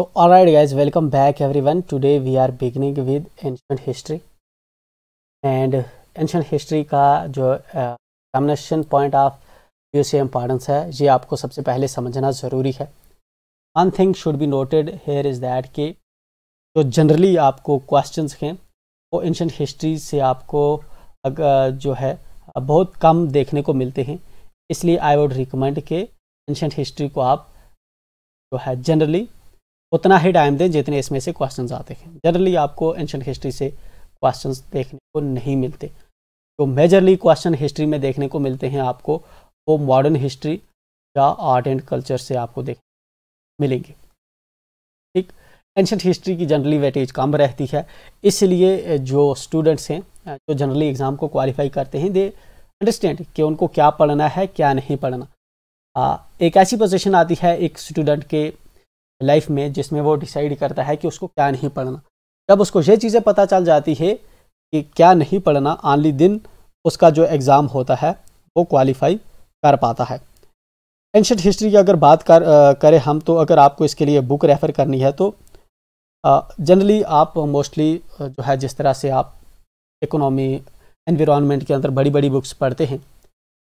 तो alright guys welcome back everyone today we are beginning with ancient history and ancient history का जो examination point of view से importance है ये आपको सबसे पहले समझना ज़रूरी है one thing should be noted here is that कि जो जनरली आपको क्वेश्चन हैं वो एंशंट हिस्ट्री से आपको uh, जो है बहुत कम देखने को मिलते हैं इसलिए आई वुड रिकमेंड के एंशंट हिस्ट्री को आप जो है जनरली उतना ही टाइम दें जितने इसमें से क्वेश्चन आते हैं जनरली आपको एंशंट हिस्ट्री से क्वेश्चन देखने को नहीं मिलते तो मेजरली क्वेश्चन हिस्ट्री में देखने को मिलते हैं आपको वो मॉडर्न हिस्ट्री या आर्ट एंड कल्चर से आपको देख मिलेंगे ठीक एंशंट हिस्ट्री की जनरली वेटेज कम रहती है इसलिए जो स्टूडेंट्स हैं जो जनरली एग्ज़ाम को क्वालिफाई करते हैं दे अंडरस्टैंड कि उनको क्या पढ़ना है क्या नहीं पढ़ना आ, एक ऐसी पोजीशन आती है एक स्टूडेंट के लाइफ में जिसमें वो डिसाइड करता है कि उसको क्या नहीं पढ़ना जब उसको ये चीज़ें पता चल जाती है कि क्या नहीं पढ़ना आनली दिन उसका जो एग्ज़ाम होता है वो क्वालिफाई कर पाता है एंशंट हिस्ट्री की अगर बात कर आ, करें हम तो अगर आपको इसके लिए बुक रेफ़र करनी है तो जनरली आप मोस्टली जो है जिस तरह से आप इकोनॉमी एनवायरनमेंट के अंदर बड़ी बड़ी बुक्स पढ़ते हैं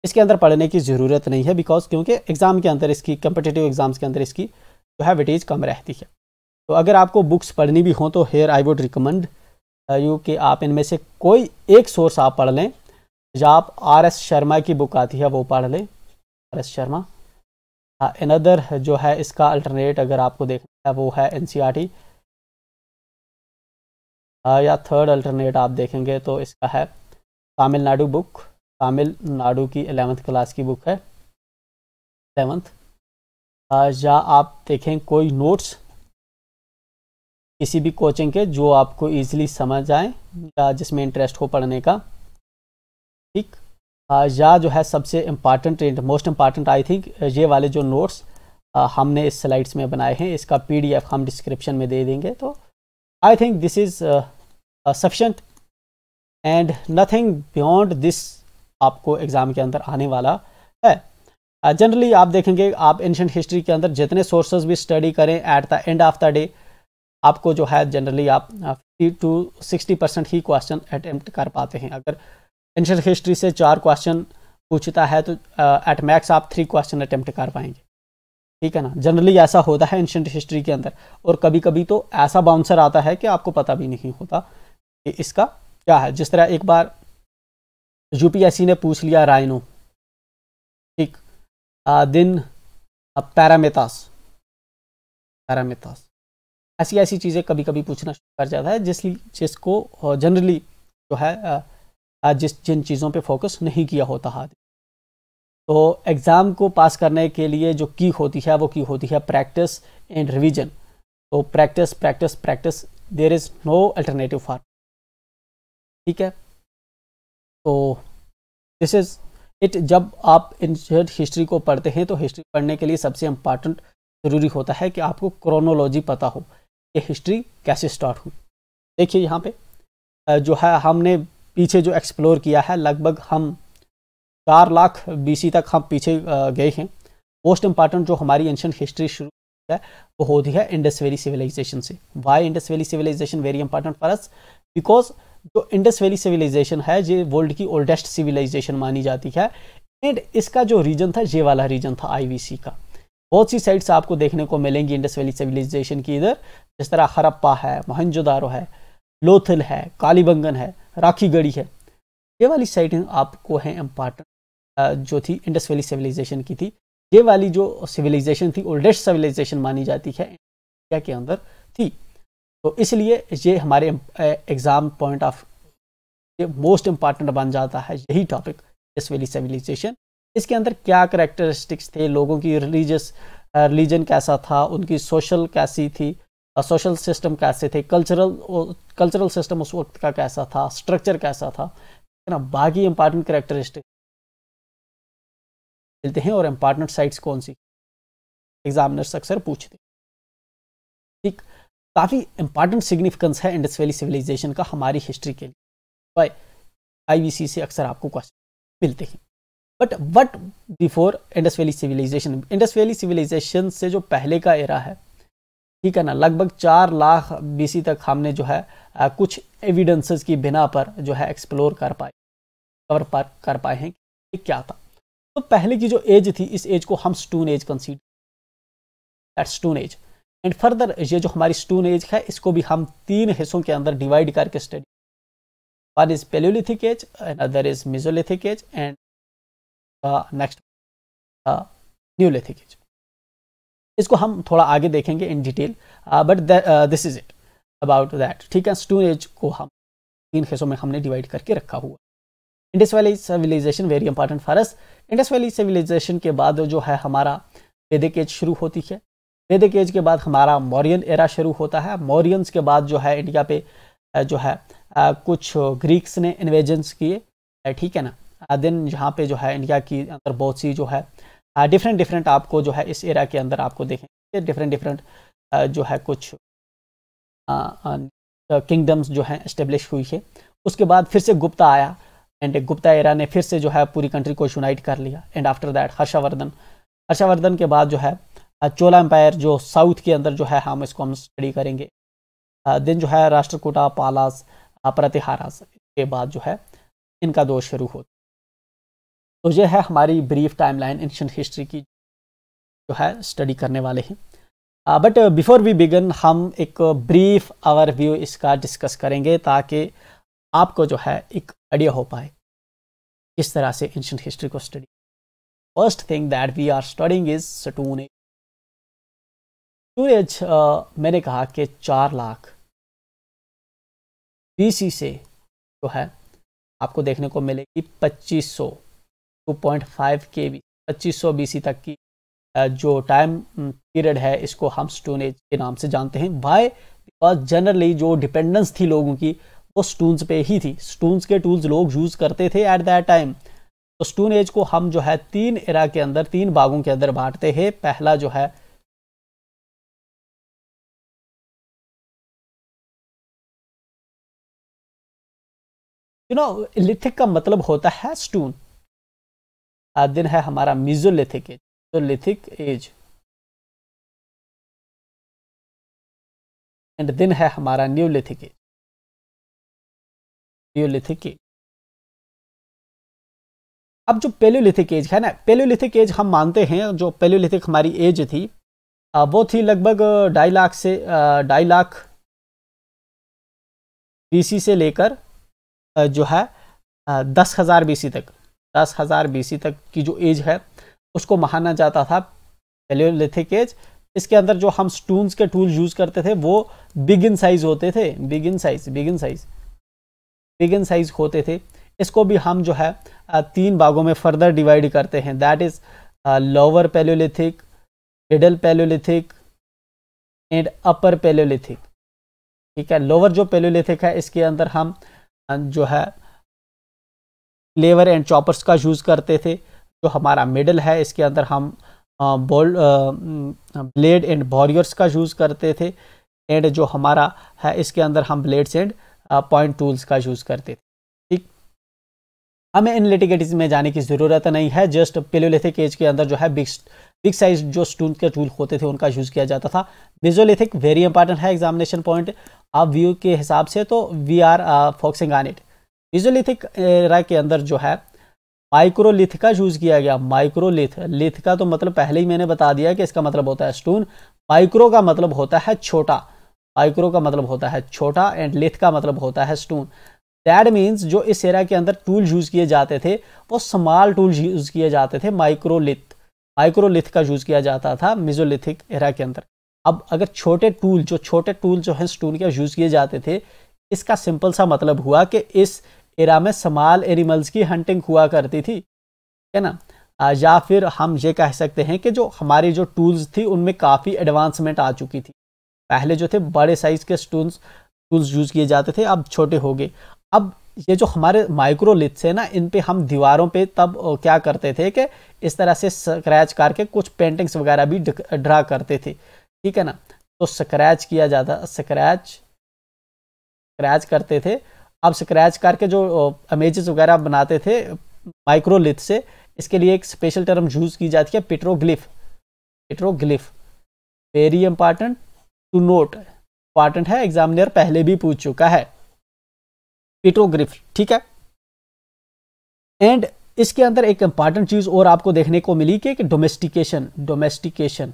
इसके अंदर पढ़ने की ज़रूरत नहीं है बिकॉज क्योंकि एग्ज़ाम के अंदर इसकी कम्पटिटिव एग्ज़ाम्स के अंदर इसकी जो है वेटेज कम रहती है तो अगर आपको बुक्स पढ़नी भी हो तो here I would recommend you कि आप इनमें से कोई एक सोर्स आप पढ़ लें या आप आर एस शर्मा की बुक आती है वो पढ़ लें आर एस शर्मा अदर जो है इसका अल्टरनेट अगर आपको देखना है वो है एन सी आर टी या थर्ड अल्टरनेट आप देखेंगे तो इसका है तमिलनाडु बुक तमिलनाडु की एलेवंथ क्लास की बुक है एलेवंथ या आप देखें कोई नोट्स किसी भी कोचिंग के जो आपको ईजिली समझ आए या जिसमें इंटरेस्ट हो पढ़ने का ठीक या जो है सबसे important most important I think ये वाले जो नोट्स हमने इस स्लाइड्स में बनाए हैं इसका पीडीएफ हम डिस्क्रिप्शन में दे देंगे तो I think this is sufficient and nothing beyond this आपको एग्ज़ाम के अंदर आने वाला है जनरली uh, आप देखेंगे आप एंशंट हिस्ट्री के अंदर जितने सोर्सेज भी स्टडी करें at the end of the day आपको जो है जनरली आप फिफ्टी टू सिक्सटी परसेंट ही क्वेश्चन अटैम्प्ट कर पाते हैं अगर एंशंट हिस्ट्री से चार क्वेश्चन पूछता है तो एट uh, मैक्स आप थ्री क्वेश्चन अटैम्प्ट कर पाएंगे ठीक है ना जनरली ऐसा होता है एंशंट हिस्ट्री के अंदर और कभी कभी तो ऐसा बाउंसर आता है कि आपको पता भी नहीं होता कि इसका क्या है जिस तरह एक बार यूपीएससी ने पूछ लिया राइनो दिन पैरामेथास पैरामेथास ऐसी ऐसी चीज़ें कभी कभी पूछना शुरू कर जाता है जिस जिसको जनरली जो है जिस जिन चीज़ों पे फोकस नहीं किया होता हाथ तो एग्ज़ाम को पास करने के लिए जो की होती है वो की होती है प्रैक्टिस एंड रिवीजन तो practice practice practice there is no alternative for ठीक है तो दिस इज़ इट जब आप इंशियट हिस्ट्री को पढ़ते हैं तो हिस्ट्री पढ़ने के लिए सबसे इम्पॉर्टेंट ज़रूरी होता है कि आपको क्रोनोलॉजी पता हो कि हिस्ट्री कैसे स्टार्ट हुई देखिए यहाँ पे जो है हमने पीछे जो एक्सप्लोर किया है लगभग हम चार लाख बी तक हम पीछे गए हैं मोस्ट इम्पॉर्टेंट जो हमारी एंशंट हिस्ट्री शुरू है वो होती है इंडस वैली सिविलाइजेशन से why Indus valley civilisation very important for us because जो इंडस वैली सिविलाइजेशन है ये वर्ल्ड की ओल्डेस्ट सिविलाइजेशन मानी जाती है एंड इसका जो रीजन था ये वाला रीजन था आईवीसी का बहुत सी साइट्स आपको देखने को मिलेंगी इंडस वैली सिविलाइजेशन की इधर जिस तरह हरप्पा है मोहनजोदारो है लोथल है कालीबंगन है राखी गढ़ी है ये वाली साइड आपको हैं इम्पॉर्टेंट जो थी इंडस वैली सिविलाइजेशन की थी ये वाली जो सिविलाइजेशन थी ओल्डेस्ट सिविलाइजेशन मानी जाती है इंडिया के अंदर थी तो इसलिए ये हमारे एग्ज़ाम पॉइंट ऑफ ये मोस्ट इम्पॉर्टेंट बन जाता है यही टॉपिक इस वेली सिविलाइजेशन इसके अंदर क्या करेक्टरिस्टिक्स थे लोगों की रिलीजियस रिलीजन कैसा था उनकी सोशल कैसी थी सोशल सिस्टम कैसे थे कल्चरल कल्चरल सिस्टम उस वक्त का कैसा था स्ट्रक्चर कैसा था ना बाकी इंपॉर्टेंट करेक्टरिस्टिक मिलते हैं और इम्पॉर्टेंट साइट्स कौन सी एग्जामिनर्स अक्सर पूछते ठीक काफ़ी इंपॉर्टेंट सिग्निफिकेंस है इंडस वैली सिविलाइजेशन का हमारी हिस्ट्री के लिए बाय आईवीसी से अक्सर आपको क्वेश्चन मिलते हैं but what before Indus valley civilisation Indus valley civilisation से जो पहले का एरा है ठीक है ना लगभग चार लाख बीसी तक हमने जो है आ, कुछ एविडेंसेस की बिना पर जो है एक्सप्लोर कर पाए कवर पर कर पाए हैं कि क्या था तो पहले की जो एज थी इस एज को हम stone age consider at stone age and further ये जो हमारी स्टोन एज है इसको भी हम तीन हिस्सों के अंदर डिवाइड करके study one is palaeolithic age and other is mesolithic age and next neolithic age इसको हम थोड़ा आगे देखेंगे in detail but this is it about that ठीक है स्टोन एज को हम तीन हिस्सों में हमने डिवाइड करके रखा हुआ Indus valley civilisation very important for us Indus valley civilisation के बाद जो है हमारा वैदिक एज शुरू होती है वैदिक एज के बाद हमारा मौर्यन एरा शुरू होता है मौर्यंस के बाद जो है इंडिया पे जो है कुछ ग्रीक्स ने इन्वेजन्स किए ठीक है ना देन यहाँ पे जो है इंडिया की अंदर बहुत सी जो है डिफरेंट डिफरेंट आपको जो है इस एरा के अंदर आपको देखेंगे डिफरेंट डिफरेंट जो है कुछ किंगडम्स जो हैं इस्टेब्लिश हुई है उसके बाद फिर से गुप्ता आया एंड गुप्ता एरा ने फिर से जो है पूरी कंट्री को यूनाइट कर लिया and after that Harshavardhan Harshavardhan के बाद जो है चोला एम्पायर जो साउथ के अंदर जो है हम इसको हम स्टडी करेंगे दिन जो है राष्ट्रकूटा पालास प्रतिहारास के बाद जो है इनका दौर शुरू होता तो यह है हमारी ब्रीफ टाइमलाइन एंशंट हिस्ट्री की जो है स्टडी करने वाले हैं बट बिफोर वी बिगन हम एक ब्रीफ आवर व्यू इसका डिस्कस करेंगे ताकि आपको जो है एक आइडिया हो पाए किस तरह से एंशंट हिस्ट्री को study first thing that we are studying is stone ए सूरज मैंने कहा कि चार लाख बी से जो है आपको देखने को मिलेगी 2500 2.5 के बी पच्चीस सौ तक की जो टाइम पीरियड है इसको हम स्टोन एज के नाम से जानते हैं वाई बिकॉज जनरली जो डिपेंडेंस थी लोगों की वो स्टोन्स पे ही थी स्टोन्स के टूल्स लोग यूज़ करते थे एट दैट टाइम तो स्टोन एज को हम जो है तीन एरा के अंदर तीन बागों के अंदर बांटते हैं पहला जो है यू नो लिथिक का मतलब होता है स्टून आज दिन है हमारा मिजोलिथिक एज तो लिथिक एज एंड दिन है हमारा न्यूलिथिक एज न्यूलिथिक एज अब जो पेलोलिथिक एज है ना पेलोलिथिक एज हम मानते हैं जो पेलोलिथिक हमारी एज थी वो थी लगभग ढाई लाख से ढाई लाख बीसी से लेकर जो है दस हज़ार बीसी तक दस हज़ार बीसी तक की जो एज है उसको माना जाता था पेलियोलिथिक एज इसके अंदर जो हम स्टून्स के टूल यूज़ करते थे वो बिग इन साइज़ होते थे big in size big in size big in size होते थे इसको भी हम जो है तीन भागों में फर्दर डिवाइड करते हैं that is lower palaeolithic middle palaeolithic and upper palaeolithic ठीक है लोअर जो पेलियोलिथिक है इसके अंदर हम जो है लेवर एंड चॉपर्स का यूज़ करते थे जो हमारा मिडल है इसके अंदर हम बॉल ब्लेड एंड बॉरियर्स का यूज़ करते थे एंड जो हमारा है इसके अंदर हम ब्लेड्स एंड पॉइंट टूल्स का यूज़ करते थे ठीक हमें इन लिटिगेटिस में जाने की ज़रूरत नहीं है जस्ट पेलोलिथिक एज के अंदर जो है बिग बिग साइज जो स्टूल के टूल होते थे उनका यूज़ किया जाता था मिजोलिथिक वेरी इंपॉर्टेंट है एग्जामिनेशन पॉइंट आप व्यू के हिसाब से तो we are focusing on it mesolithic era के अंदर जो है माइक्रोलिथ का यूज़ किया गया माइक्रोलिथ लिथ का तो मतलब पहले ही मैंने बता दिया कि इसका मतलब होता है स्टून माइक्रो का मतलब होता है छोटा माइक्रो का मतलब होता है छोटा एंड लिथ का मतलब होता है स्टून दैट मीन्स जो इस एरा के अंदर टूल यूज़ किए जाते थे वो स्मॉल टूल यूज़ किए जाते थे माइक्रोलिथ माइक्रोलिथ का यूज़ किया जाता था मिजोलिथिक एरा के अंदर अब अगर छोटे टूल जो छोटे टूल जो है स्टोन के यूज़ किए जाते थे इसका सिंपल सा मतलब हुआ कि इस एरा में समाल एनिमल्स की हंटिंग हुआ करती थी है ना या फिर हम ये कह सकते हैं कि जो हमारी जो टूल्स थी उनमें काफ़ी एडवांसमेंट आ चुकी थी पहले जो थे बड़े साइज़ के स्टूल्स टूल्स यूज़ किए जाते थे अब छोटे हो गए अब ये जो हमारे माइक्रोलिथ्स है ना इन पे हम दीवारों पे तब क्या करते थे कि इस तरह से स्क्रैच करके कुछ पेंटिंग्स वगैरह भी ड्रा करते थे ठीक है ना तो स्क्रैच किया जाता स्क्रैच स्क्रैच करते थे अब स्क्रैच करके जो इमेजेस वगैरह बनाते थे माइक्रोलिथ से इसके लिए एक स्पेशल टर्म यूज़ की जाती है petroglyph petroglyph very important to note important है एग्जामिनर पहले भी पूछ चुका है पिटोग्रिफ ठीक है एंड इसके अंदर एक इंपॉर्टेंट चीज और आपको देखने को मिली कि डोमेस्टिकेशन डोमेस्टिकेशन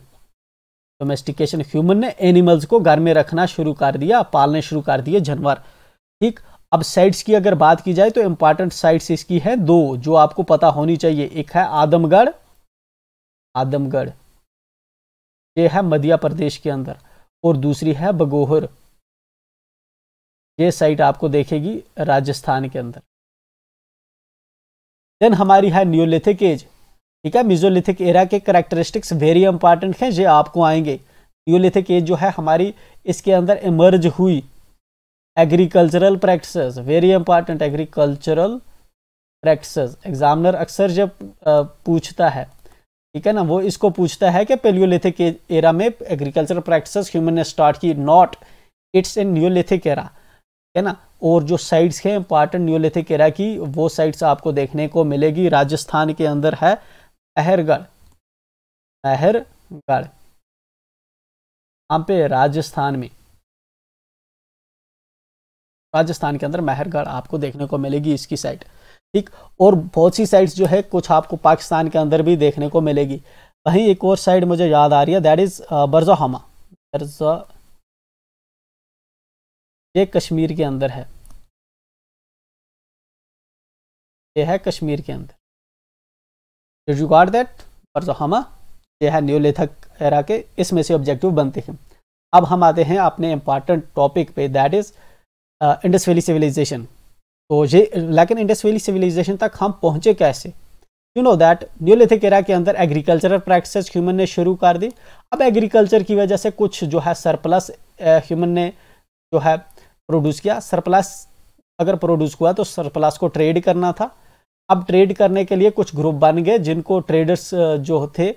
डोमेस्टिकेशन ह्यूमन ने एनिमल्स को घर में रखना शुरू कर दिया पालने शुरू कर दिए जानवर ठीक अब साइट्स की अगर बात की जाए तो इंपॉर्टेंट साइट्स इसकी है दो जो आपको पता होनी चाहिए एक है आदमगढ़ आदमगढ़ ये है मध्य प्रदेश के अंदर और दूसरी है बगोहर ये साइट आपको देखेगी राजस्थान के अंदर देन हमारी है न्यूलिथिक एज ठीक है मिजोलिथिक एरा के करेक्टरिस्टिक्स वेरी इंपॉर्टेंट हैं जो आपको आएंगे न्यूलिथिक एज जो है हमारी इसके अंदर इमर्ज हुई agricultural practice very important agricultural practice examiner अक्सर जब पूछता है ठीक है ना वो इसको पूछता है कि पेलियोलिथिक एरा में एग्रीकल्चरल प्रैक्टिस ह्यूमन ने स्टार्ट की not it's in neolithic era है ना और जो साइट्स हैं इंपॉर्टेंट न्यूलिथिक एरा की वो साइट्स आपको देखने को मिलेगी राजस्थान के अंदर है अहरगढ़ अहरगढ़ यहाँ पे राजस्थान में राजस्थान के अंदर मेहरगढ़ आपको देखने को मिलेगी इसकी साइट ठीक और बहुत सी साइट्स जो है कुछ आपको पाकिस्तान के अंदर भी देखने को मिलेगी वहीं एक और साइड मुझे याद आ रही है दैट इज़ बर्जाहमा बर्जा ये कश्मीर के अंदर है ये है कश्मीर के अंदर यू गॉट दैट बरजोहमा ये है न्योलेथक एरा के इसमें से ऑब्जेक्टिव बनते हैं अब हम आते हैं अपने इंपॉर्टेंट टॉपिक पे that is Indus valley civilisation तो ये लेकिन इंडस वैली सिविलाइजेशन तक हम पहुंचे कैसे you know that neolithic era के अंदर एग्रीकल्चरल प्रैक्टिस ह्यूमन ने शुरू कर दी अब एग्रीकल्चर की वजह से कुछ जो है सरप्लस ह्यूमन uh, ने जो है प्रोड्यूस किया सरप्लस अगर प्रोड्यूस हुआ तो सरप्लस को ट्रेड करना था अब ट्रेड करने के लिए कुछ ग्रुप बन गए जिनको ट्रेडर्स जो थे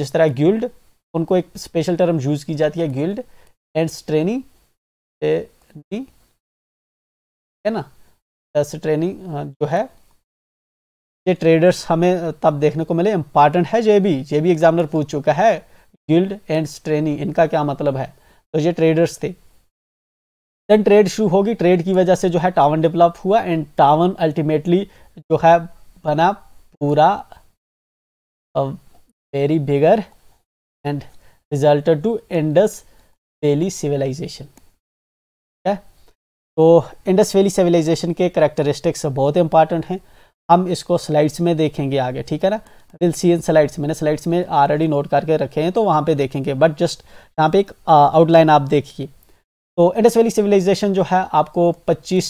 जिस तरह गिल्ड उनको एक स्पेशल टर्म यूज़ की जाती है गिल्ड एंड स्ट्रेनी है ना स्ट्रेनी जो है ये ट्रेडर्स हमें तब देखने को मिले इंपॉर्टेंट है ये भी ये भी एग्जामिनर पूछ चुका है गिल्ड एंड स्ट्रेनी इनका क्या मतलब है तो ये ट्रेडर्स थे देन ट्रेड शुरू होगी ट्रेड की वजह से जो है टावन डेवलप हुआ एंड टावन अल्टीमेटली जो है बना पूरा very bigger and resulted to Indus valley civilisation ठीक है तो इंडस वैली सिविलाइजेशन के करेक्टरिस्टिक्स बहुत इंपॉर्टेंट हैं हम इसको स्लाइड्स में देखेंगे आगे ठीक है ना विल सी इन स्लाइड्स मैंने स्लाइड्स में ऑलरेडी नोट करके रखे हैं तो वहाँ पे देखेंगे बट जस्ट यहाँ पे एक आउटलाइन आप देखिए तो इंडस वैली सिविलाइजेशन जो है आपको पच्चीस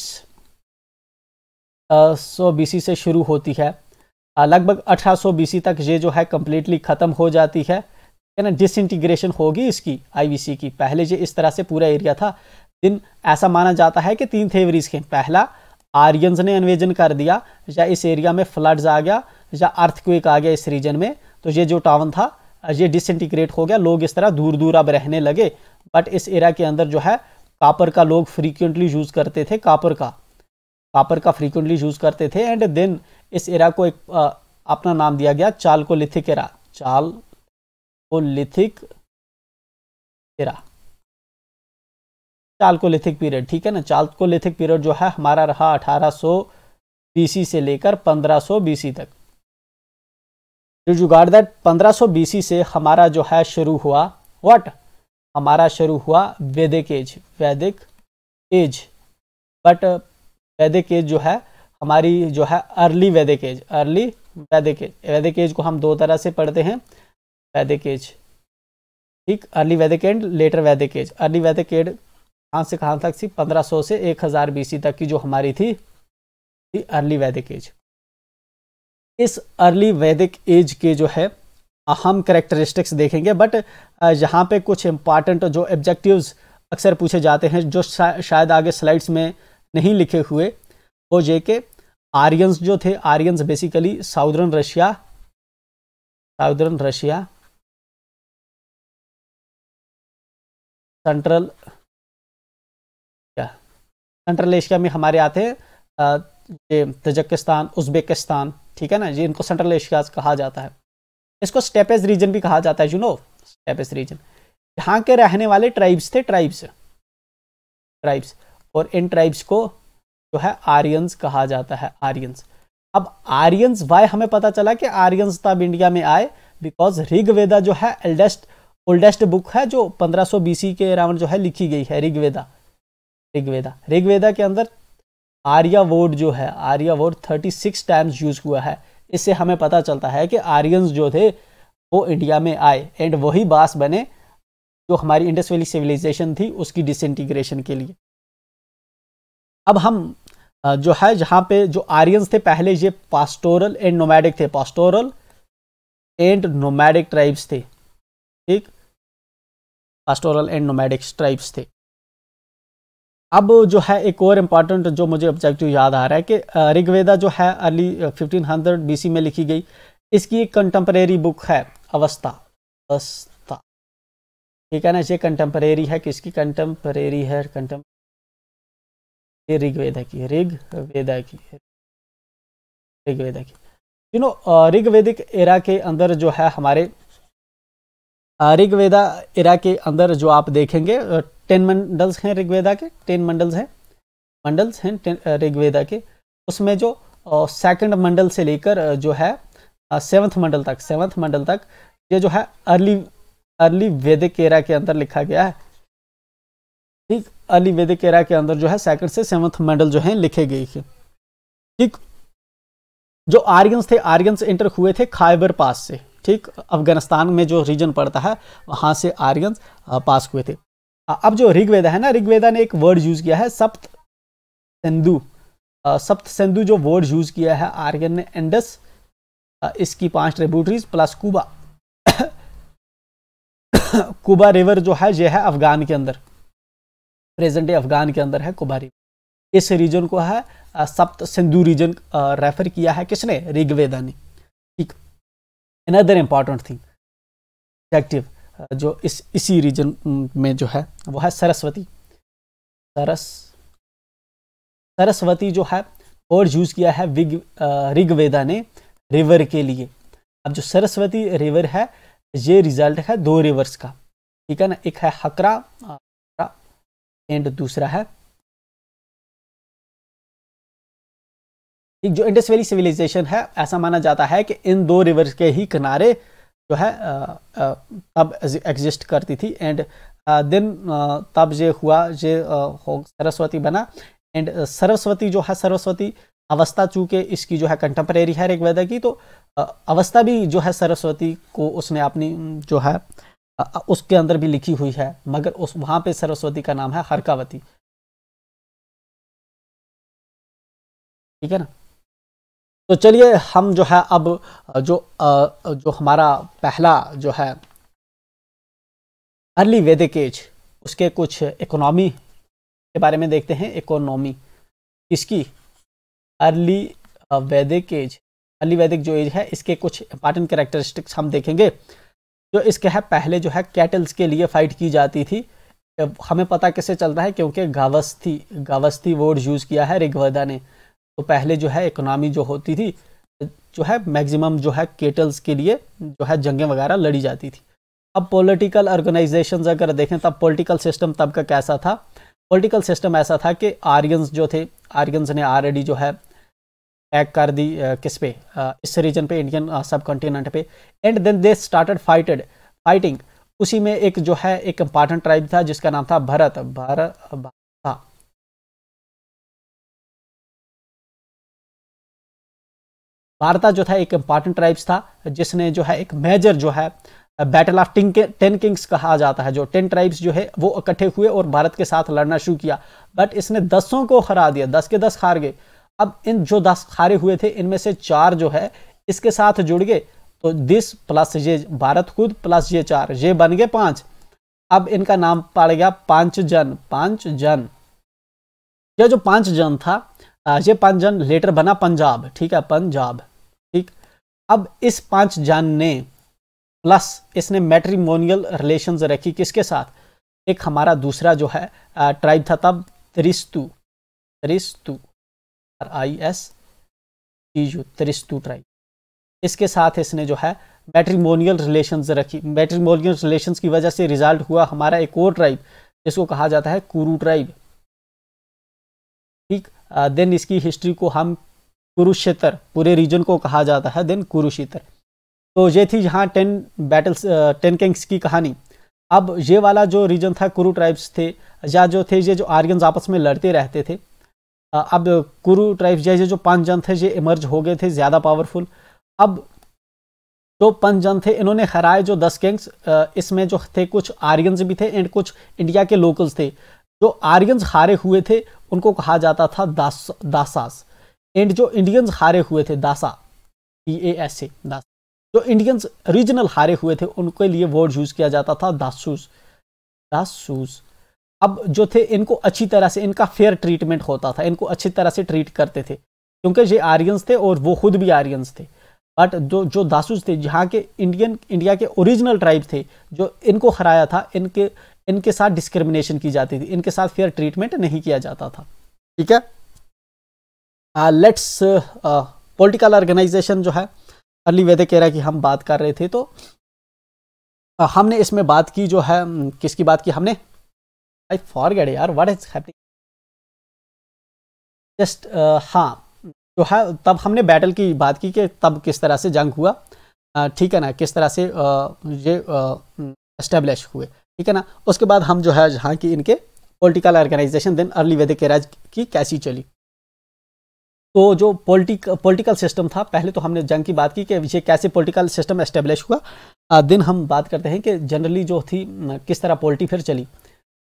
सौ बीसी से शुरू होती है लगभग 1800 बीसी तक ये जो है कम्प्लीटली ख़त्म हो जाती है है ना डिसइंटीग्रेशन होगी इसकी आईवीसी की पहले ये इस तरह से पूरा एरिया था दिन ऐसा माना जाता है कि तीन थेवरीज के पहला आर्यंस ने इन्वेजन कर दिया या इस एरिया में फ्लड्स आ गया या अर्थक्वेक आ गया इस रीजन में तो ये जो टाउन था ये डिसइंटीग्रेट हो गया लोग इस तरह दूर दूर अब रहने लगे बट इस एरिया के अंदर जो है कापर का लोग फ्रीक्वेंटली यूज़ करते थे कापर का कापर का फ्रीक्वेंटली यूज़ करते थे एंड देन इस एरा को एक अपना नाम दिया गया chalcolithic era chalcolithic era lithic period ठीक है ना चालकोलिथिक पीरियड जो है हमारा रहा 1800 बीसी से लेकर 1500 बीसी तक जुगाड़ दैट 1500 बीसी से हमारा जो है शुरू हुआ व्हाट हमारा शुरू हुआ Vedic age Vedic age but uh, Vedic age जो है हमारी जो है अर्ली वैदिक एज अर्ली वैदिक एज वैदिक एज को हम दो तरह से पढ़ते हैं वैदिक एज ठीक early Vedic and later Vedic age early Vedic age कहाँ से कहाँ तक थी 1500 से 1000 सी तक की जो हमारी थी अर्ली वैदिक एज इस अर्ली वैदिक एज के जो है हम करेक्टरिस्टिक्स देखेंगे बट यहाँ पे कुछ इम्पॉर्टेंट जो ऑब्जेक्टिव्स अक्सर पूछे जाते हैं जो शा, शायद आगे स्लाइड्स में नहीं लिखे हुए वो जे के आर्यंस जो थे Aryans basically southern Russia southern Russia central क्या सेंट्रल एशिया में हमारे आते हैं ये तजकिस्तान उज्बेकिस्तान ठीक है ना ये इनको सेंट्रल एशिया कहा जाता है इसको स्टेपेज रीजन भी कहा जाता है यू नो स्टेपेज रीजन यहाँ के रहने वाले ट्राइब्स थे ट्राइब्स ट्राइब्स और इन ट्राइब्स को जो है आर्यंस कहा जाता है आर्यंस अब आर्यंस वाई हमें पता चला कि आर्यंस तब इंडिया में आए बिकॉज ऋग्वेदा जो है एल्डेस्ट ओल्डेस्ट बुक है जो 1500 बीसी के अराउंड जो है लिखी गई है ऋग्वेदा ऋग्वेदा ऋग्वेदा के अंदर आर्या वोड जो है आर्या वर्ड 36 टाइम्स यूज हुआ है इससे हमें पता चलता है कि आर्यंस जो थे वो इंडिया में आए एंड वही बास बने जो हमारी इंडस वैली सिविलाइजेशन थी उसकी डिसइंटीग्रेशन के लिए अब हम जो है जहाँ पे जो आर्यंस थे पहले ये पास्टोरल एंड नोमैडिक थे पास्टोरल एंड नोमैडिक ट्राइब्स थे ठीक पास्टोरल एंड नोमैडिक ट्राइब्स थे अब जो है एक और इम्पॉर्टेंट जो मुझे ऑब्जेक्टिव याद आ रहा है कि ऋग्वेदा जो है अर्ली 1500 हंड्रेड बीसी में लिखी गई इसकी एक कंटेम्प्रेरी बुक है अवस्था अवस्था ठीक है ना ये कंटेम्प्रेरी है किसकी कंटेम्प्रेरी है कंटेम ये ऋग्वेदा की ऋग्वेदा की ऋग्वेदा की यू नो ऋग्वेदिक एरा के अंदर जो है हमारे ऋग्वेदा एरा के अंदर जो आप देखेंगे टेन मंडल्स हैं ऋग्वेदा के टेन मंडल्स हैं मंडल्स हैं ऋग्वेदा के उसमें जो सेकंड मंडल से लेकर जो है सेवन्थ मंडल तक सेवन्थ मंडल तक ये जो है अर्ली अर्ली वैदिक एरा के अंदर लिखा गया है ठीक अर्ली वैदिक एरा के अंदर जो है सेकंड से सेवन्थ मंडल जो है लिखे गए थे ठीक जो आर्यंस थे आर्यंस एंटर हुए थे खाइबर पास से ठीक अफगानिस्तान में जो रीजन पड़ता है वहाँ से आर्यंस पास हुए थे अब जो ऋग्वेद है ना ऋग्वेदा ने एक वर्ड यूज किया है सप्त सिंधु सप्त सिंधु जो वर्ड यूज किया है आर्यन ने एंडस इसकी पांच tributaries plus Kubha Kubha river जो है यह है अफगान के अंदर प्रेजेंट डे अफगान के अंदर है कुबा रिवर इस रीजन को है सप्त सिंधु रीजन रेफर किया है किसने ऋग्वेदा ने ठीक अनदर इंपॉर्टेंट थिंग एक्टिव जो इस इसी रीजन में जो है वो है सरस्वती सरस सरस्वती जो है और यूज़ किया है विग ऋग्वेदा ने रिवर के लिए अब जो सरस्वती रिवर है ये रिजल्ट है दो रिवर्स का ठीक है ना एक है हकरा एंड दूसरा है एक जो इंडस वैली सिविलाइजेशन है ऐसा माना जाता है कि इन दो रिवर्स के ही किनारे जो है तब एग्जिस्ट करती थी एंड देन तब ये हुआ ये सरस्वती बना एंड सरस्वती जो है सरस्वती अवस्था चूँकि इसकी जो है कंटेम्प्रेरी है ऋग्वेदा की तो अवस्था भी जो है सरस्वती को उसने अपनी जो है उसके अंदर भी लिखी हुई है मगर उस वहाँ पे सरस्वती का नाम है हरकावती ठीक है ना तो चलिए हम जो है अब जो जो हमारा पहला जो है अर्ली वैदिक एज उसके कुछ इकोनॉमी के बारे में देखते हैं इकोनॉमी इसकी अर्ली वैदिक एज अर्ली वैदिक जो एज है इसके कुछ इंपॉर्टेंट करेक्टरिस्टिक्स हम देखेंगे जो इसके है पहले जो है कैटल्स के लिए फाइट की जाती थी हमें पता कैसे चलता है क्योंकि गावस्थी गावस्थी वर्ड यूज़ किया है ऋग्वेदा ने तो पहले जो है इकोनॉमी जो होती थी जो है मैक्सिमम जो है केटल्स के लिए जो है जंगें वगैरह लड़ी जाती थी अब पॉलिटिकल ऑर्गेनाइजेशन अगर देखें तब पॉलिटिकल सिस्टम तब का कैसा था पॉलिटिकल सिस्टम ऐसा था कि आर्यंस जो थे आर्यंस ने ऑलरेडी जो है अटैक कर दी किस पे इस रीजन पे इंडियन सब कॉन्टिनेंट पे and then they started fighted fighting उसी में एक जो है एक इम्पॉर्टेंट ट्राइब था जिसका नाम था भरत भर, भारत भारत भारता जो था एक इम्पॉर्टेंट ट्राइब्स था जिसने जो है एक मेजर जो है बैटल ऑफ टिंग टेन किंग्स कहा जाता है जो टेन ट्राइब्स जो है वो इकट्ठे हुए और भारत के साथ लड़ना शुरू किया बट इसने दसों को हरा दिया दस के दस हार गए अब इन जो दस हारे हुए थे इनमें से चार जो है इसके साथ जुड़ गए तो दिस प्लस ये भारत खुद प्लस ये चार ये बन गए पांच अब इनका नाम पड़ गया पांच जन पांच जन यह जो पांच जन था ये पांच जन लेटर बना पंजाब ठीक है पंजाब अब इस पांच जान ने प्लस इसने मैट्रीमोनियल रिलेशन रखी किसके साथ एक हमारा दूसरा जो है ट्राइब था तब Tritsu Tritsu R I S T U Tritsu tribe इसके साथ इसने जो है मैट्रीमोनियल रिलेशंस रखी मैट्रीमोनियल रिलेशंस की वजह से रिजल्ट हुआ हमारा एक और ट्राइब जिसको कहा जाता है कुरु ट्राइब ठीक देन इसकी हिस्ट्री को हम कुरुक्षेत्र पूरे रीजन को कहा जाता है देन कुरुक्षेत्र तो ये थी यहाँ टेन बैटल्स टेन किंग्स की कहानी अब ये वाला जो रीजन था कुरु ट्राइब्स थे या जो थे ये जो आर्यन आपस में लड़ते रहते थे अब कुरु ट्राइब्स जैसे जो पांच जन थे ये इमर्ज हो गए थे ज़्यादा पावरफुल अब जो पंच जन थे इन्होंने हराए जो दस किंग्स इसमें जो थे कुछ आर्यनस भी थे एंड कुछ इंडिया के लोकल्स थे जो आर्यनस हारे हुए थे उनको कहा जाता था दास दासास एंड जो इंडियंस हारे हुए थे दासा टी ए एस ए दासा जो इंडियंस रीजनल हारे हुए थे उनके लिए वर्ड यूज़ किया जाता था दासूस दासूस अब जो थे इनको अच्छी तरह से इनका फेयर ट्रीटमेंट होता था इनको अच्छी तरह से ट्रीट करते थे क्योंकि ये आर्यंस थे और वो खुद भी आर्यंस थे बट जो जो दासूस थे जहाँ के इंडियन इंडिया के ओरिजिनल ट्राइब थे जो इनको हराया था इनके इनके साथ डिस्क्रिमिनेशन की जाती थी इनके साथ फेयर ट्रीटमेंट नहीं किया जाता था ठीक है लेट्स पॉलिटिकल ऑर्गेनाइजेशन जो है अर्ली वैदिक एरा की हम बात कर रहे थे तो uh, हमने इसमें बात की जो है um, किसकी बात की हमने आई फॉर गेड यार वट इज हैपनिंग जस्ट हाँ जो है तब हमने बैटल की बात की कि तब किस तरह से जंग हुआ uh, ठीक है ना किस तरह से uh, ये इस्टेब्लिश uh, हुए ठीक है ना उसके बाद हम जो है जहाँ की इनके political organisation then early Vedic eras की कैसी चली तो जो पॉलिटिक पॉलिटिकल सिस्टम था पहले तो हमने जंग की बात की कि ये कैसे पॉलिटिकल सिस्टम एस्टेब्लिश हुआ दिन हम बात करते हैं कि जनरली जो थी किस तरह पॉलिटी फिर चली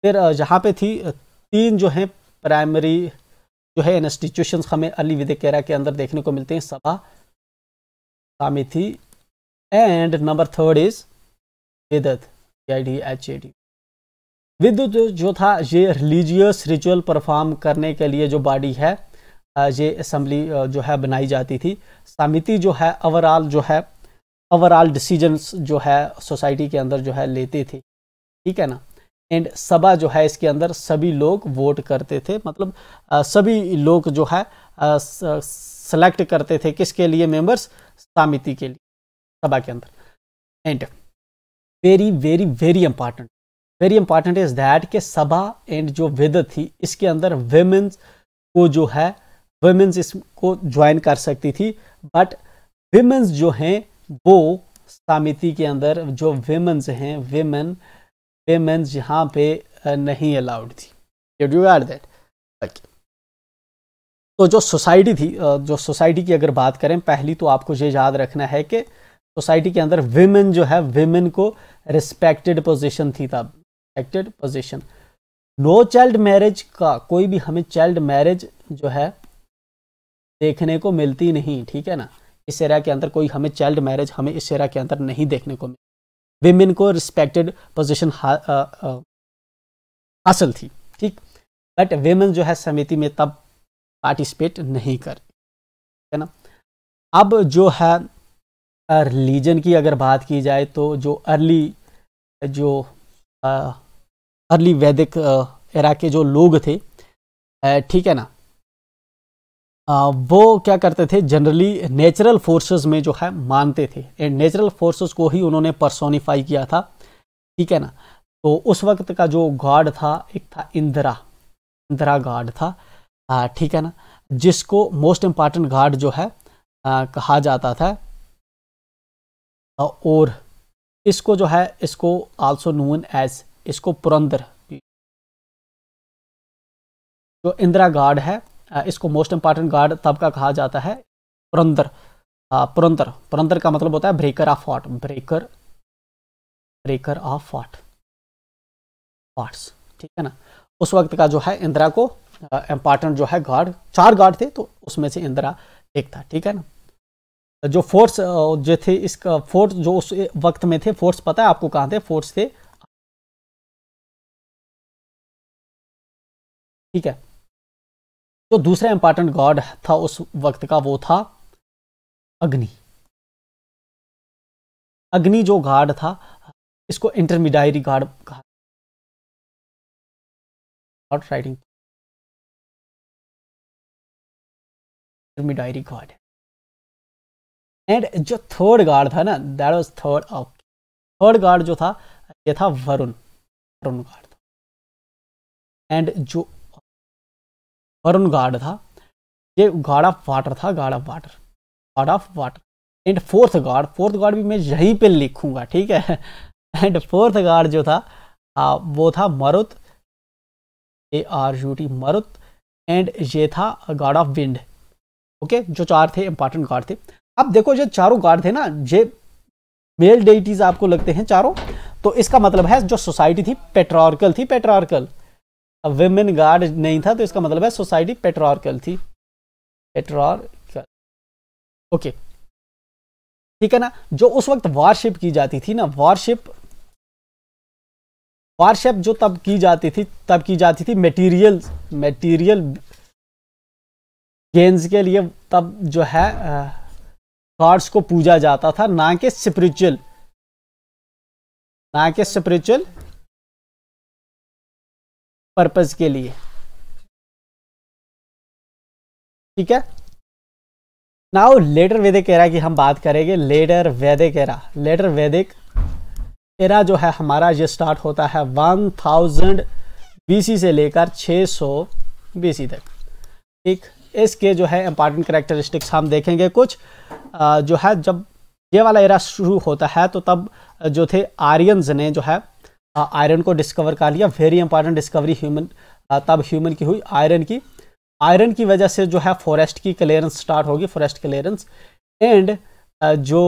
फिर यहाँ पे थी तीन जो है प्राइमरी जो है इंस्टीट्यूशन हमें अली विदे कैरा के अंदर देखने को मिलते हैं Sabha Samiti and number third is Vidatha H A D विद्युत जो था ये रिलीजियस रिचुअल परफॉर्म करने के लिए जो बॉडी है ये असम्बली जो है बनाई जाती थी समिति जो है ओवरऑल जो है ओवरऑल डिसीजंस जो है सोसाइटी के अंदर जो है लेते थे ठीक है ना एंड सभा जो है इसके अंदर सभी लोग वोट करते थे मतलब सभी लोग जो है सेलेक्ट करते थे किसके लिए मेंबर्स समिति के लिए सभा के अंदर and very very very important very important is that कि सभा एंड जो वेद थी इसके अंदर वेमेंस को जो है वेमेंस इसको ज्वाइन कर सकती थी बट वेमेंस जो हैं वो समिति के अंदर जो वेमेंस हैं वेमेन वेमेंस यहाँ पे नहीं अलाउड थी यू आर दैट ओके तो जो सोसाइटी थी जो सोसाइटी की अगर बात करें पहली तो आपको ये याद रखना है कि सोसाइटी के अंदर वेमेन जो है वेमेन को रिस्पेक्टेड पोजिशन थी तब respected position no child marriage का कोई भी हमें चाइल्ड मैरिज जो है देखने को मिलती नहीं ठीक है ना इस एरिया के अंदर कोई हमें चाइल्ड मैरिज हमें इस एरिया के अंदर नहीं देखने को मिली विमेन को रिस्पेक्टेड पोजिशन हासिल थी ठीक बट वेमेन जो है समिति में तब पार्टिसिपेट नहीं कर है ना अब जो है रिलीजन की अगर बात की जाए तो जो अर्ली जो आ, अर्ली वैदिक एरा के जो लोग थे ठीक है ना वो क्या करते थे जनरली नेचुरल फोर्सेस में जो है मानते थे एंड नेचुरल फोर्सेस को ही उन्होंने परसोनीफाई किया था ठीक है ना तो उस वक्त का जो गॉड था एक था इंदिरा इंदिरा गॉड था ठीक है ना जिसको मोस्ट इम्पॉर्टेंट गॉड जो है आ, कहा जाता था और इसको जो है इसको आल्सो नोन एज इसको पुरंदर जो इंदिरा गार्ड है इसको मोस्ट इंपॉर्टेंट गार्ड तब का कहा जाता है पुरंदर पुरंदर पुरंदर का मतलब होता है breaker of fort breaker breaker of fort forts ठीक है ना उस वक्त का जो है इंदिरा को इंपॉर्टेंट जो है गार्ड चार गार्ड थे तो उसमें से इंदिरा एक था ठीक है ना जो फोर्स जो थे इसका फोर्स जो उस वक्त में थे फोर्स पता है आपको कहां थे फोर्स थे ठीक है जो तो दूसरा इंपॉर्टेंट गॉड था उस वक्त का वो था अग्नि अग्नि जो गार्ड था इसको इंटरमीडियरी गार्ड कहा राइटिंग इंटरमीडियरी गार्ड एंड जो थर्ड गार्ड था ना that was third of third god जो था ये था वरुण वरुण गार्ड था एंड जो वरुण गार्ड था ये गार्ड ऑफ वाटर था god of water god of water and fourth god fourth god भी मैं यहीं पे लिखूंगा ठीक है एंड फोर्थ गार्ड जो था आ, वो था Marut A R U T Marut and ये था गार्ड ऑफ विंड ओके जो चार थे इंपॉर्टेंट गार्ड थे अब देखो जो चारों गार्ड थे ना ये मेल डेटीज आपको लगते हैं चारों तो इसका मतलब है जो सोसाइटी थी पेट्रार्कल थी पेट्रार्कल अब विमेन गार्ड नहीं था तो इसका मतलब है सोसाइटी पेट्रोरकल थी पेट्रॉरकल ओके ठीक है ना जो उस वक्त वारशिप की जाती थी ना वारशिप वारशिप जो तब की जाती थी तब की जाती थी मटेरियल मटेरियल गेंस के लिए तब जो है गॉड्स uh, को पूजा जाता था ना कि स्पिरिचुअल ना कि स्पिरिचुअल पर्पज के लिए ठीक है नाउ लेटर वैदिक एरा की हम बात करेंगे letter Vedic era letter Vedic era जो है हमारा ये स्टार्ट होता है 1000 बीसी से लेकर 600 बीसी तक ठीक इसके जो है इंपॉर्टेंट करेक्टरिस्टिक्स हम देखेंगे कुछ जो है जब ये वाला एरा शुरू होता है तो तब जो थे आर्यनज ने जो है आयरन को डिस्कवर कर लिया वेरी इंपॉर्टेंट डिस्कवरी ह्यूमन तब ह्यूमन की हुई आयरन की आयरन की वजह से जो है फॉरेस्ट की क्लियरेंस स्टार्ट होगी फॉरेस्ट क्लियरेंस एंड जो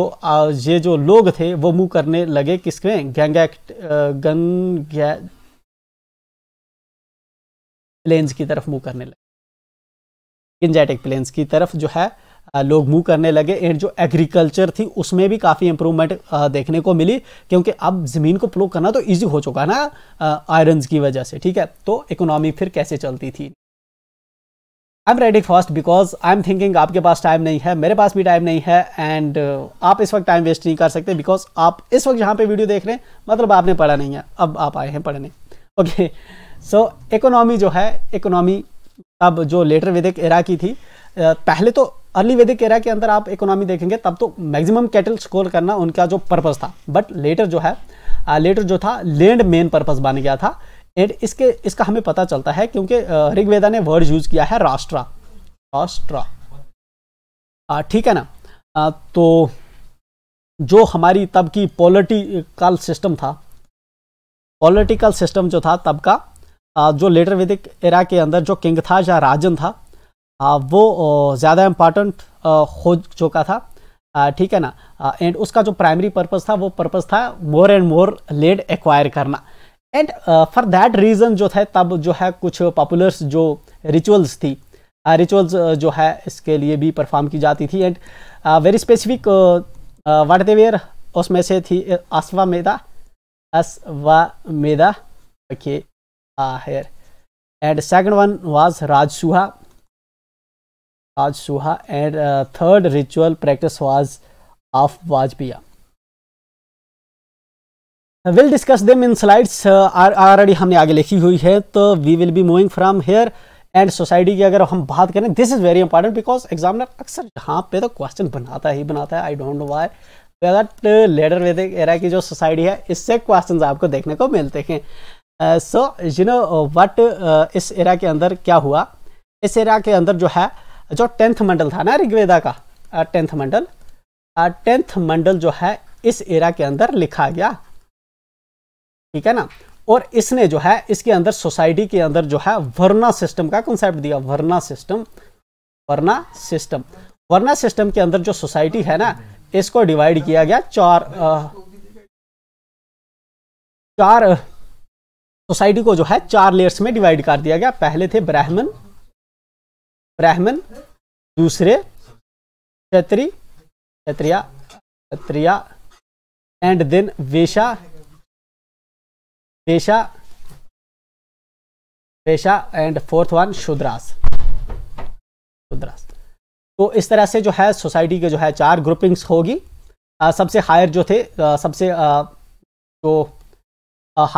ये जो लोग थे वो मूव करने लगे किसके गैंग गंगा प्लेन्स की तरफ मूव करने लगे गिंजेटिक प्लेन्स की तरफ जो है लोग मूव करने लगे एंड जो एग्रीकल्चर थी उसमें भी काफ़ी इंप्रूवमेंट देखने को मिली क्योंकि अब ज़मीन को प्लो करना तो ईजी हो चुका ना आयरन्स की वजह से ठीक है तो इकोनॉमी फिर कैसे चलती थी I am ready fast because I am thinking आपके पास टाइम नहीं है मेरे पास भी टाइम नहीं है एंड आप इस वक्त टाइम वेस्ट नहीं कर सकते बिकॉज आप इस वक्त जहाँ पे वीडियो देख रहे हैं मतलब आपने पढ़ा नहीं है अब आप आए हैं पढ़ने ओके सो इकोनॉमी जो है इकोनॉमी अब जो लेटर विदिक इरा की थी पहले तो अर्ली वैदिक एरा के अंदर आप इकोनॉमी देखेंगे तब तो मैक्सिमम कैटल स्कोर करना उनका जो पर्पज़ था बट लेटर जो है लेटर जो था लैंड मेन पर्पज़ बन गया था एंड इसके इसका हमें पता चलता है क्योंकि ऋग्वेदा ने वर्ड यूज़ किया है राष्ट्रा राष्ट्रा ठीक है ना आ, तो जो हमारी तब की पॉलिटिकल सिस्टम था पॉलिटिकल सिस्टम जो था तब का जो लेटर वैदिक एरा के अंदर जो किंग था या राजन था वो ज़्यादा इम्पॉर्टेंट हो चुका था ठीक है ना एंड उसका जो प्राइमरी पर्पस था वो पर्पस था more and more land acquire करना एंड फॉर दैट रीज़न जो था तब जो है कुछ पॉपुलर्स जो रिचुअल्स थी रिचुअल्स uh, जो है इसके लिए भी परफॉर्म की जाती थी and very specific what there were उसमें से थी Ashvamedha Ashvamedha okay are and second one was Rajasuya Rajasuya and third ritual practice was of Vajapeya will discuss them in slides already हमने आगे लिखी हुई है तो we will be moving from here and society की अगर हम बात करें this is very important because examiner अक्सर यहाँ पे तो क्वेश्चन बनाता ही बनाता है I don't know why later later Vedic era की जो सोसाइटी है इससे क्वेश्चन आपको देखने को मिलते हैं सो यू नो वट इस एरा के अंदर क्या हुआ इस एरा के अंदर जो है जो टेंथ मंडल था ना ऋग्वेदा का टेंथ मंडल टेंथ मंडल जो है इस एरा के अंदर लिखा गया ठीक है ना और इसने जो है इसके अंदर सोसाइटी के अंदर जो है वर्ना सिस्टम का कंसेप्ट दिया varna system varna system varna system के अंदर जो सोसाइटी है ना इसको डिवाइड किया गया चार आ, चार सोसाइटी को जो है चार लेयर्स में डिवाइड कर दिया गया पहले थे ब्राह्मण ब्राह्मण दूसरे Kshatriya Kshatriya Kshatriya and then Vaishya Vaishya Vaishya and fourth one Shudras Shudras तो इस तरह से जो है सोसाइटी के जो है चार ग्रुपिंग्स होगी आ, सबसे हायर जो थे आ, सबसे आ, जो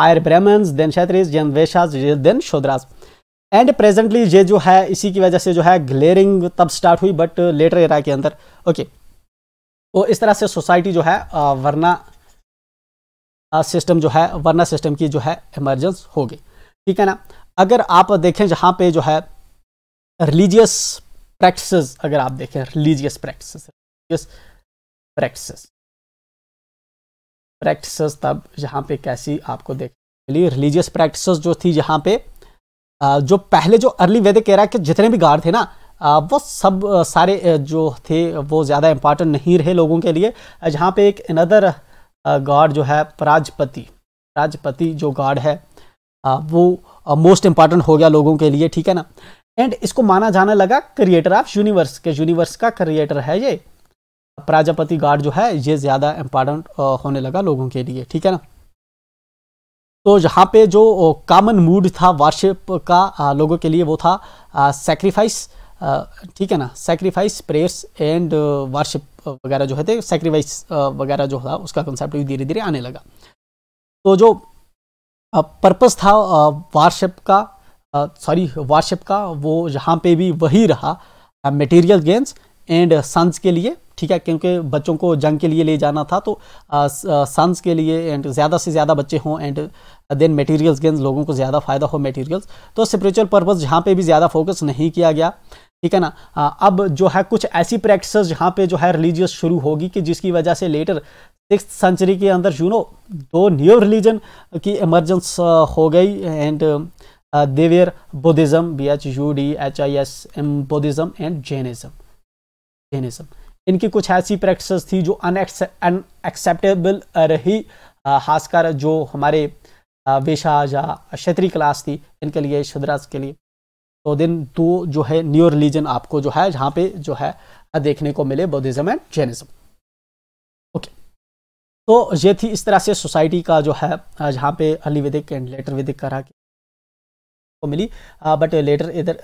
higher Brahmins then Kshatriya then Vaishyas then Shudras and presently ये जो है इसी की वजह से जो है ग्लेयरिंग तब स्टार्ट हुई बट लेटर एरा के अंदर ओके तो इस तरह से सोसाइटी जो है वरना सिस्टम जो है वरना सिस्टम की जो है इमरजेंस हो गई ठीक है ना अगर आप देखें जहाँ पे जो है रिलीजियस प्रैक्टिस अगर आप देखें religious practice religious practice practice तब यहाँ पे कैसी आपको देख रिलीजियस प्रैक्टिस जो थी यहाँ पे जो पहले जो अर्ली वैदिक एरा के जितने भी गार्ड थे ना वो सब सारे जो थे वो ज़्यादा इम्पॉर्टेंट नहीं रहे लोगों के लिए जहाँ पे एक अनदर गार्ड जो है प्राजपति प्राजपति जो गार्ड है वो मोस्ट इम्पॉर्टेंट हो गया लोगों के लिए ठीक है ना एंड इसको माना जाने लगा क्रिएटर ऑफ यूनिवर्स के यूनिवर्स का क्रिएटर है ये प्राजापति गार्ड जो है ये ज़्यादा इम्पॉर्टेंट होने लगा लोगों के लिए ठीक है ना तो यहाँ पे जो कॉमन मूड था वार्शिप का लोगों के लिए वो था सेक्रीफाइस ठीक है ना सेक्रीफाइस प्रेयर्स एंड वार्शिप वगैरह जो है थे सेक्रीफाइस वगैरह जो था उसका कंसेप्ट भी धीरे धीरे आने लगा तो जो पर्पस था वारशिप का सॉरी वार्शिप का वो यहाँ पे भी वही रहा मटेरियल गेंस एंड सन्स के लिए ठीक है क्योंकि बच्चों को जंग के लिए ले जाना था तो सन्स के लिए एंड ज़्यादा से ज़्यादा बच्चे हों एंड देन मटेरियल्स गेंस लोगों को ज़्यादा फ़ायदा हो मटेरियल्स तो स्परिचुअल पर्पज़ जहाँ पे भी ज़्यादा फोकस नहीं किया गया ठीक है ना आ, अब जो है कुछ ऐसी प्रैक्टिस जहाँ पे जो है रिलीजियस शुरू होगी कि जिसकी वजह से लेटर सिक्स सेंचुरी के अंदर यू नो दो न्यू रिलीजन की इमरजेंस हो गई and there were Buddhism B H U D H I S M Buddhism and Jainism कहने इनकी कुछ ऐसी प्रैक्टिस थी जो अनएक्सेप्टेबल रही खासकर जो हमारे वेशा या क्षेत्रीय क्लास थी इनके लिए शदराज के लिए तो दिन दो जो है न्यू रिलीजन आपको जो है जहाँ पे जो है देखने को मिले बौद्धिज़्म एंड जैनिज़्म ओके तो ये थी इस तरह से सोसाइटी का जो है जहाँ पे अली वैदिक एंड लेटर वैदिक करा के को मिली बट लेटर इधर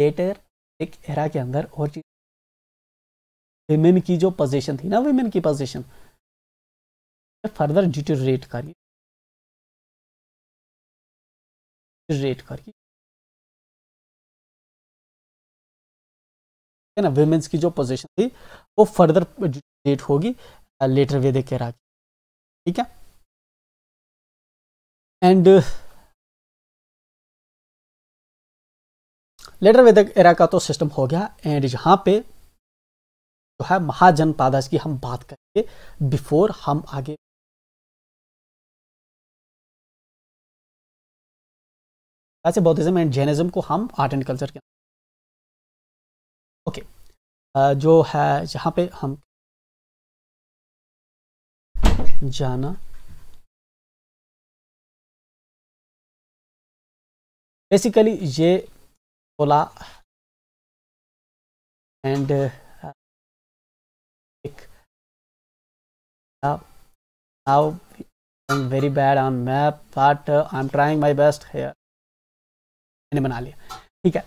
लेटर एक एरा के अंदर और चीज वेमेन की जो पोजीशन थी ना वेमेन की पोजीशन फर्दर डिटोरेट करिए रेट करिए ना वेमेंस की जो पोजीशन थी वो फर्दर डिटोरेट होगी लेटर वेदे के की ठीक है एंड लेटर वेदक एरा का तो सिस्टम हो गया एंड यहाँ पे जो है महाजनपादस की हम बात करेंगे बिफोर हम आगे ऐसे बौद्धिज्म एंड जैनिज्म को हम आर्ट एंड कल्चर के ओके जो है यहाँ पे हम जाना बेसिकली ये Ola and uh, now, now I'm very bad on map but uh, I'm trying my best here मैंने बना लिया ठीक है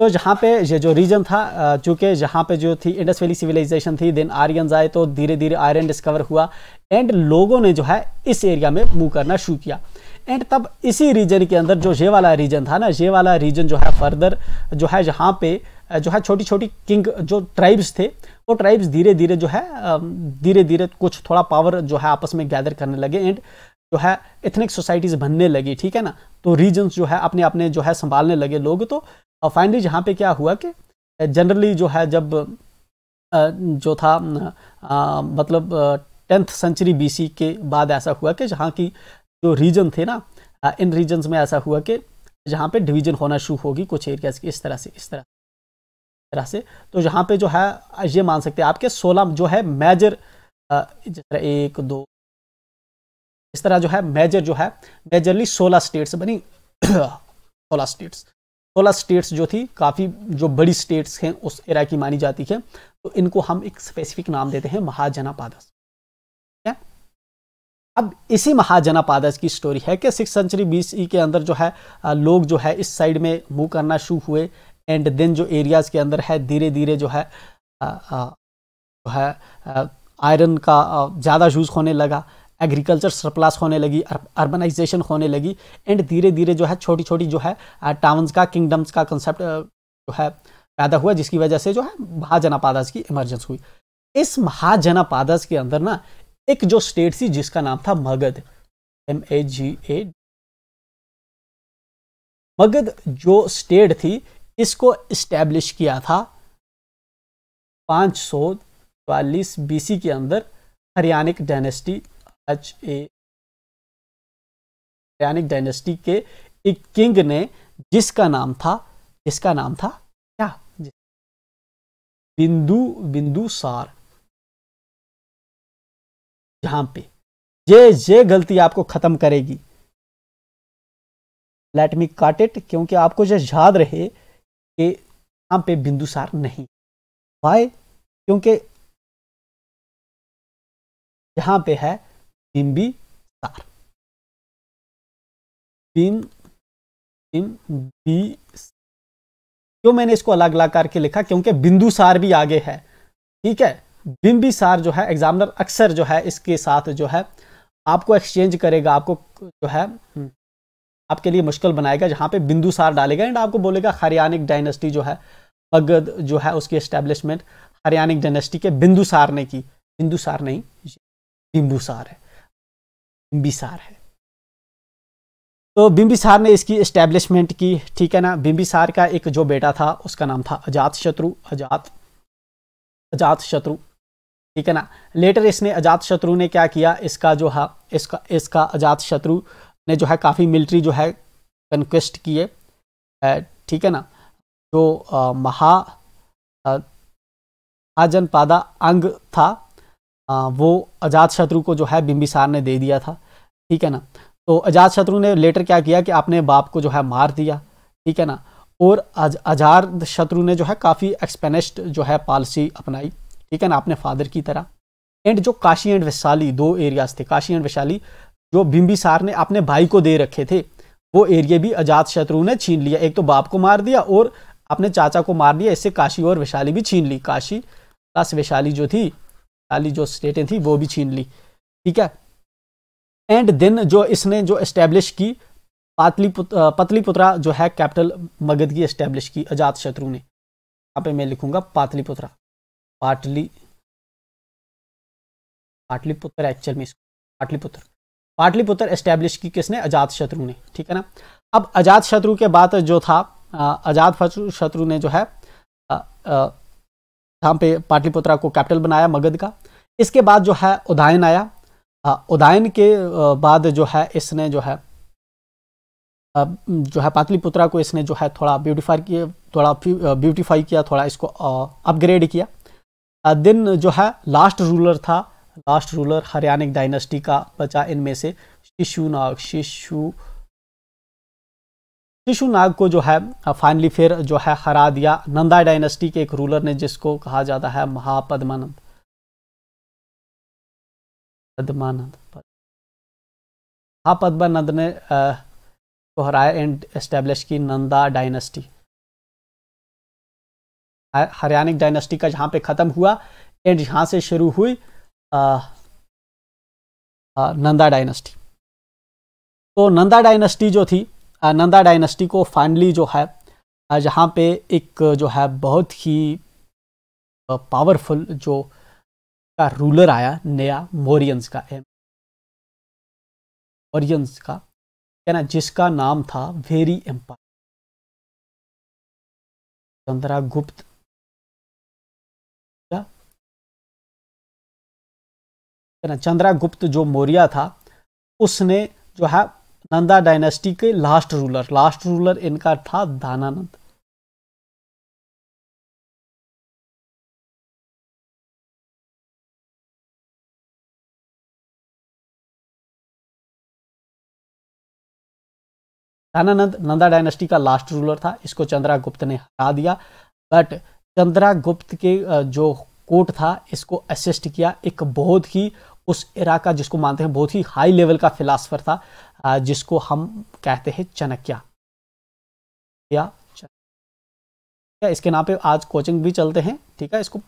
तो जहाँ पे ये जो रीजन था uh, चूँकि जहाँ पे जो थी इंडस वैली सिविलाइजेशन थी देन आर्यन आए तो धीरे धीरे आयरन डिस्कवर हुआ एंड लोगों ने जो है इस एरिया में मूव करना शुरू किया एंड तब इसी रीजन के अंदर जो ये वाला रीजन था ना ये वाला रीजन जो है फर्दर जो है यहाँ पे जो है छोटी छोटी किंग जो ट्राइब्स थे वो ट्राइब्स धीरे धीरे जो है धीरे धीरे कुछ थोड़ा पावर जो है आपस में गैदर करने लगे एंड जो है इथनिक सोसाइटीज़ बनने लगी ठीक है ना तो रीजन जो है अपने अपने जो है संभालने लगे लोग तो फाइनली यहाँ पे क्या हुआ कि जनरली जो है जब जो था मतलब टेंथ सेंचुरी बीसी के बाद ऐसा हुआ कि जहाँ की जो रीजन थे ना इन रीजन में ऐसा हुआ कि जहाँ पे डिवीजन होना शुरू होगी कुछ एरियाज की इस तरह से इस तरह तरह से तो यहाँ पे जो है ये मान सकते हैं आपके सोलह जो है मेजर जिस तरह एक दो इस तरह जो है मेजर जो है मेजरली सोलह स्टेट्स बनी सोलह स्टेट्स सोलह स्टेट्स जो थी काफ़ी जो बड़ी स्टेट्स हैं उस एरा की मानी जाती है तो इनको हम एक स्पेसिफिक नाम देते हैं महाजनापादस अब इसी महाजनापादस की स्टोरी है कि सिक्स सेंचुरी सी के अंदर जो है लोग जो है इस साइड में मूव करना शुरू हुए एंड देन जो एरियाज़ के अंदर है धीरे धीरे जो है जो है आयरन का ज़्यादा यूज़ होने लगा एग्रीकल्चर सरप्लास होने लगी अर्बनाइजेशन होने लगी एंड धीरे धीरे जो है छोटी छोटी जो है टाउन्स का किंगडम्स का कंसेप्ट जो है पैदा हुआ जिसकी वजह से जो है महाजनापादस की इमरजेंस हुई इस महाजनापादस के अंदर ना एक जो स्टेट थी जिसका नाम था Magadh M A G A Magadh जो स्टेट थी इसको इस्टेब्लिश किया था चालीस बीसी के अंदर Haryanka dynasty H A Haryanka dynasty के एक किंग ने जिसका नाम था जिसका नाम था क्या बिंदु बिंदुसार यहाँ पे ये ये गलती आपको ख़त्म करेगी लेट मी काट इट क्योंकि आपको जो याद रहे कि यहां पे बिंदुसार नहीं वाई क्योंकि यहां पे है सार बिन बिन बी क्यों मैंने इसको अलग अलग करके लिखा क्योंकि बिंदुसार भी आगे है ठीक है बिम्बिसार जो है एग्जामिनर अक्सर जो है इसके साथ जो है आपको एक्सचेंज करेगा आपको जो है हम्म, आपके लिए मुश्किल बनाएगा जहाँ पे बिंदुसार डालेगा एंड आपको बोलेगा हरियाणिक डायनेस्टी जो है मगध जो है उसकी एस्टेब्लिशमेंट हरियाणिक डायनेस्टी के बिंदुसार ने की बिंदुसार नहीं बिंबुसार है बिम्बिसार है तो बिम्बिसार ने इसकी एस्टेब्लिशमेंट की ठीक है ना बिंबिसार का एक जो बेटा था उसका नाम था अजात शत्रु अजात अजात शत्रु ठीक है ना लेटर इसने अजात शत्रु ने क्या किया इसका जो है इसका इसका अजात शत्रु ने जो है काफ़ी मिलिट्री जो है कन्क्वेस्ट किए ठीक है ना जो आ, महा आजनपादा अंग था आ, वो अजात शत्रु को जो है बिम्बिसार ने दे दिया था ठीक है ना तो अजात शत्रु ने लेटर क्या किया कि आपने बाप को जो है मार दिया ठीक है ना और अज अजात शत्रु ने जो है काफ़ी एक्सपेनिस्ट जो है पॉलिसी अपनाई ठीक है ना अपने फादर की तरह एंड जो काशी एंड वैशाली दो एरियाज थे काशी एंड वैशाली जो बिम्बिसार ने अपने भाई को दे रखे थे वो एरिया भी अजात शत्रु ने छीन लिया एक तो बाप को मार दिया और अपने चाचा को मार दिया इससे काशी और वैशाली भी छीन ली काशी प्लस वैशाली जो थी वैशाली जो स्टेटें थी वो भी छीन ली ठीक है एंड देन जो इसने जो इस्टेब्लिश की पतली पतलीपुत्रा जो है कैपिटल मगध की इस्टेब्लिश की अजात शत्रु ने यहाँ पे मैं लिखूंगा पातलीपुत्रा पाटली पाटलिपुत्र एक्चुअल में पाटलिपुत्र पाटलिपुत्र एस्टेब्लिश की किसने अजात शत्रु ने ठीक है ना अब अजात शत्रु के बाद जो था अजात शत्रु ने जो है यहाँ पे पाटलिपुत्रा को कैपिटल बनाया मगध का इसके बाद जो है उदयन आया उदयन के बाद जो है इसने जो है जो है पाटलिपुत्रा को इसने जो है थोड़ा ब्यूटीफाई किया थोड़ा ब्यूटीफाई किया थोड़ा इसको अपग्रेड किया दिन जो है लास्ट रूलर था लास्ट रूलर हरियाणिक डायनेस्टी का बचा इनमें से शिशुनाग शिशु शिशुनाग को जो है फाइनली फिर जो है हरा दिया नंदा डायनेस्टी के एक रूलर ने जिसको कहा जाता है महापद्मानंद पद्मानंद महापद्मानंद ने को हराया एंड एस्टेब्लिश की नंदा डायनेस्टी हरियाणिक डायनेस्टी का जहाँ पे ख़त्म हुआ एंड यहाँ से शुरू हुई आ, आ, नंदा डायनेस्टी तो नंदा डायनेस्टी जो थी आ, नंदा डायनेस्टी को फाइनली जो है जहाँ पे एक जो है बहुत ही पावरफुल जो का रूलर आया नया मोरियंस का एम मोरियंस का क्या ना जिसका नाम था वेरी एम्पायर चंद्रागुप्त चंद्रागुप्त जो मौर्य था उसने जो है नंदा डायनेस्टी के लास्ट रूलर लास्ट रूलर इनका था दानानंद दानानंद नंदा डायनेस्टी का लास्ट रूलर था इसको चंद्रागुप्त ने हटा दिया बट चंद्रागुप्त के जो कोर्ट था इसको असिस्ट किया एक बहुत ही उस इरा का जिसको मानते हैं बहुत ही हाई लेवल का फिलासफर था जिसको हम कहते हैं चनक्या या चनक्या इसके नाम पे आज कोचिंग भी चलते हैं ठीक है इसको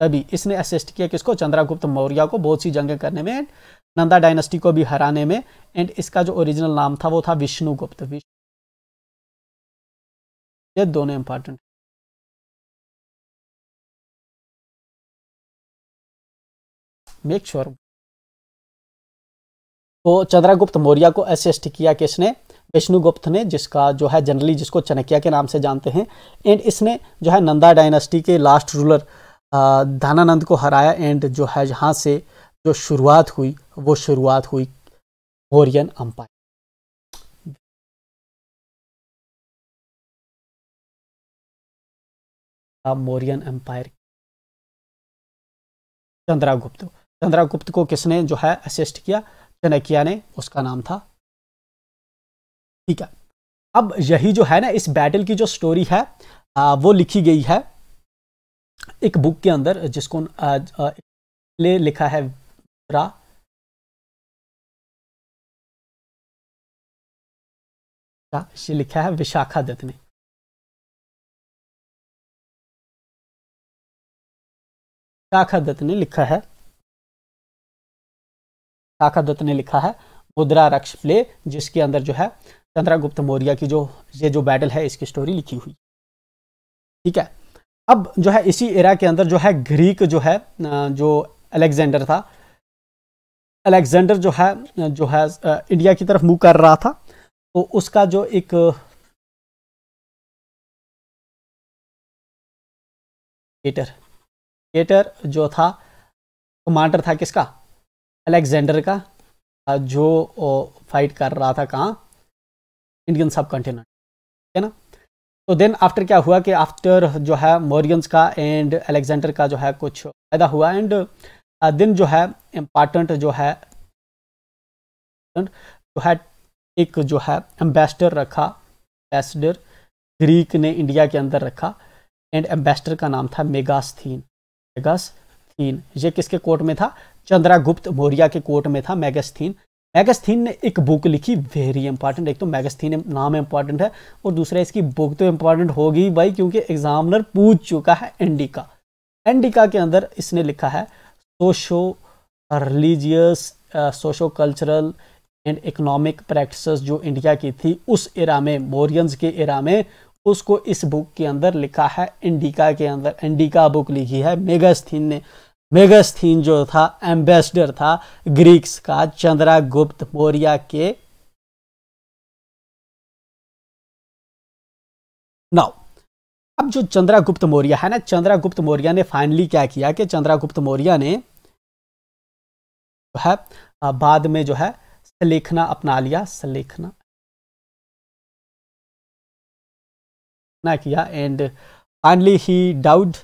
तभी इसने असिस्ट किया किसको चंद्रगुप्त मौर्य को बहुत सी जंगें करने में एंड नंदा डायनेस्टी को भी हराने में एंड इसका जो ओरिजिनल नाम था वो था विष्णुगुप्त विष्णु ये दोनों इंपॉर्टेंट श्योर sure तो चंद्रगुप्त मौर्य को असिस्ट किया किसने विष्णुगुप्त ने जिसका जो है जनरली जिसको चनकिया के नाम से जानते हैं एंड इसने जो है नंदा डायनेस्टी के लास्ट रूलर धनानंद को हराया एंड जो है यहाँ से जो शुरुआत हुई वो शुरुआत हुई मौर्यन अम्पायर मौर्यन एम्पायर चंद्रगुप्त चंद्रगुप्त को किसने जो है असिस्ट किया चनकिया ने उसका नाम था ठीक है अब यही जो है ना इस बैटल की जो स्टोरी है आ, वो लिखी गई है एक बुक के अंदर जिसको आ, आ, ले लिखा है रा लिखा है विशाखा दत्त ने विशाखा दत्त ने लिखा है काका दत्त ने लिखा है मुद्रा रक्ष प्ले जिसके अंदर जो है चंद्रगुप्त मौर्य की जो ये जो बैटल है इसकी स्टोरी लिखी हुई ठीक है अब जो है इसी एरा के अंदर जो है ग्रीक जो है जो अलेक्जेंडर था अलेक्जेंडर जो है जो है इंडिया की तरफ मूव कर रहा था तो उसका जो एक केटर केटर जो था कमांडर था किसका अलेक्जेंडर का जो फाइट कर रहा था कहाँ इंडियन सब कॉन्टिनेंट है ना तो देन आफ्टर क्या हुआ कि आफ्टर जो है मोरियंस का एंड अलेक्जेंडर का जो है कुछ फायदा हुआ एंड दिन जो है इम्पॉर्टेंट जो है जो है एक जो है एम्बेसडर रखा एम्बेसडर ग्रीक ने इंडिया के अंदर रखा एंड एम्बेसडर का नाम था मेगास थीन ये किसके कोर्ट में था चंद्रागुप्त मौर्य के कोर्ट में था मैगस्थीन मैगस्थीन ने एक बुक लिखी वेरी इंपॉर्टेंट एक तो मैगस्थीन नाम इंपॉर्टेंट है और दूसरा इसकी बुक तो इंपॉर्टेंट होगी भाई क्योंकि एग्जामिनर पूछ चुका है एंडिका एंडिका के अंदर इसने लिखा है socio religious socio cultural and economic practice जो इंडिया की थी उस इरा में मोरियंस के इरा में उसको इस बुक के अंदर लिखा है इंडिका के अंदर इंडिका बुक लिखी है मेगास्थीन ने मेगस्थीन जो था एम्बेसडर था ग्रीक्स का चंद्रागुप्त मौर्य के नाउ अब जो चंद्रागुप्त मौर्य है ना चंद्रागुप्त मौर्य ने फाइनली क्या किया कि चंद्रागुप्त मौर्य ने जो है बाद में जो है सलेखना अपना लिया सलेखना ना किया एंड फाइनली ही डाउड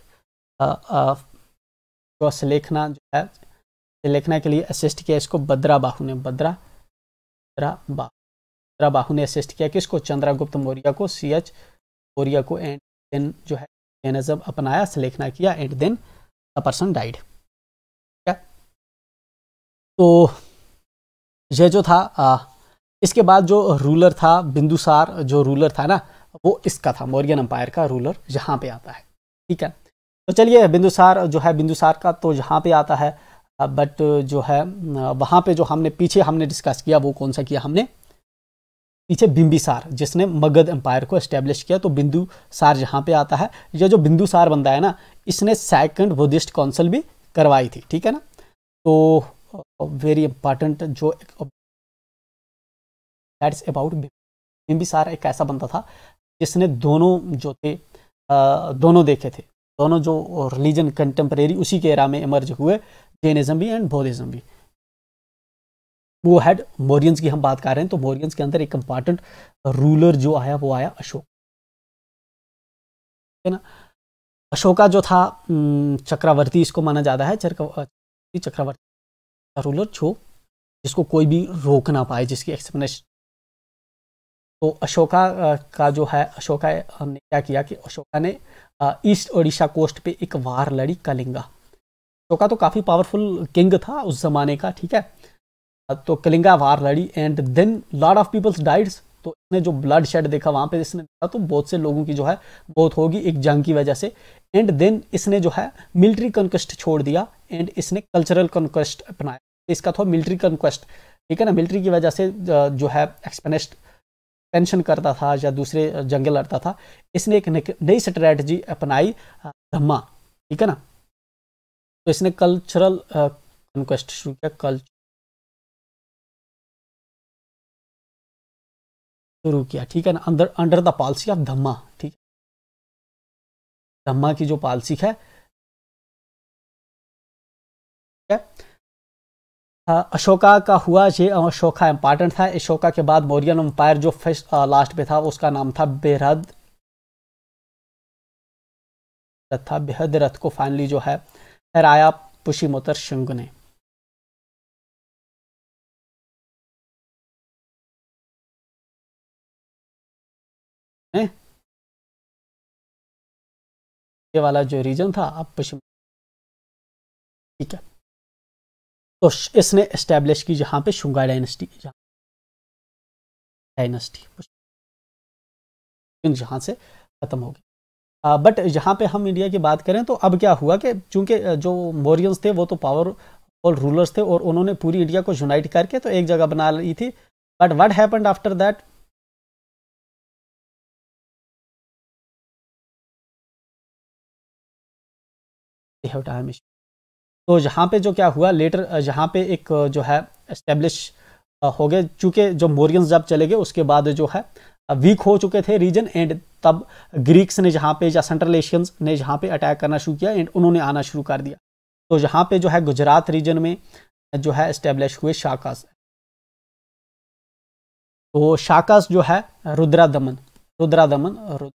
जो अश्लेखना जो है अश्लेखना के लिए असिस्ट किया इसको बद्रा बाहू ने बद्रा बद्रा बाहू बद्रा बाहू ने असिस्ट किया किसको चंद्रागुप्त मौर्य को सी एच मौर्य को एंड देन जो है नजब अपनाया अश्लेखना किया and then the person died तो यह जो था आ, इसके बाद जो रूलर था बिंदुसार जो रूलर था ना वो इसका था मौर्यन अंपायर का रूलर यहाँ पे आता है ठीक है तो चलिए बिंदुसार जो है बिंदुसार का तो यहाँ पे आता है बट जो है वहाँ पे जो हमने पीछे हमने डिस्कस किया वो कौन सा किया हमने पीछे बिंबिसार जिसने मगध एम्पायर को एस्टेब्लिश किया तो बिंदुसार यहाँ पे आता है या जो बिंदुसार बंदा है ना इसने सेकंड बुद्धिस्ट काउंसिल भी करवाई थी ठीक है ना तो वेरी इंपॉर्टेंट जो दैट्स अबाउट बिंबिसार एक ऐसा बंदा था जिसने दोनों जो थे दोनों देखे थे दोनों जो रिलीजन कंटेम्प्रेरी उसी के एरा में इमर्ज हुए जेनिज्म भी एंड बौद्धिज़्म भी वो हैड मोरियंस की हम बात कर रहे हैं तो मोरियंस के अंदर एक इंपॉर्टेंट रूलर जो आया वो आया अशोक है ना अशोका जो था चक्रवर्ती इसको माना जाता है चक्रवर्ती चक्रवर्ती रूलर जो जिसको कोई भी रोक ना पाए जिसकी एक्सप्लेनेशन तो अशोका का जो है अशोका ने क्या किया कि अशोका ने ईस्ट ओडिशा कोस्ट पे एक वार लड़ी कलिंगा अशोका तो काफ़ी पावरफुल किंग था उस जमाने का ठीक है तो कलिंगा वार लड़ी and then lot of peoples died तो इसने जो ब्लड शेड देखा वहाँ पे इसने देखा तो बहुत से लोगों की जो है बहुत होगी एक जंग की वजह से एंड देन इसने जो है मिलिट्री कन्क्वेस्ट छोड़ दिया एंड इसने कल्चरल कन्क्वेस्ट अपनाया इसका था मिलिट्री कन्क्वेस्ट ठीक है ना मिलिट्री की वजह से जो है एक्सपेनिस्ट पेंशन करता था या दूसरे जंगे लड़ता था इसने एक नई स्ट्रैटेजी अपनाई धम्मा ठीक है ना तो इसने कल्चरल कन्क्वेस्ट शुरू किया कल्चर शुरू किया ठीक है ना अंदर under the policy of Dhamma ठीक है धम्मा की जो पॉलिसी है ठीक है अशोका का हुआ ये अशोका इम्पॉर्टेंट था अशोका के बाद मौर्यन एम्पायर जो फर्स्ट लास्ट पे था उसका नाम था बेहद था बेहद रथ को फाइनली जो है हराया पुशीमोतर शिंग ने ने? ये वाला जो रीजन था अब पुशीमोतर ठीक है तो इसने इस्टेब्लिश की जहाँ पे शुंगा डायनेस्टी डायनेस्टी जहाँ से ख़त्म होगी बट यहाँ पे हम इंडिया की बात करें तो अब क्या हुआ कि चूंकि जो मोरियंस थे वो तो पावर और रूलर्स थे और उन्होंने पूरी इंडिया को यूनाइट करके तो एक जगह बना ली थी but what happened after that they have time issues. तो यहाँ पे जो क्या हुआ लेटर यहाँ पे एक जो है इस्टेब्लिश हो गए चूँकि जो मोरियंस जब चले गए उसके बाद जो है वीक हो चुके थे रीजन एंड तब ग्रीक्स ने जहाँ पे या सेंट्रल एशियंस ने जहाँ पे अटैक करना शुरू किया एंड उन्होंने आना शुरू कर दिया तो यहाँ पे जो है गुजरात रीजन में जो है इस्टेब्लिश हुए शाकास तो शाकास जो है रुद्रा दमन रुद्रा दमन रुद्रा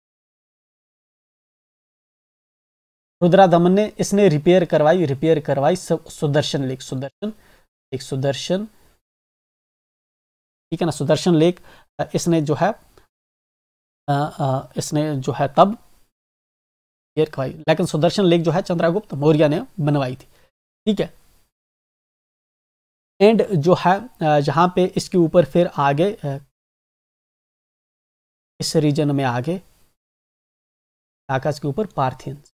रुद्रा दमन ने इसने रिपेयर करवाई रिपेयर करवाई सुदर्शन लेक सुदर्शन लेक सुदर्शन ठीक है ना सुदर्शन लेक इसने जो है इसने जो है तब रिपेयर करवाई लेकिन सुदर्शन लेक जो है चंद्रगुप्त मौर्य ने बनवाई थी ठीक है एंड जो है जहां पे इसके ऊपर फिर आगे इस रीजन में आगे आकाश के ऊपर पार्थियंस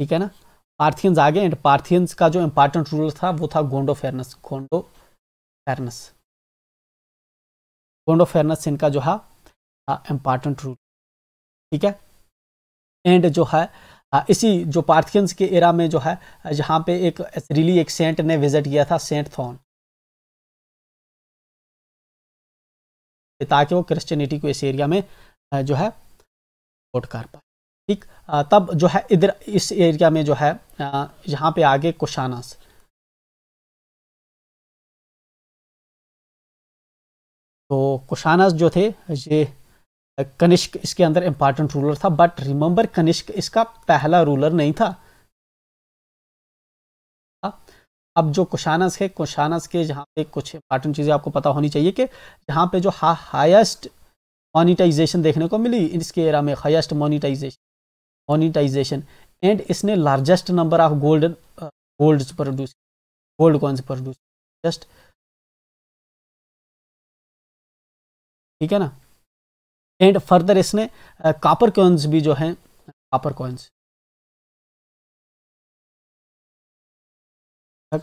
ठीक है ना पार्थियंस आ गए एंड पार्थियंस का जो इंपॉर्टेंट रूलर था वो था गोंडो फेरनस गोंडो फेरनस गोंडो फेरनस इनका जो है इंपॉर्टेंट रूल ठीक है एंड जो है इसी जो पार्थियंस के एरा में जो है जहां पे एक रिली एक सेंट ने विजिट किया था सेंट थॉन ताकि वो क्रिश्चियनिटी को इस एरिया में जो है वोट कर पाए ठीक तब जो है इधर इस एरिया में जो है यहाँ पे आगे कुशानास तो कुशानास जो थे ये कनिष्क इसके अंदर इम्पॉर्टेंट रूलर था बट रिमेंबर कनिष्क इसका पहला रूलर नहीं था अब जो कुशानस है कुशानस के जहाँ पे कुछ इंपॉर्टेंट चीज़ें आपको पता होनी चाहिए कि जहाँ पे जो हा हाईएस्ट मोनिटाइजेशन देखने को मिली इसके एरा में हाईएस्ट मोनिटाइजेशन मोनिटाइजेशन एंड इसने largest number of gold gold produce gold coins produce just ठीक है ना एंड फर्दर इसने कापर uh, कॉइन्स भी जो है कॉपर कॉइन्स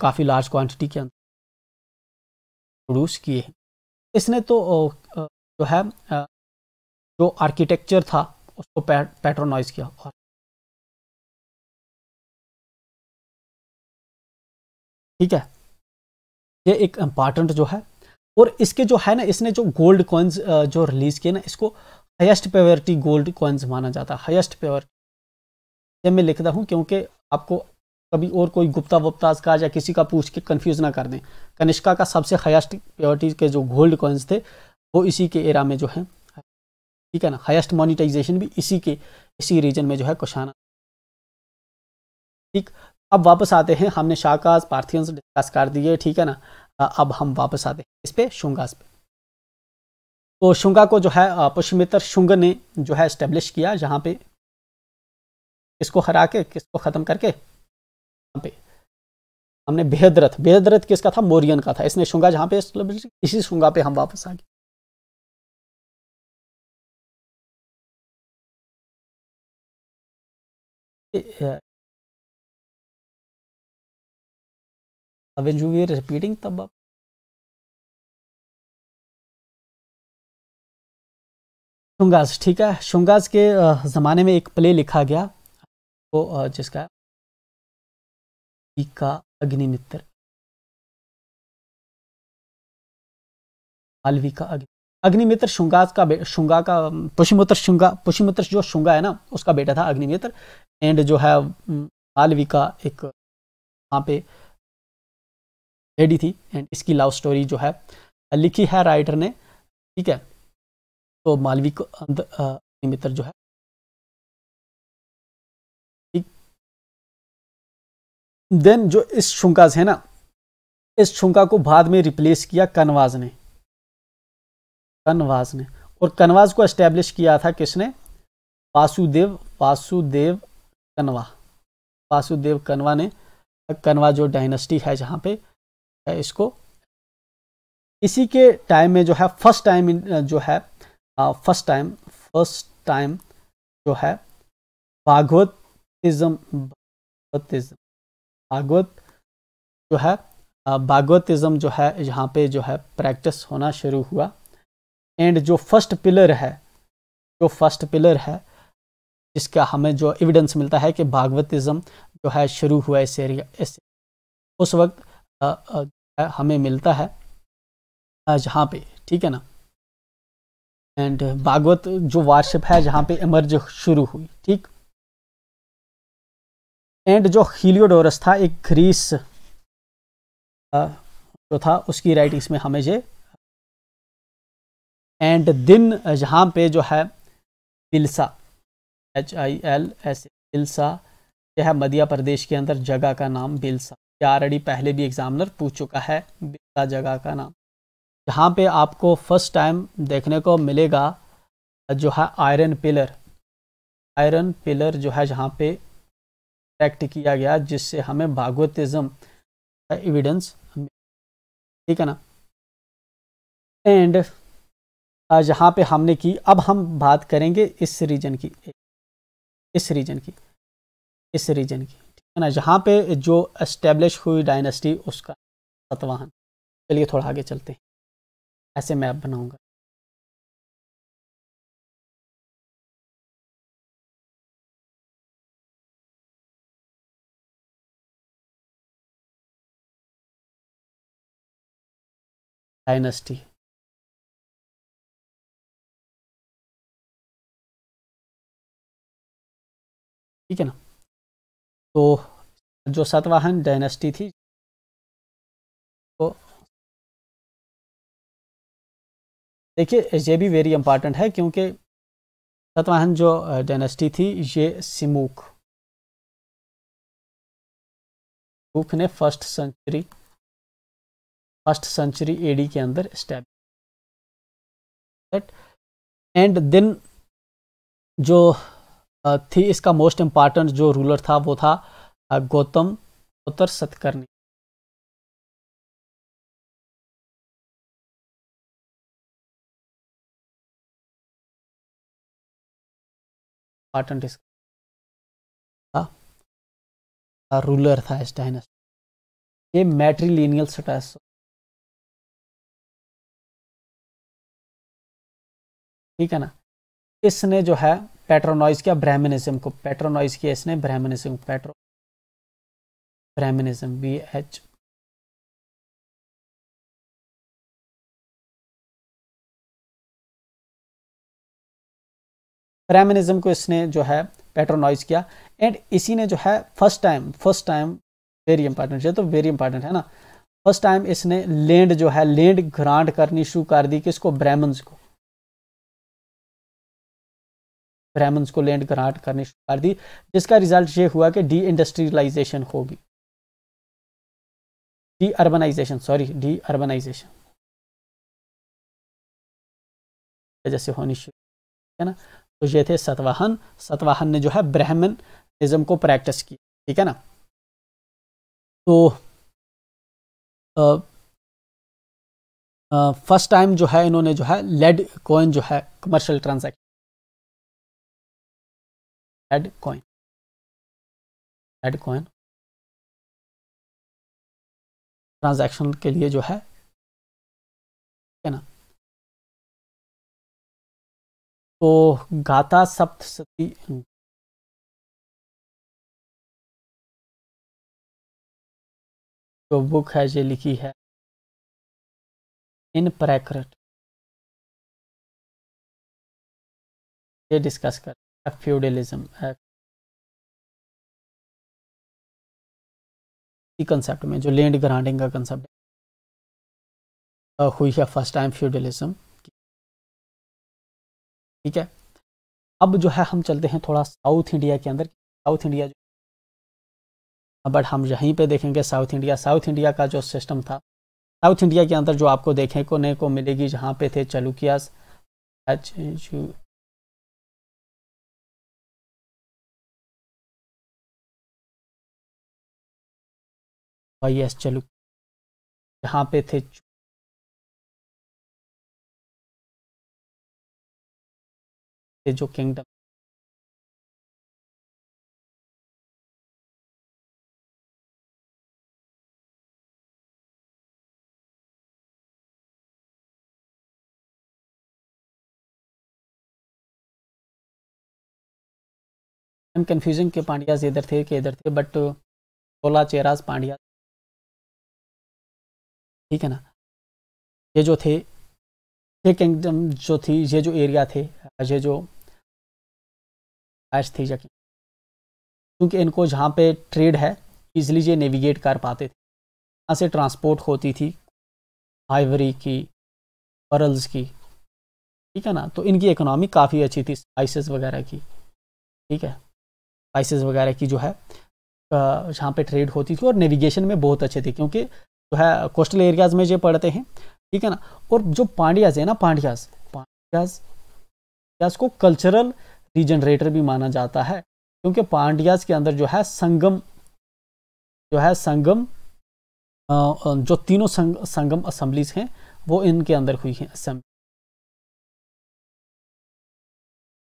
काफ़ी लार्ज क्वांटिटी के अंदर प्रोड्यूस किए इसने तो जो है uh, जो आर्किटेक्चर था उसको पैट्रोनाइज किया और ठीक है ये एक इंपॉर्टेंट जो है और इसके जो है ना इसने जो गोल्ड कॉइन्स जो रिलीज़ किए ना इसको हाइस्ट प्योरिटी गोल्ड कॉइन्स माना जाता है हाइस्ट प्योरिटी ये मैं लिखता हूँ क्योंकि आपको कभी और कोई गुप्ता वुप्ताज का या किसी का पूछ के कंफ्यूज ना कर दें कनिष्का का सबसे हाइस्ट प्योरिटी के जो गोल्ड कॉइन्स थे वो इसी के एरा में जो है ठीक है ना हाइस्ट मोनिटाइजेशन भी इसी के इसी रीजन में जो है कुशाना ठीक अब वापस आते हैं हमने शाकाज पार्थियंस डिस्कस कर दिए ठीक है ना अब हम वापस आते हैं इस पे शुंगास पे तो शुंगा को जो है पुष्मित्र शुंग ने जो है इस्टेब्लिश किया जहाँ पे किसको हरा के किसको ख़त्म करके यहाँ पे हमने बेहद बेहदरथ किसका था मोरियन का था इसने शुंगा जहाँ पे इसी शुंगा पे हम वापस आ गए when you were repeating तब आप शुंगाज ठीक है शुंगाज के ज़माने में एक प्ले लिखा गया वो तो जिसका का अग्निमित्र मालवी का अग्नि अग्निमित्र शुंगा का शुंगा का पुष्यमित्र शुंगा पुष्यमित्र जो शुंगा है ना उसका बेटा था अग्निमित्र एंड जो है मालवी का एक वहाँ पे लेडी थी एंड इसकी लव स्टोरी जो है लिखी है राइटर ने ठीक है तो मालवी को अग्निमित्र जो है देन जो इस शुंकाज है ना इस शुंका को बाद में रिप्लेस किया कनवाज ने कनवाज ने और कनवास को एस्टेब्लिश किया था किसने वासुदेव वासुदेव कनवा वासुदेव कनवा ने कनवा जो डायनेस्टी है जहाँ पे है इसको इसी के टाइम में जो है फर्स्ट टाइम जो है फर्स्ट टाइम फर्स्ट टाइम जो है भागवतिज्म भागवतिज्म भागवत जो है भागवतिज्म जो है यहाँ पे जो है प्रैक्टिस होना शुरू हुआ एंड जो फर्स्ट पिलर है जो फर्स्ट पिलर है जिसका हमें जो एविडेंस मिलता है कि भागवतिज्म जो है शुरू हुआ इस एरिया इस उस वक्त आ, आ, हमें मिलता है जहाँ पे ठीक है ना एंड भागवत जो वार्शिप है जहाँ पे इमर्ज शुरू हुई ठीक एंड जो हीलियोडोरस था एक ग्रीस जो था उसकी राइटिंग्स में हमें ये एंड दिन यहाँ पे जो है दिलसा एच आई एल एस दिलसा यह है मध्य प्रदेश के अंदर जगह का नाम बिलसा यह ऑलरेडी पहले भी एग्जामिनर पूछ चुका है बिलसा जगह का नाम यहाँ पे आपको फर्स्ट टाइम देखने को मिलेगा जो है आयरन पिलर आयरन पिलर जो है जहाँ पे एक्ट किया गया जिससे हमें भागवतिज्म का एविडेंस ठीक है ना एंड जहाँ पे हमने की अब हम बात करेंगे इस रीजन की इस रीजन की इस रीजन की ठीक है ना जहाँ पे जो एस्टेब्लिश हुई डायनेस्टी उसका सतवाहन चलिए थोड़ा आगे चलते हैं ऐसे मैप बनाऊंगा डायनेस्टी ठीक है ना तो जो सातवाहन डायनेस्टी थी तो देखिए ये भी वेरी इंपॉर्टेंट है क्योंकि सातवाहन जो डायनेस्टी थी ये सिमूख सिमूक ने first century first century AD के अंदर स्टैब्लिश एंड देन जो थी इसका मोस्ट इम्पॉर्टेंट जो रूलर था वो था गौतम उत्तर सतकर्णी इसका रूलर था इस डायनेस्टी ये मैट्रिलिनियल स्टेस ठीक है ना इसने जो है पैट्रोनॉइस क्या ब्रह्मनिज्म को पैट्रोनॉइस किया इसने ब्रह्मनिज्म को पेट्रो ब्रह्मनिज्म बी एच ब्रह्मनिज्म को इसने जो है पैट्रोनाइज किया एंड इसी ने जो है first time first time very important है तो वेरी इंपॉर्टेंट है ना फर्स्ट टाइम इसने लैंड जो है लैंड ग्रांट करनी शुरू कर दी किसको ब्राह्मण्स को ब्राह्मण्स को लैंड ग्रांट करने शुरू कर दी जिसका रिजल्ट ये हुआ कि डी इंडस्ट्रियलाइजेशन होगी de urbanization sorry de urbanization वजह से होनी शुरू है ना तो ये थे सतवाहन सतवाहन ने जो है ब्राह्मणिज्म को प्रैक्टिस किया ठीक है ना तो फर्स्ट टाइम जो है इन्होंने जो है लेड कॉइन जो है commercial transaction add coin add coin transaction के लिए जो है है ना तो गाता सती जो बुक है ये लिखी है इन प्रैक्रट ये डिस्कस कर feudalism कंसेप्ट में जो लैंड ग्रांडिंग का कंसेप्ट हुई है फर्स्ट टाइम फ्यूडलिज्म ठीक है अब जो है हम चलते हैं थोड़ा साउथ इंडिया के अंदर साउथ इंडिया जो बट हम यहीं पे देखेंगे साउथ इंडिया साउथ इंडिया का जो सिस्टम था साउथ इंडिया के अंदर जो आपको देखने को को मिलेगी जहाँ पे थे चलुकियास वाई एस चलू यहाँ पे थे जो किंगडम कंफ्यूजन के पांड्याज इधर थे कि इधर थे बट सोलह चेराज पांड्या ठीक है ना ये जो थे ये किंगडम जो थी ये जो एरिया थे ये जो आज थी या क्योंकि इनको जहाँ पे ट्रेड है इजिली ये नेविगेट कर पाते थे यहाँ से ट्रांसपोर्ट होती थी आइवरी की पर्ल्स की ठीक है ना तो इनकी इकोनॉमी काफ़ी अच्छी थी स्पाइसेस वगैरह की ठीक है स्पाइसेस वगैरह की जो है जहाँ पे ट्रेड होती थी और नेविगेशन में बहुत अच्छे थे क्योंकि है कोस्टल एरियाज़ में ये पढ़ते हैं ठीक है ना और जो पांड्याज है ना पांड्याज पांड्याज पांड्याज को कल्चरल रिजनरेटर भी माना जाता है क्योंकि पांड्याज के अंदर जो है संगम जो है संगम जो तीनों संग, संगम असम्बलीज हैं वो इनके अंदर हुई हैं असम्बली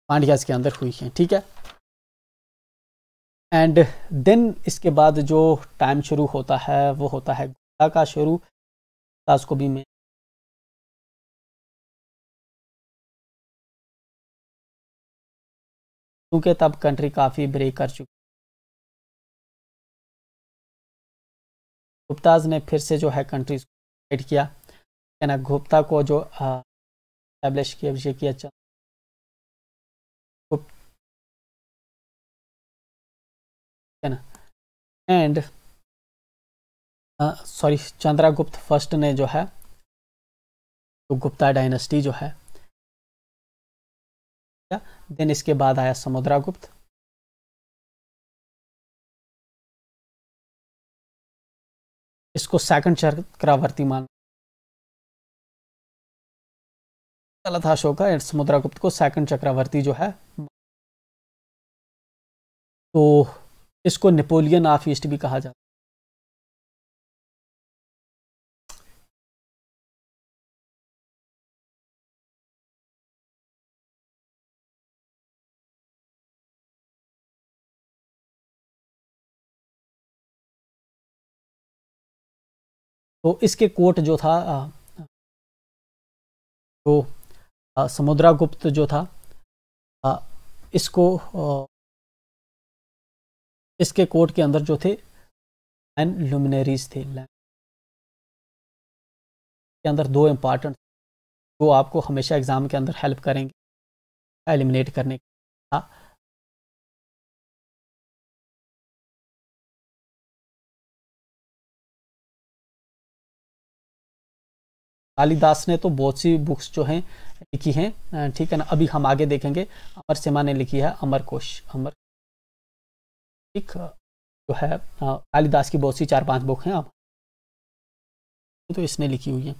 पांड्याज के अंदर हुई हैं ठीक है एंड देन इसके बाद जो टाइम शुरू होता है वो होता है का शुरू भी में क्योंकि तब कंट्री काफ़ी ब्रेक कर चुकी गुप्ताज ने फिर से जो है कंट्रीज को एड किया है ना गुप्ता को जो इस्टेब्लिश किया अभिषेक किया चंद है ना एंड सॉरी चंद्रागुप्त फर्स्ट ने जो है तो गुप्ता डायनेस्टी जो है देन इसके बाद आया समुद्रागुप्त इसको सेकंड चक्रावर्ती मान चला था अशोका एंड समुद्रागुप्त को सेकंड चक्रवर्ती जो है तो इसको नेपोलियन ऑफ ईस्ट भी कहा जाता तो इसके कोट जो था तो समुद्रागुप्त जो था इसको इसके कोट के अंदर जो थे लैंड लुमिनरीज थे के अंदर दो इम्पॉर्टेंट जो आपको हमेशा एग्ज़ाम के अंदर हेल्प करेंगे एलिमिनेट करने का कालिदास ने तो बहुत सी बुक्स जो हैं लिखी हैं ठीक है ना अभी हम आगे देखेंगे अमर सिम्हा ने लिखी है अमर कोश अमर ठीक जो है कालिदास की बहुत सी चार पांच बुक हैं तो इसने लिखी हुई है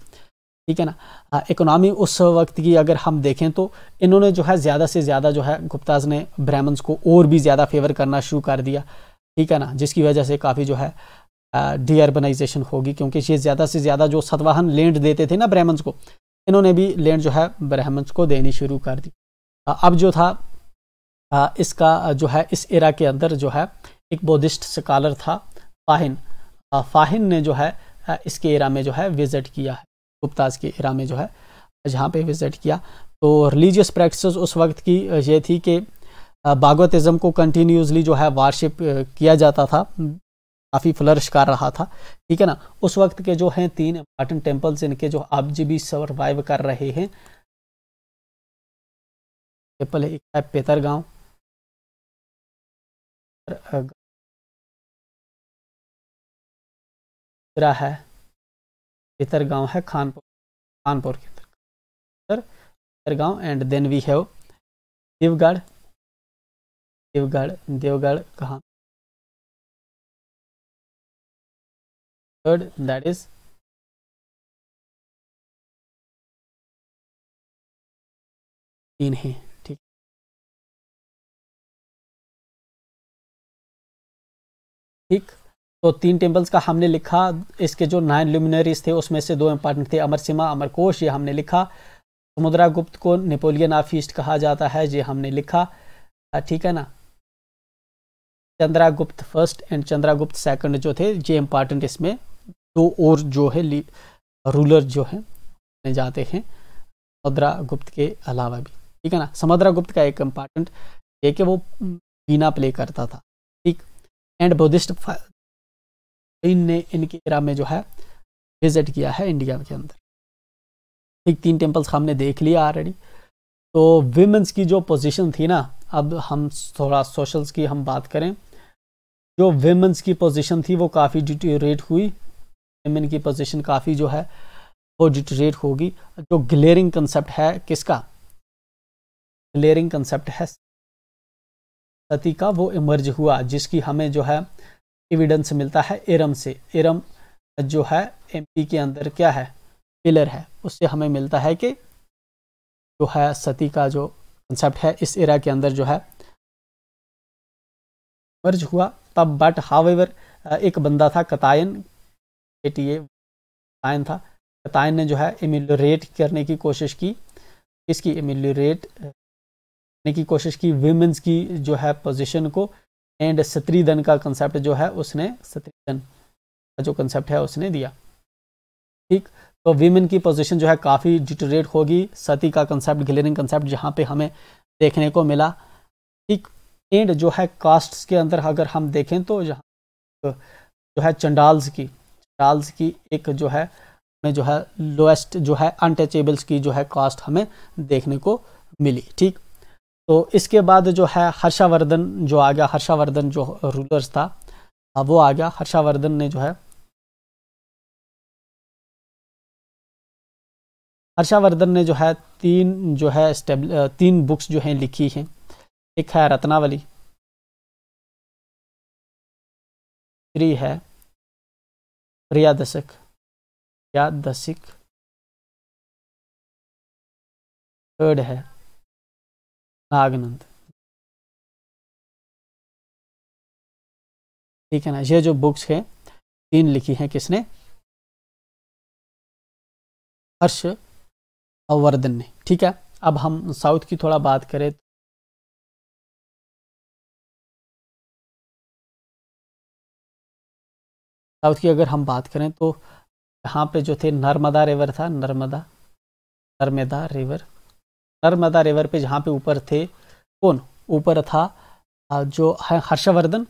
ठीक है ना इकोनॉमी उस वक्त की अगर हम देखें तो इन्होंने जो है ज़्यादा से ज़्यादा जो है गुप्ताज ने ब्राह्मण्स को और भी ज़्यादा फेवर करना शुरू कर दिया ठीक है ना जिसकी वजह से काफ़ी जो है डीअर्बनाइजेशन होगी क्योंकि ये ज़्यादा से ज़्यादा जो सतवाहन लैंड देते थे ना ब्राह्मण्स को इन्होंने भी लैंड जो है ब्राह्मण्स को देनी शुरू कर दी अब जो था इसका जो है इस एरा के अंदर जो है एक बौद्धिस्ट स्कॉलर था फाहिन फाहिन ने जो है इसके एरा में जो है विज़िट किया है गुप्ताज के एरा में जो है जहाँ पे विज़िट किया तो रिलीजियस प्रैक्टिस उस वक्त की ये थी कि भागवतिज़म को कंटिन्यूसली जो है वारशिप किया जाता था काफ़ी फ्लरिश कर रहा था ठीक है ना उस वक्त के जो हैं तीन इम्पॉर्टेंट टेम्पल्स इनके जो जी भी सर्वाइव कर रहे हैं टेम्पल एक है पेतर गाँव दूसरा है पेतर गाँव है खानपुर खानपुर के अंदर पेतर गाँव and then we have Deogarh Deogarh Deogarh कहाँ third that is तीन है ठीक ठीक तो तीन टेम्पल्स का हमने लिखा इसके जो नाइन ल्यूमिनरीज थे उसमें से दो इंपॉर्टेंट थे अमर अमरकोश ये हमने लिखा समुद्रा गुप्त को नेपोलियन ऑफ ईस्ट कहा जाता है ये हमने लिखा हाँ, ठीक है ना Chandragupta first and Chandragupta second जो थे ये इंपॉर्टेंट इसमें दो और जो है रूलर जो है जाते हैं समुद्रा गुप्त के अलावा भी ठीक है ना समुद्रा गुप्त का एक इम्पॉर्टेंट ये कि वो बीना प्ले करता था ठीक एंड बुद्धिस्ट ने इनके इरा में जो है विजिट किया है इंडिया के अंदर ठीक तीन टेम्पल्स हमने देख लिया ऑलरेडी तो विमेंस की जो पोजीशन थी ना अब हम थोड़ा सोशल्स की हम बात करें जो वेमेंस की पोजीशन थी वो काफ़ी डिटोरेट हुई विमेन की पोजीशन काफ़ी जो है वो डिटरेट होगी जो ग्लेयरिंग कंसेप्ट है किसका ग्लेयरिंग कंसेप्ट है सती का वो इमर्ज हुआ जिसकी हमें जो है एविडेंस मिलता है एरम से एरम जो है एमपी के अंदर क्या है पिलर है उससे हमें मिलता है कि जो है सती का जो कंसेप्ट है इस एरा के अंदर जो है मर्ज हुआ तब बट हावेवर एक बंदा था कतायन एटी ए तायन था तायन ने जो है एम्यूलरेट करने की कोशिश की इसकी एम्यूलरेट करने की कोशिश की वीमेंस की जो है पोजीशन को एंड सत्रीधन का कंसेप्ट जो है उसने सत्रीधन का जो कंसेप्ट है उसने दिया ठीक तो वीमेन की पोजीशन जो है काफ़ी डिटोरेट होगी सती का कंसेप्ट गिलेरिंग कंसेप्ट जहाँ पे हमें देखने को मिला ठीक एंड जो है कास्ट्स के अंदर अगर हम देखें तो जहाँ जो है चंडाल्स की चार्ल्स की एक जो है में जो है लोएस्ट जो है अनटचेबल्स की जो है कास्ट हमें देखने को मिली ठीक तो इसके बाद जो है हर्षावर्धन जो आ गया हर्षावर्धन जो रूलर्स था वो आ गया हर्षावर्धन ने जो है हर्षावर्धन ने जो है तीन जो है तीन बुक्स जो हैं लिखी हैं एक है रत्नावली है त्रयादशक त्रयादशिक थर्ड है नागनंद ठीक है ना ये जो बुक्स है तीन लिखी है किसने हर्ष अवर्धन ने ठीक है अब हम साउथ की थोड़ा बात करें साउथ की अगर हम बात करें तो यहाँ पे जो थे नर्मदा रिवर था नर्मदा नर्मदा रिवर नर्मदा रिवर पे जहाँ पे ऊपर थे कौन ऊपर था जो है हर्षवर्धन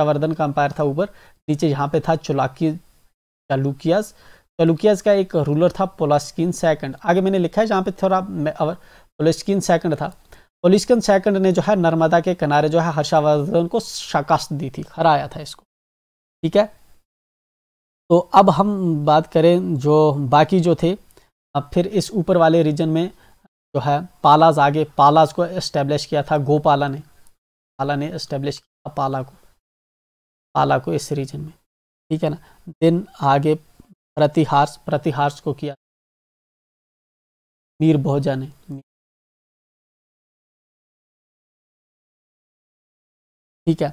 हर्षवर्धन का अंपायर था ऊपर नीचे यहाँ पे था चुलाकी चालुकियाज चालुकियाज का एक रूलर था पोलास्किन सेकंड आगे मैंने लिखा है जहाँ पे थोड़ा पोलिस्किन सेकंड था पोलिस्किन सेकंड ने जो है नर्मदा के किनारे जो है हर्षवर्धन को शकास्त दी थी हराया था इसको ठीक है तो अब हम बात करें जो बाकी जो थे अब फिर इस ऊपर वाले रीजन में जो है पालाज आगे पालाज को इस्टेब्लिश किया था गोपाला ने पाला ने इस्टेब्लिश किया पाला को पाला को इस रीजन में ठीक है ना दिन आगे प्रतिहार्स प्रतिहार्स को किया मीर बहुजा ने ठीक है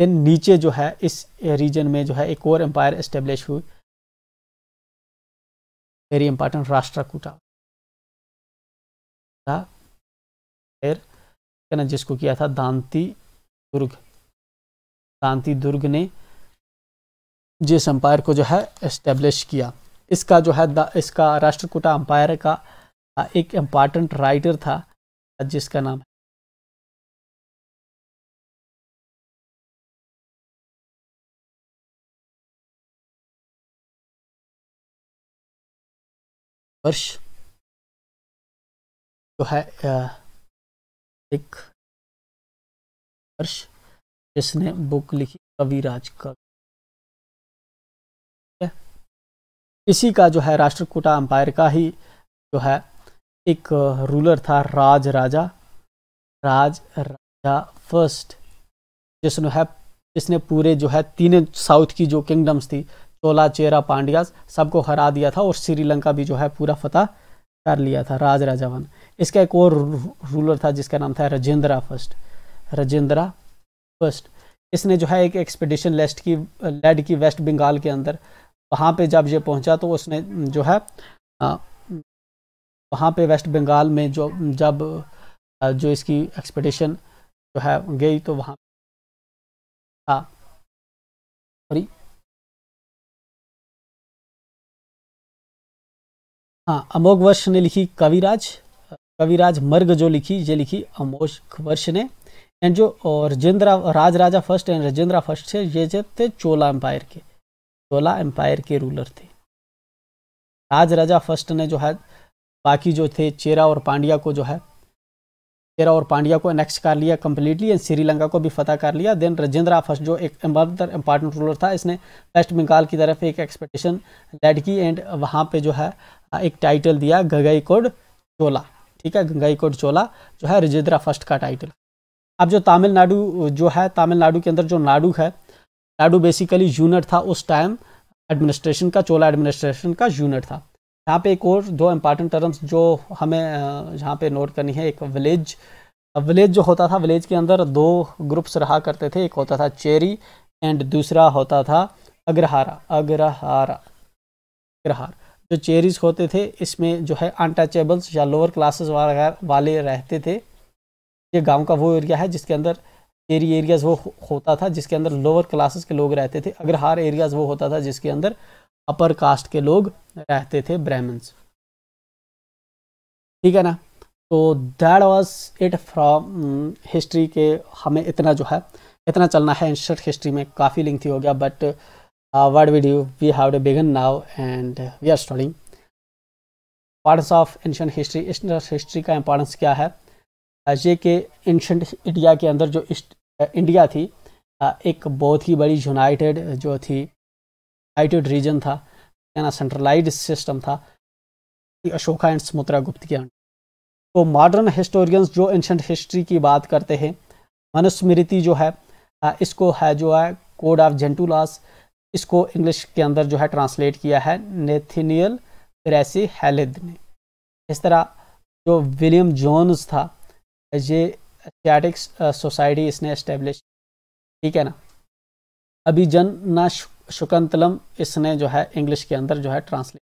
देन नीचे जो है इस रीजन में जो है एक और एम्पायर इस्टेब्लिश हुई वेरी इंपॉर्टेंट राष्ट्रकूटा फिर जिसको किया था दांती दुर्ग दांती दुर्ग ने जिस एम्पायर को जो है इस्टेब्लिश किया इसका जो है इसका राष्ट्रकूटा एम्पायर का एक इम्पॉर्टेंट राइटर था जिसका नाम है वर्ष जो है एक वर्ष जिसने बुक लिखी कविराज कवि इसी का जो है राष्ट्रकूटा अंपायर का ही जो है एक रूलर था राज राजा राज राजा फर्स्ट जिसने है जिसने पूरे जो है तीनों साउथ की जो किंगडम्स थी टोला चेरा पांड्या सबको हरा दिया था और श्रीलंका भी जो है पूरा फतह कर लिया था राज राजावन इसका एक और रूलर था जिसका नाम था राजेंद्रा फर्स्ट राजेंद्रा फर्स्ट इसने जो है एक एक्सपेडिशन लेस्ट की लेड की वेस्ट बंगाल के अंदर वहाँ पे जब ये पहुँचा तो उसने जो है वहाँ पे वेस्ट बंगाल में जो जब जो इसकी एक्सपेडिशन जो है गई तो वहाँ हाँ हाँ अमोघ वर्ष ने लिखी कविराज कविराज मर्ग जो लिखी ये लिखी अमोघ वर्ष ने एंड जो Rajendra Rajaraja first and Rajendra first थे ये जो थे चोला एम्पायर के चोला एम्पायर के रूलर थे राज राजा फर्स्ट ने जो है बाकी जो थे चेरा और पांड्या को जो है केरा और पांड्या को नेक्स्ट कर लिया कम्प्लीटली एंड श्रीलंका को भी फतह कर लिया देन राजेंद्रा फर्स्ट जो एक इंपॉर्टेंट रूलर था इसने वेस्ट बंगाल की तरफ एक एक्सपेक्टेशन लेड की एंड वहाँ पे जो है एक टाइटल दिया गंगाई कोड चोला ठीक है गंगाई कोड चोला जो है रजेंद्रा फर्स्ट का टाइटल अब जो तमिलनाडु जो है तमिलनाडु के अंदर जो नाडु है नाडू बेसिकली यूनिट था उस टाइम एडमिनिस्ट्रेशन का चोला एडमिनिस्ट्रेशन का यूनिट था यहाँ पे एक और दो इम्पॉर्टेंट टर्म्स जो हमें यहाँ पे नोट करनी है एक विलेज विलेज जो होता था विलेज के अंदर दो ग्रुप्स रहा करते थे एक होता था चेरी एंड दूसरा होता था अग्रहारा अग्रहारा अग्रहार जो चेरीज होते थे इसमें जो है अनटचेबल्स या लोअर क्लासेस वाले रहते थे ये गांव का वो एरिया है जिसके अंदर चेरी एरियाज़ वो होता था जिसके अंदर लोअर क्लासेस के लोग रहते थे अग्रहार एरियाज़ वो होता था जिसके अंदर अपर कास्ट के लोग रहते थे ब्राह्मण्स ठीक है ना तो that was it from history के हमें इतना जो है इतना चलना है इंस्टर्ट हिस्ट्री में काफ़ी लिंक हो गया but what we do we have to begin now and we are studying parts of ancient history ancient history का इम्पॉर्टेंस क्या है ये कि एंशंट इंडिया के अंदर जो इंडिया uh, थी uh, एक बहुत ही बड़ी यूनाइटेड जो थी हाइटेड रीजन था ना सेंट्रलाइज सिस्टम था अशोका एंड सुमुत्रा गुप्त के अंडर तो मॉडर्न हिस्टोरियंस जो एंशंट हिस्ट्री की बात करते हैं मनुस्मृति जो है इसको है जो है कोड ऑफ जेंटूलास इसको इंग्लिश के अंदर जो है ट्रांसलेट किया है नेथिनियल ग्रेसी हेलिद ने इस तरह जो विलियम जोन्स था ये एशियाटिक सोसाइटी इसने इस्टेब्लिश ठीक है ना अभी जन ना शुकंतलम इसने जो है इंग्लिश के अंदर जो है ट्रांसलेट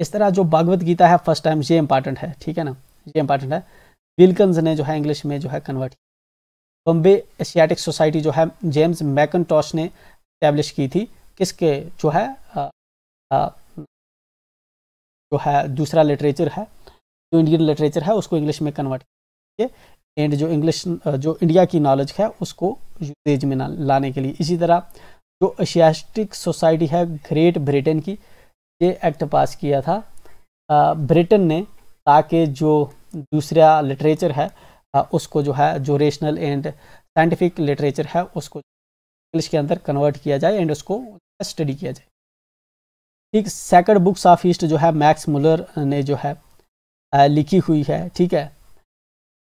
इस तरह जो भागवत गीता है फर्स्ट टाइम ये इंपॉर्टेंट है ठीक है ना ये इंपॉर्टेंट है विल्कन्स ने जो है इंग्लिश में जो है कन्वर्ट बॉम्बे एशियाटिक सोसाइटी जो है जेम्स मैकन ने इस्टेब्लिश की थी किसके जो है आ, आ, जो है दूसरा लिटरेचर है जो इंडियन लिटरेचर है उसको इंग्लिश में कन्वर्ट किया एंड जो इंग्लिश जो इंडिया की नॉलेज है उसको यूजेज में लाने के लिए इसी तरह जो एशियास्टिक सोसाइटी है ग्रेट ब्रिटेन की ये एक्ट पास किया था ब्रिटेन ने ताकि जो दूसरा लिटरेचर है उसको जो है जो रेशनल एंड साइंटिफिक लिटरेचर है उसको इंग्लिश के अंदर कन्वर्ट किया जाए एंड उसको स्टडी किया जाए ठीक सेकंड बुक्स ऑफ ईस्ट जो है मैक्स मुलर ने जो है लिखी हुई है ठीक है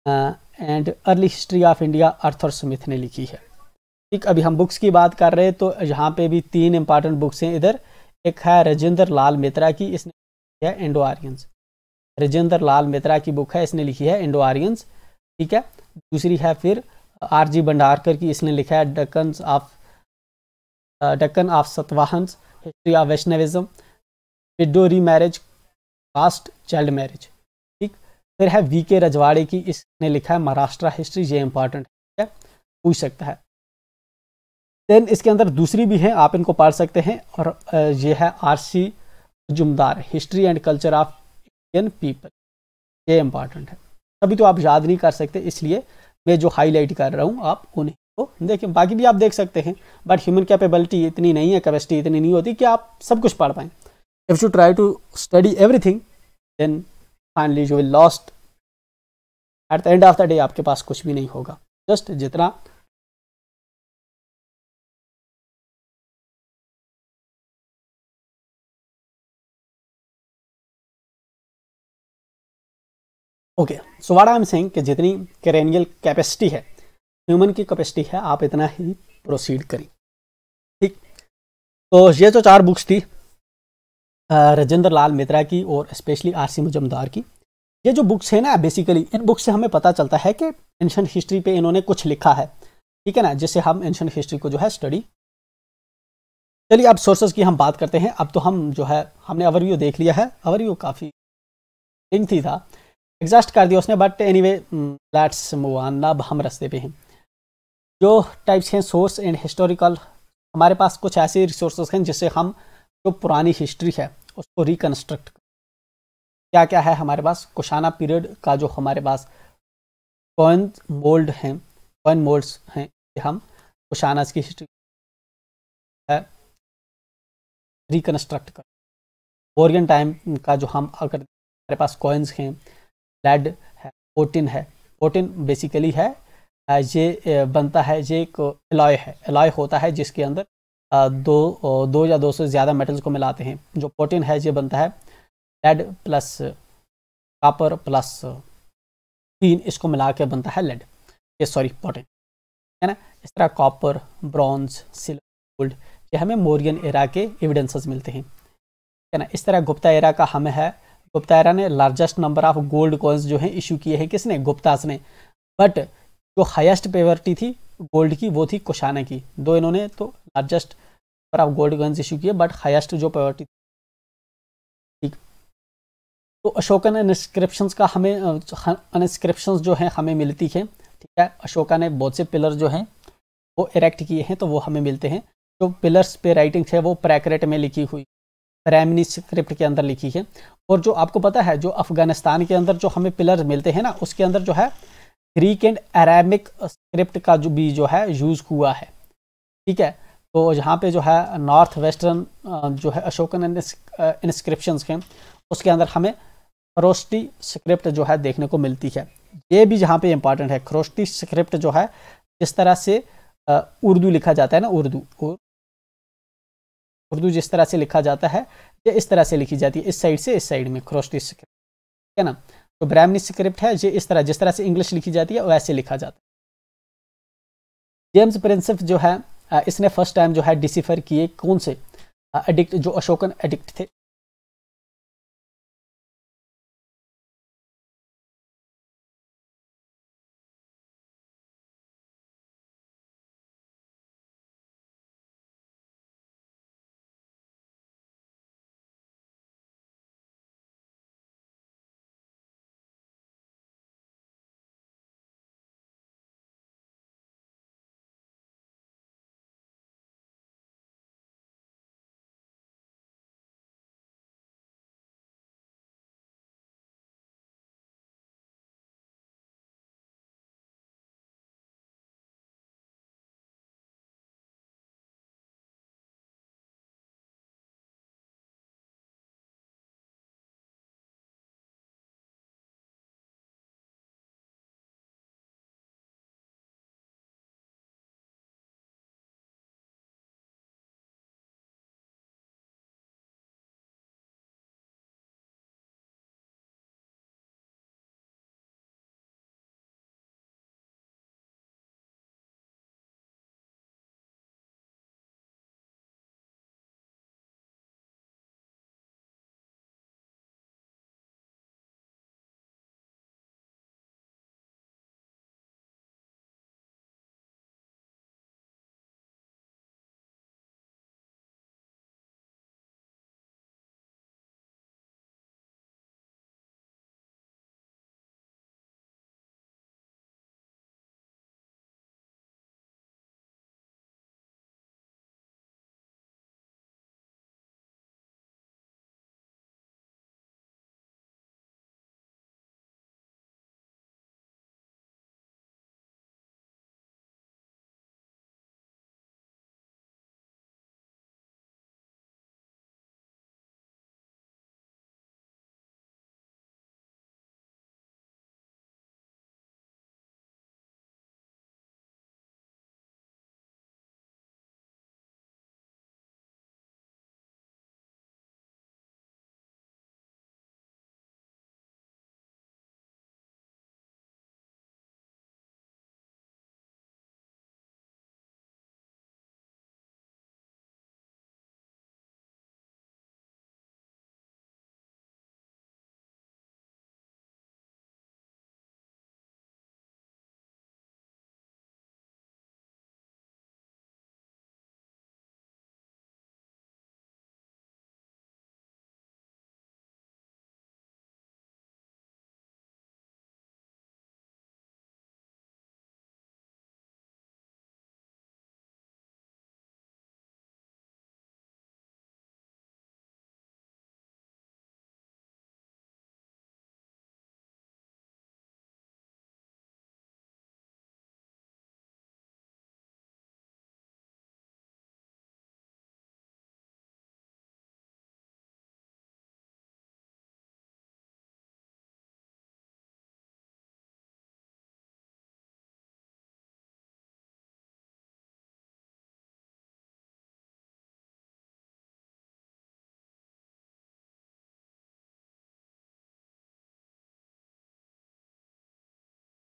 and early history of India Arthur Smith ने लिखी है ठीक अभी हम बुक्स की बात कर रहे हैं तो यहाँ पे भी तीन इंपॉर्टेंट बुक्स हैं इधर एक है राजेंद्र लाल मित्रा की इसने है इंडो आर्यंस राजेंद्र लाल मित्रा की बुक है इसने लिखी है इंडो आर्यंस ठीक है दूसरी है फिर आर जी भंडारकर की इसने लिखा है Deccan of Deccan of Satavahanas history of Vaishnavism widow remarriage caste child marriage ठीक फिर है वी के रजवाड़े की इसने लिखा है महाराष्ट्र हिस्ट्री ये इंपॉर्टेंट है पूछ सकता है देन इसके अंदर दूसरी भी है आप इनको पढ़ सकते हैं और ये है R C Majumdar history and culture of Indian people ये इंपॉर्टेंट है अभी तो आप याद नहीं कर सकते इसलिए मैं जो हाईलाइट कर रहा हूँ आप उन्हें को देखें बाकी भी आप देख सकते हैं बट ह्यूमन कैपेबिलिटी इतनी नहीं है कैपेसिटी इतनी नहीं होती कि आप सब कुछ पढ़ पाएँ if you try to study everything then finally you will lost at the end of the day आपके पास कुछ भी नहीं होगा जस्ट जितना okay so what I am saying कि जितनी करेनियल कैपेसिटी है ह्यूमन की कैपेसिटी है आप इतना ही प्रोसीड करें ठीक तो ये जो चार बुक्स थी राजेंद्र लाल मित्रा की और स्पेशली आर सी मुजमदार की ये जो बुक्स है ना बेसिकली इन बुक्स से हमें पता चलता है कि एंशंट हिस्ट्री पे इन्होंने कुछ लिखा है ठीक है ना जिससे हम एंशंट हिस्ट्री को जो है स्टडी चलिए अब सोर्सेज की हम बात करते हैं अब तो हम जो है हमने अवरव्यू देख लिया है अवरव्यू काफ़ी थी था एग्जस्ट कर दिया उसने but anyway let's move on अब हम रस्ते पे हैं जो टाइप्स हैं सोर्स एंड हिस्टोरिकल हमारे पास कुछ ऐसे रिसोर्स हैं जिससे हम जो पुरानी हिस्ट्री है उसको रिकन्स्ट्रक्ट क्या क्या है हमारे पास कुशाना पीरियड का जो हमारे पास कॉइन मोल्ड हैं कॉइन मोल्ड्स हैं हम कुशानाज की हिस्ट्री है रिकन्स्ट्रक्ट कर बोरियन टाइम का जो हम अगर हमारे पास कॉइन्स हैं लेड है प्रोटीन है प्रोटीन बेसिकली है ये बनता है ये एक एलॉय है एलॉय होता है जिसके अंदर दो दो या दो से ज़्यादा मेटल्स को मिलाते हैं जो प्रोटीन है ये बनता है लेड प्लस कापर प्लस तीन इसको मिला के बनता है लेड ये सॉरी प्रोटीन है ना इस तरह कॉपर ब्रॉन्ज सिल्वर गोल्ड ये हमें मोरियन एरा के एविडेंसेस मिलते हैं है ना इस तरह गुप्ता एरा का हमें है गुप्तायरा ने largest number of gold coins जो है इशू किए हैं किसने गुप्तास ने बट जो हाइस्ट पेवर्टी थी गोल्ड की वो थी कुशाना की दो इन्होंने तो largest number of gold coins issue किए बट हाइस्ट जो पेवर्टी थी तो ने इंस्क्रिप्शंस का हमें इंस्क्रिप्शंस जो हैं हमें मिलती है ठीक है अशोका ने बहुत से पिलर जो हैं वो इरेक्ट किए हैं तो वो हमें मिलते हैं जो पिलर्स पे राइटिंग है वो प्रैक्रेट में लिखी हुई रेमनीस स्क्रिप्ट के अंदर लिखी है और जो आपको पता है जो अफगानिस्तान के अंदर जो हमें पिलर मिलते हैं ना उसके अंदर जो है ग्रीक एंड अरेबिक स्क्रिप्ट का जो भी जो है यूज़ हुआ है ठीक है तो यहाँ पे जो है नॉर्थ वेस्टर्न जो है अशोकन इंस्क्रिप्शन के उसके अंदर हमें क्रोस्टी स्क्रिप्ट जो है देखने को मिलती है ये भी जहाँ पे इम्पॉर्टेंट है क्रोस्टी स्क्रिप्ट जो है जिस तरह से उर्दू लिखा जाता है ना उर्दू और उर्दू जिस तरह से लिखा जाता है ये इस तरह से लिखी जाती है इस साइड से इस साइड में क्रोस्टी स्क्रिप्ट ठीक है ना तो ब्राह्मणी स्क्रिप्ट है ये इस तरह जिस तरह से इंग्लिश लिखी जाती है वैसे लिखा जाता है जेम्स प्रिंसिप जो है इसने फर्स्ट टाइम जो है डिसिफर किए कौन से एडिक्ट जो अशोकन एडिक्ट थे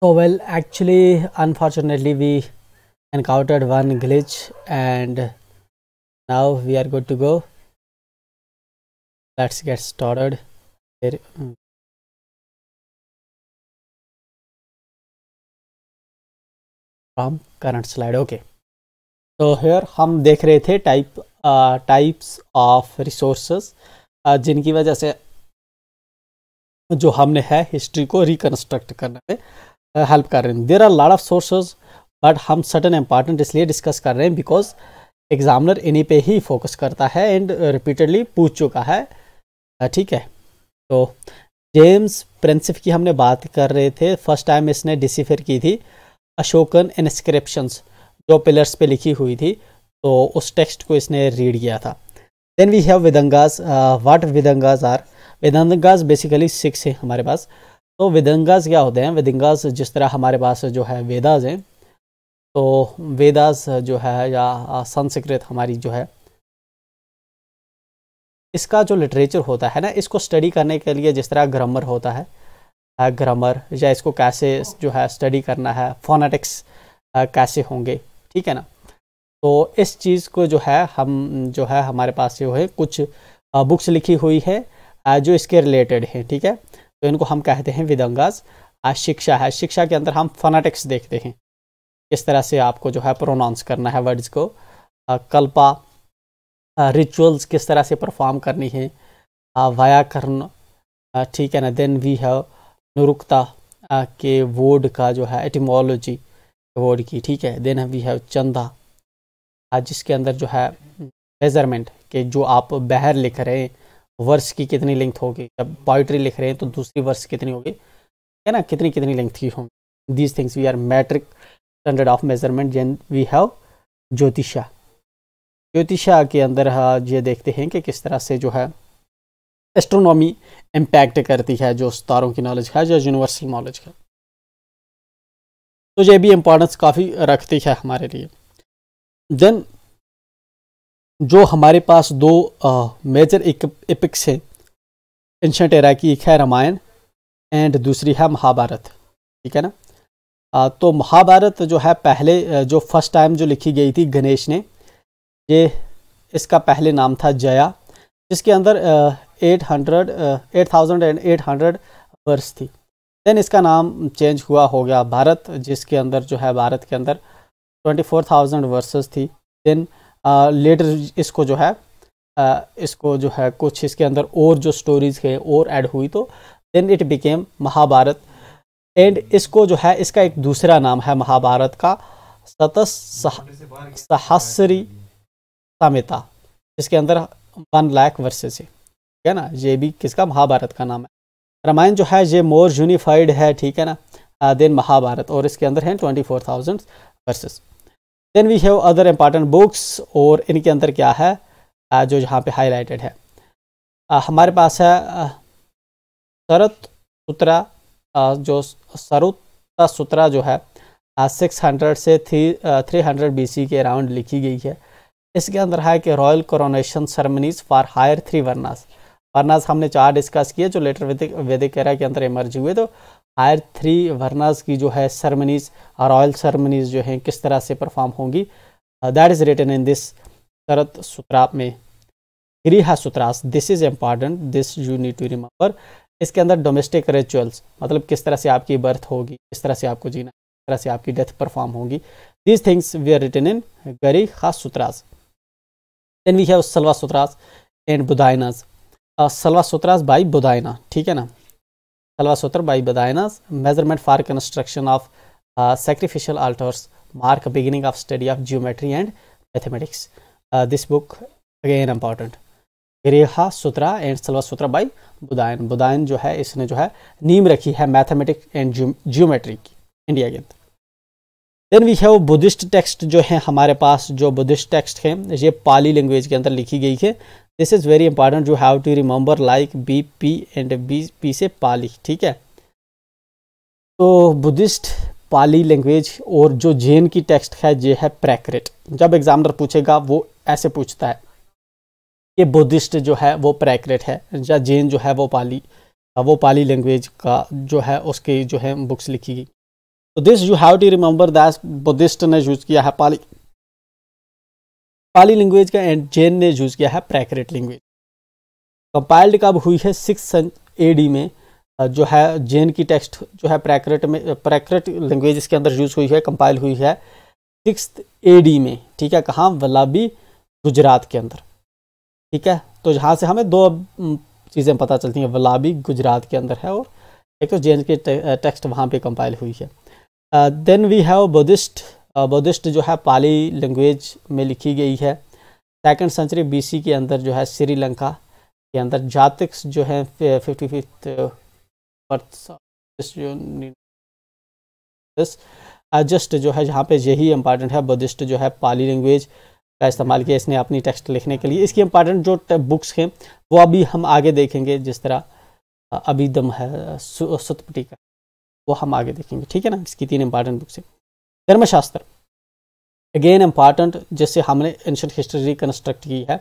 So well actually unfortunately we encountered one glitch and now we are good to go. Let's get started. Here. From current slide okay. So here हम देख रहे the type uh, types of resources uh, जिनकी वजह से जो हमने है history को रिकन्स्ट्रक्ट करना है हेल्प कर रहे हैं there are lot of sources but हम सटन इम्पॉर्टेंट इसलिए डिस्कस कर रहे हैं बिकॉज एग्जामिनर इन्हीं पे ही फोकस करता है एंड रिपीटेडली पूछ चुका है ठीक है तो जेम्स प्रिंसिप की हमने बात कर रहे थे फर्स्ट टाइम इसने डिसीफर की थी अशोकन इनस्क्रिप्शंस जो पिलर्स पे लिखी हुई थी तो उस टेक्स्ट को इसने रीड किया था then we have Vedangas what Vedangas are Vedangas basically six है हमारे पास तो वेदंगास क्या होते हैं वेदंगास जिस तरह हमारे पास जो है वेदास हैं तो वेदास जो है या संस्कृत हमारी जो है इसका जो लिटरेचर होता है ना इसको स्टडी करने के लिए जिस तरह ग्रामर होता है ग्रामर या इसको कैसे जो है स्टडी करना है फोनेटिक्स कैसे होंगे ठीक है ना तो इस चीज़ को जो है हम जो है हमारे पास जो है कुछ बुक्स लिखी हुई है जो इसके रिलेटेड हैं ठीक है तो इनको हम कहते हैं विदंगाज शिक्षा है शिक्षा के अंदर हम फोनेटिक्स देखते हैं किस तरह से आपको जो है प्रोनाउंस करना है वर्ड्स को कल्पा रिचुअल्स किस तरह से परफॉर्म करनी है वायाकरण ठीक है ना देन वी हैव नुरुक्ता के वर्ड का जो है एटिमोलॉजी वर्ड की ठीक है देन वी हैव चंदा जिसके अंदर जो है मेज़रमेंट के जो आप बहर लिख रहे हैं वर्ष की कितनी लेंथ होगी जब पोइट्री लिख रहे हैं तो दूसरी वर्ष कितनी होगी है ना कितनी कितनी लेंथ की होंगी these things we are metric standard of measurement then we have Jyotisha Jyotisha के अंदर हाँ, ये देखते हैं कि किस तरह से जो है एस्ट्रोनॉमी इम्पैक्ट करती है जो सितारों की नॉलेज है या यूनिवर्सल नॉलेज है तो ये भी इम्पोर्टेंस काफ़ी रखती है हमारे लिए देन जो हमारे पास दो मेजर एपिक्स हैं एंशंट एरा की एक है रामायण एंड दूसरी है महाभारत ठीक है ना आ, तो महाभारत जो है पहले जो फर्स्ट टाइम जो लिखी गई थी गणेश ने ये इसका पहले नाम था जया जिसके अंदर eight hundred eight thousand and eight hundred verse थी देन इसका नाम चेंज हुआ हो गया भारत जिसके अंदर जो है भारत के अंदर ट्वेंटी फोर थाउजेंड वर्सेस थी देन लेटर इसको जो है आ, इसको जो है कुछ इसके अंदर और जो स्टोरीज है और ऐड हुई तो then it became Mahabharata and इसको जो है इसका एक दूसरा नाम है महाभारत का सतस सहस्री समिता इसके अंदर वन लाख वर्सेज है ठीक है ना ये भी किसका महाभारत का नाम है रामायण जो है ये मोर यूनिफाइड है ठीक है ना देन महाभारत और इसके अंदर है twenty four thousand verses then we have other important books और इनके अंदर क्या है जो यहाँ पे हाईलाइटेड है हमारे पास है शरत सूत्रा जो सरुत सूत्रा जो है सिक्स हंड्रेड से three three hundred B C के अराउंड लिखी गई है इसके अंदर है कि royal coronation ceremonies for higher three varnas varnas हमने चार डिस्कस किए जो लेटर वैदिक वैदिक एरा के अंदर इमर्ज हुए तो हायर थ्री वर्नाज की जो है सरमनीज रॉयल सरमनीज जो हैं किस तरह से परफॉर्म होंगी that is written in this Shrauta Sutra में Grihya Sutras this is important this you need to remember इसके अंदर डोमेस्टिक रिचुअल्स मतलब किस तरह से आपकी बर्थ होगी किस तरह से आपको जीना किस तरह से आपकी डेथ परफॉर्म होगी these things we are written in गरी खास Sutras then we have Shulba Sutras and Baudhayanas Shulba Sutras by Baudhayana ठीक है ना कलवा Sutra by Baudhayana measurement for construction of sacrificial altars mark beginning of study of geometry and mathematics this book again important Grihya Sutra and Shulba Sutra by बुदायन बुदायन जो है इसने जो है नीम रखी है मैथमेटिक्स एंड जियोमेट्री की इंडिया के then we have Buddhist text जो है हमारे पास जो बुद्धिस्ट टेक्स्ट हैं ये पाली लैंग्वेज के अंदर लिखी गई है this is very important you have to remember like B P and B P से पाली ठीक है तो बुद्धिस्ट पाली लैंग्वेज और जो जैन की टेक्स्ट है ये है प्रैक्रिट जब एग्जामिनर पूछेगा वो ऐसे पूछता है कि बुद्धिस्ट जो है वो प्रैक्रिट है या जैन जो है वो पाली वो पाली लैंग्वेज का जो है उसकी जो है बुक्स लिखी गई तो this you have to remember that Buddhist ने यूज़ किया है पाली पाली लैंग्वेज का एंड जैन ने यूज़ किया है प्रैक्रेट लैंग्वेज कंपाइल्ड कब हुई है सिक्स सन ए में जो है जैन की टेक्स्ट जो है प्रैक्रेट में प्रैक्रेट लैंग्वेज इसके अंदर यूज़ हुई है कंपाइल हुई है सिक्स ए में ठीक है कहाँ वलाबी गुजरात के अंदर ठीक है तो यहाँ से हमें दो चीज़ें पता चलती हैं वलाबी गुजरात के अंदर है और एक तो जैन की टेक्स्ट वहाँ पर कंपाइल हुई है then we have Buddhist Buddhist जो है पाली लैंग्वेज में लिखी गई है सेकेंड सेंचुरी बीसी के अंदर जो है श्रीलंका के अंदर जातिक्स जो है फिफ्टी फिफ्थ जस्ट जो है जहाँ पे यही इम्पॉर्टेंट है बुद्धिस्ट जो है पाली लैंग्वेज का इस्तेमाल किया इसने अपनी टेक्स्ट लिखने के लिए इसकी इम्पॉर्टेंट जो बुक्स हैं वो अभी हम आगे देखेंगे जिस तरह दम है सुतपटी का वो हम आगे देखेंगे ठीक है ना इसकी तीन इम्पॉर्टेंट बुक्स हैं धर्मशास्त्र अगेन इम्पॉर्टेंट जिससे हमने एंशंट हिस्ट्री रिकन्स्ट्रक्ट की है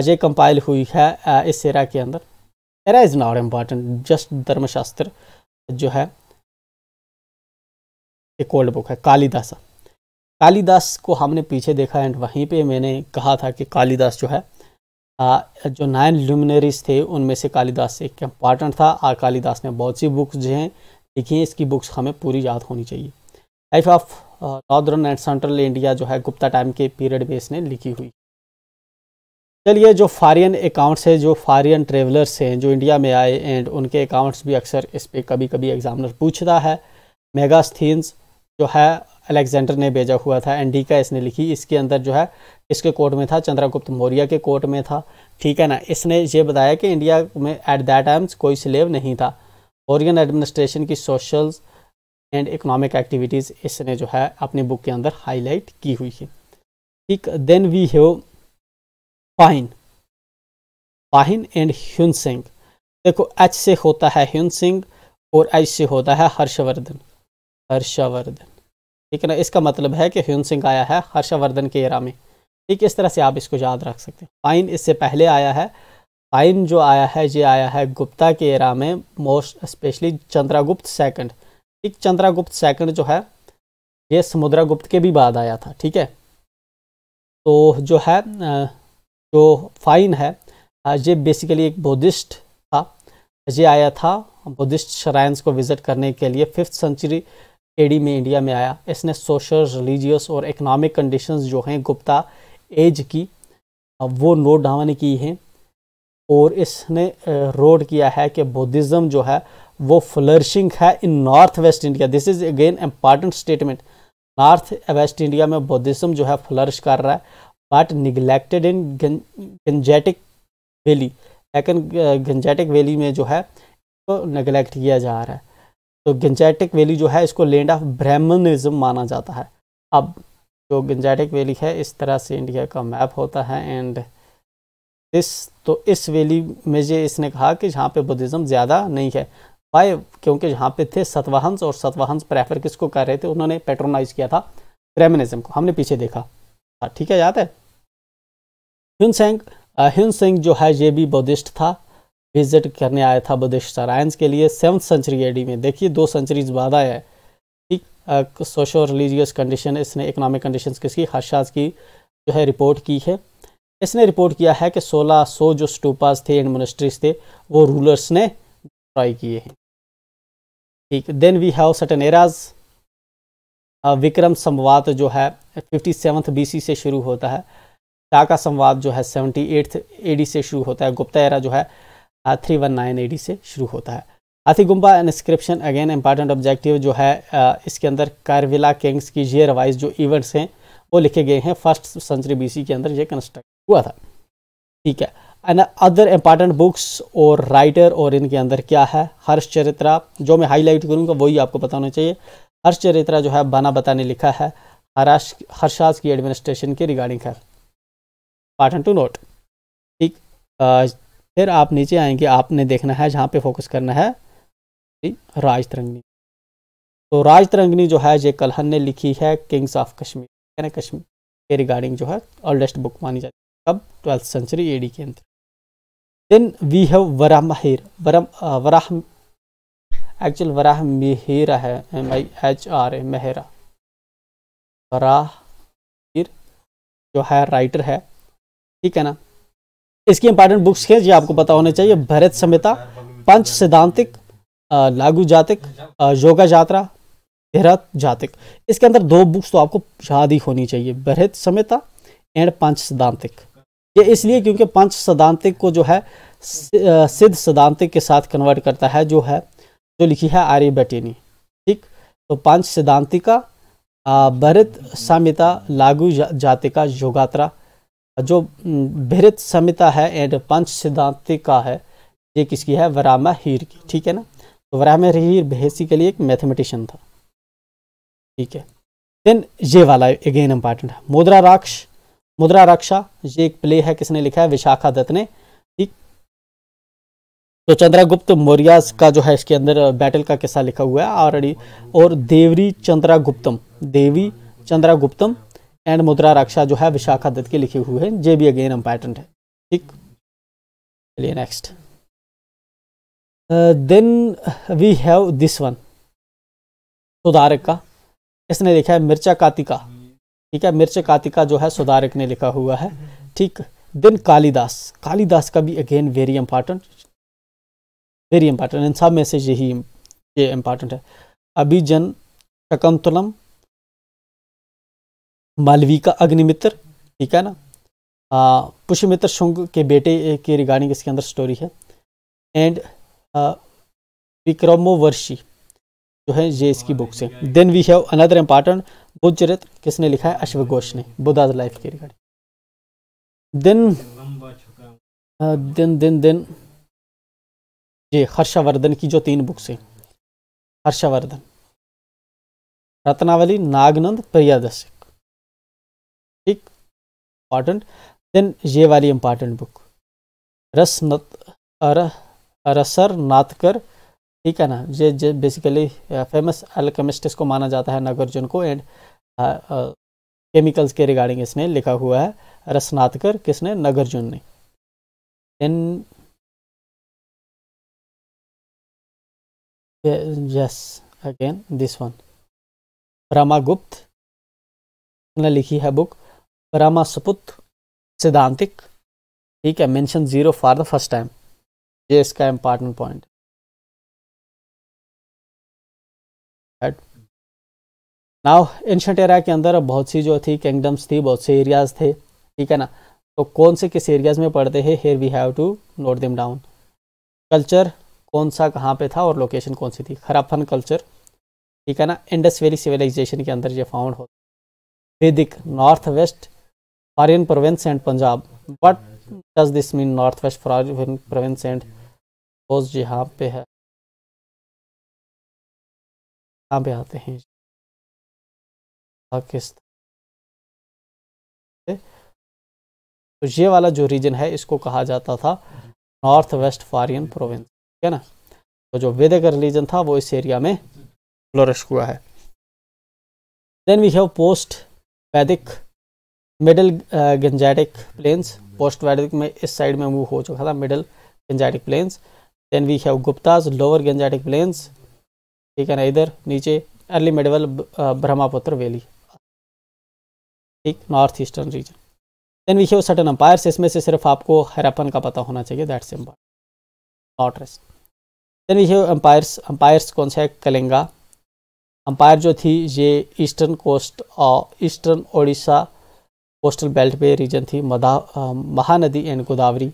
अजय कंपाइल हुई है इस एरा के अंदर era is not important just Dharmashastra जो है एक ओल्ड बुक है कालिदास कालिदास को हमने पीछे देखा एंड वहीं पे मैंने कहा था कि कालिदास जो है जो नाइन ल्यूमिनरीज थे उनमें से कालिदास एक इम्पॉर्टेंट था और कालिदास ने बहुत सी बुक्स जो हैं लिखी इसकी बुक्स हमें पूरी याद होनी चाहिए life of northern and central India जो है गुप्ता टाइम के पीरियड में इसने लिखी हुई चलिए जो फारियन अकाउंट्स हैं जो फारियन ट्रेवलर्स हैं जो इंडिया में आए एंड उनके अकाउंट्स भी अक्सर इस पर कभी कभी एग्जामिनर पूछता है मेगास्थीन्स जो है अलेक्जेंडर ने भेजा हुआ था एंडिका इसने लिखी इसके अंदर जो है इसके कोर्ट में था चंद्रगुप्त मौर्य के कोर्ट में था ठीक है ना इसने ये बताया कि इंडिया में एट दैट टाइम्स कोई स्लेव नहीं था ओरियन एडमिनिस्ट्रेशन की सोशल्स एंड इकोनॉमिक एक्टिविटीज़ इसने जो है अपनी बुक के अंदर हाईलाइट की हुई है ठीक then we have Fahien Fahien and Hiuen Tsang देखो एच से होता है ह्यून सिंह और एच से होता है हर्षवर्धन हर्षवर्धन ठीक है ना इसका मतलब है कि ह्यून सिंह आया है हर्षवर्धन के एरा में ठीक इस तरह से आप इसको याद रख सकते हैं पाइन इससे पहले आया है पाइन जो आया है ये आया है गुप्ता के एरा में मोस्ट स्पेशली चंद्रागुप्त सेकंड ठीक चंद्रागुप्त सेकंड जो है ये समुद्रागुप्त के भी बाद आया था ठीक है तो जो है जो फाइन है ये बेसिकली एक बुद्धिस्ट था ये आया था बुद्धिस्ट श्राइन्स को विजिट करने के लिए फिफ्थ सेंचुरी एडी में इंडिया में आया इसने सोशल रिलीजियस और इकोनॉमिक कंडीशंस जो हैं गुप्ता एज की वो नोट डाउन की हैं और इसने रोड किया है कि बुद्धिज़्म जो है वो फ्लरिशिंग है in north west India this is again important statement north west India में बौद्धिज़्म जो है फ्लरिश कर रहा है but neglected in Gangetic valley लेकिन गंजेटिक वैली में जो है इसको तो निगलेक्ट किया जा रहा है तो गंजेटिक वैली जो है इसको लैंड ऑफ ब्रह्मनिज्म माना जाता है अब जो गंजेटिक वैली है इस तरह से इंडिया का मैप होता है एंड इस तो इस वैली में जो इसने कहा कि जहाँ पे बुद्धिज़्म ज़्यादा नहीं है वाई क्योंकि यहाँ पे थे सतवाहंस और सतवाहंस प्रेफर किसको कर रहे थे उन्होंने पेट्रोनाइज किया था रेमिनिज्म को हमने पीछे देखा हाँ, ठीक है याद है ह्यून सिंह ह्यून सिंह जो है ये भी बौद्धिस्ट था विजिट करने आया था बुद्धिस्ट सरायंस के लिए सेवन्थ सेंचुरी एडी में देखिए दो सेंचुरीज बाद आया है ठीक सोशो रिलीजियस कंडीशन इसने इकोनॉमिक कंडीशन किसकी हर्षाज की जो है रिपोर्ट की है इसने रिपोर्ट किया है कि 1600 सो जो स्टूपाज थे एंड मिनिस्ट्रीज थे वो रूलर्स ने ट्राई किए हैं ठीक then we have certain eras Vikram Samvat जो है फिफ्टी सेवन्थ बी से शुरू होता है डाका संवाद जो है सेवेंटी एट्थ ए से शुरू होता है गुप्ता एरा जो है थ्री वन नाइन ए से शुरू होता है Hathigumpha inscription again important objective जो है uh, इसके अंदर कारविला किंग्स की ईयर वाइज जो इवेंट्स हैं वो लिखे गए हैं फर्स्ट सेंचुरी बीसी के अंदर ये कंस्ट्रक्ट हुआ था ठीक है एंड अदर इम्पॉर्टेंट बुक्स और राइटर और इनके अंदर क्या है हर्षचरित्रा जो मैं हाईलाइट करूँगा वही आपको बताना होना चाहिए हर्षचरित्रा जो है बना बता ने लिखा है हराश हर्षास की एडमिनिस्ट्रेशन के रिगार्डिंग है इम्पॉर्टेंट टू नोट ठीक फिर आप नीचे आएंगे आपने देखना है जहाँ पे फोकस करना है राजतरंगनी तो राजतरंगनी जो है जय कलहन ने लिखी है किंग्स ऑफ कश्मीर कश्मीर के रिगार्डिंग जो है ओल्डेस्ट बुक मानी जाती है कब ट्वेल्थ सेंचुरी एडी के अंदर then we have varamahir varam uh, varah actual varah mihira hai m i h r a mehra वराहिर जो है राइटर है ठीक है ना इसकी इंपॉर्टेंट बुक्स के ये आपको पता होने चाहिए भरत संहिता पंच सिद्धांतिक लागू जातिक योगा यात्रा भरत जातिक इसके अंदर दो बुक्स तो आपको याद ही होनी चाहिए भरत संहिता एंड पंच सिद्धांतिक ये इसलिए क्योंकि पंच सदांतिक को जो है सिद्ध सदांतिक के साथ कन्वर्ट करता है जो है जो लिखी है आर्य बटीनी ठीक तो पंच सिद्धांतिका भरत संहिता लागू जा, जातिका योगात्रा जो भरत संहिता है एंड पंच सिद्धांतिका है ये किसकी है वरामा हीर की ठीक है ना तो वरामा हीर बेसिकली एक मैथमेटिशियन था ठीक है देन ये वाला अगेन इंपॉर्टेंट है मुद्रा राक्ष मुद्रा रक्षा ये एक प्ले है किसने लिखा है विशाखा दत्त ने ठीक तो चंद्रागुप्त मौर्य का जो है इसके अंदर बैटल का किस्सा लिखा हुआ है ऑलरेडी और देवरी चंद्रागुप्तम देवी चंद्रागुप्तम एंड मुद्रा रक्षा जो है विशाखा दत्त के लिखे हुए हैं ये भी अगेन इंपॉर्टेंट है ठीक चलिए next then we have this one सुधारक का इसने लिखा है मिर्चा कातिका ठीक है मिर्च कातिका जो है सुधारक ने लिखा हुआ है ठीक देन कालीदास कालिदास का भी again very important very important इन सब में से यही ये इंपॉर्टेंट है अभिजन शकमतुलम मालवी का अग्निमित्र ठीक है ना पुष्यमित्र शुंग के बेटे के रिगार्डिंग इसके अंदर स्टोरी है एंड विक्रमोवर्षी जो है ये इसकी बुक्स से then we have another important Buddhacharita किसने लिखा है अश्व घोष ने बुद्धाज लाइफ के रिगार्डिंग दिन दिन दिन दिन ये हर्षवर्धन की जो तीन बुक्स हैं हर्षवर्धन रत्नावली नागनंद प्रियादशक ठीक इम्पॉर्टेंट दिन ये वाली इम्पॉर्टेंट बुक रस नत अर, रसर नाथकर ठीक है ना ये बेसिकली फेमस एल्केमिस्ट को माना जाता है नागार्जुन को एंड केमिकल्स के रिगार्डिंग इसने लिखा हुआ है रसनाथकर किसने नगरजुन ने इन yes again this one Rama Gupta ने लिखी है बुक रामा सपुत सिद्धांतिक ठीक है mention zero for the first time ये इसका important point now ancient era के अंदर बहुत सी जो थी किंगडम्स थी बहुत से एरियाज थे ठीक है ना तो कौन से किस एरियाज में पढ़ते हैं here we have to note them down culture कौन सा कहाँ पे था और लोकेशन कौन सी थी खराफन कल्चर ठीक है ना इंडस वैली सिविलाइजेशन के अंदर ये फाउंड होता Vedic north west frontier province and Punjab but does this mean north west frontier province and यहाँ पे है यहाँ पे आते हैं पाकिस्तान तो ये वाला जो रीजन है इसको कहा जाता था नॉर्थ वेस्ट फारियन प्रोविंस ठीक है ना तो जो वेदिक रिलीजन था वो इस एरिया में फ्लोरिश हुआ है then we have post Vedic middle Gangetic plains post Vedic में इस साइड में मूव हो चुका था middle Gangetic plains then we have Guptas lower Gangetic plains ठीक है ना इधर नीचे अर्ली मिडवल ब्रह्मापुत्र वैली ठीक north eastern region then we have certain empires इसमें से सिर्फ आपको हैरापन का पता होना चाहिए that important not rest then we have empires empires कौन सा है कलिंगा अम्पायर जो थी ये ईस्टर्न कोस्ट और ईस्टर्न ओडिशा कोस्टल बेल्ट पे रीजन थी मदा महानदी एंड गोदावरी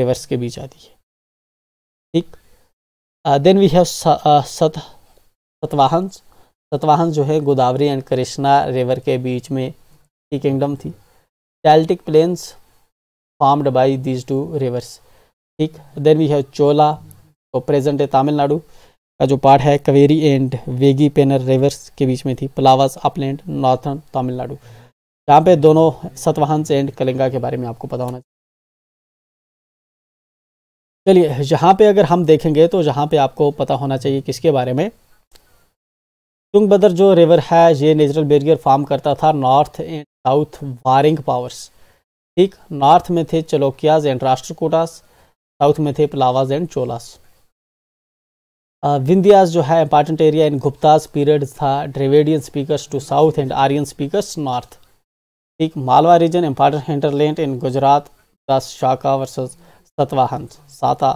रिवर्स के बीच आती है ठीक देन वी हैव सत सतवाहन सतवाहन जो है गोदावरी एंड कृष्णा रिवर के बीच में की किंगडम थी Celtic plains formed by these two rivers ठीक देन वी हैव चोला तो प्रेजेंट है तमिलनाडु का जो पार्ट है कवेरी एंड वेगी पेनर रिवर्स के बीच में थी पलावास अपलैंड नॉर्थन तमिलनाडु यहाँ पे दोनों सतवाहंस एंड कलिंगा के बारे में आपको पता होना चाहिए चलिए यहाँ पे अगर हम देखेंगे तो यहाँ पे आपको पता होना चाहिए किसके बारे में तुंगभद्र जो रिवर है ये नेचुरल बेरियर फार्म करता था north and south warring powers ठीक नॉर्थ में थे चलोकियाज एंड राष्ट्रकोटास साउथ में थे पलावाज एंड चोलास विंध्यास जो है important area in Guptas period था Dravidian speakers to south and Aryan speakers north ठीक Malwa region important hinterland in Gujarat दस शाखा वर्सेस सतवाहन साता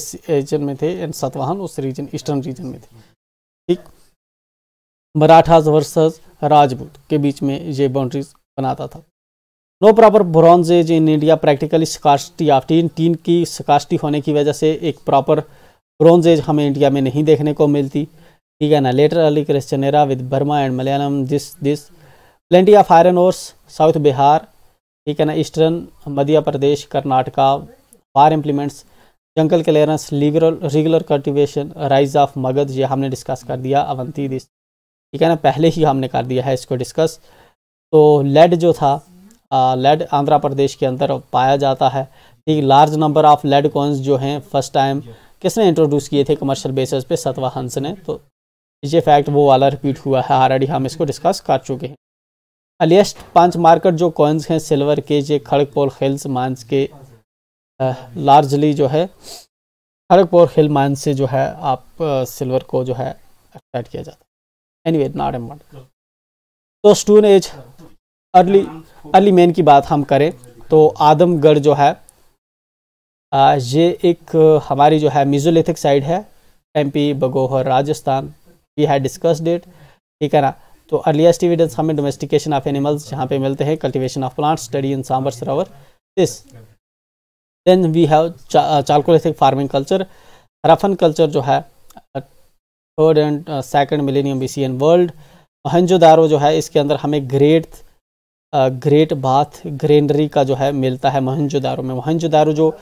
इस रीजन में थे एंड सतवाहन उस रीजन ईस्टर्न रीजन में थे ठीक मराठाज वर्सेस राजपूत के बीच में ये बाउंड्रीज बनाता था no proper bronze age in India practically scarcity of tin tin की स्कास्टी होने की वजह से एक प्रॉपर ब्रॉन्ज एज हमें इंडिया में नहीं देखने को मिलती ठीक है ना लेटर अली क्रिश्चनरा with Burma and Malayalam this this plenty of iron ores south Bihar ठीक है ना eastern Madhya Pradesh Karnataka for implements jungle clearance लीगरल regular cultivation rise of Magadha ये हमने डिस्कस कर दिया अवंती दिस ठीक है ना पहले ही हमने कर दिया है इसको डिस्कस तो लेड जो था लेड आंध्र प्रदेश के अंदर पाया जाता है ठीक large number of lead coins जो हैं फर्स्ट टाइम किसने इंट्रोड्यूस किए थे कमर्शियल बेसिस पे सतवा हंस ने तो ये फैक्ट वो वाला रिपीट हुआ है ऑलरेडी हम इसको डिस्कस कर चुके हैं अलियस्ट पांच मार्केट जो कॉइन्स हैं सिल्वर के ये पोल हिल्स मांस के लार्जली जो है खड़गपोल हिल मांस से जो है आप सिल्वर को जो है एक्सट्रैक्ट किया जाता है एनीवे नॉट इम्पोर्टेंट तो stone age early early man की बात हम करें तो आदमगढ़ जो है आ, ये एक हमारी जो है मिजोलिथिक साइड है एमपी बगोहर राजस्थान वी है डिस्कस्ड इट ठीक है ना तो अर्लीस्ट एविडेंस हमें डोमेस्टिकेशन ऑफ एनिमल्स जहाँ पे मिलते हैं cultivation of plant study in Sambhar Sarovar this then we have chalcolithic farming culture रफन कल्चर जो है third and second millennium B C एन वर्ल्ड दारो जो है इसके अंदर हमें ग्रेट ग्रेट बाथ ग्रेनरी का जो है मिलता है दारो में दारो जो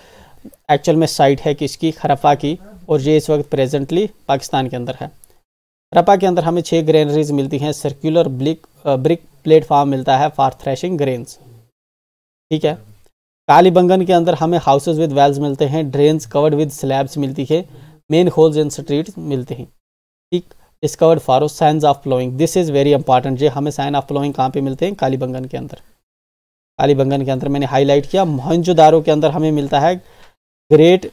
एक्चुअल में साइट है किसकी खरफा की और ये इस वक्त प्रेजेंटली पाकिस्तान के अंदर है खरपा के अंदर हमें छः ग्रेनरीज मिलती हैं सर्कुलर ब्लिक ब्रिक प्लेटफार्म मिलता है फॉर थ्रेशिंग ग्रेन्स ठीक है कालीबंगन के अंदर हमें हाउसेज विद वेल्स मिलते हैं ड्रेन्स कवर्ड विद स्लैब्स मिलती है मेन होल्स एंड स्ट्रीट मिलते हैं ठीक discovered for science of flowing this is very important जी हमें साइन ऑफ फ्लोइंग कहाँ पे मिलते हैं कालीबंगन के अंदर कालीबंगन के अंदर मैंने हाईलाइट किया मोहनजोदारो के अंदर हमें मिलता है ग्रेट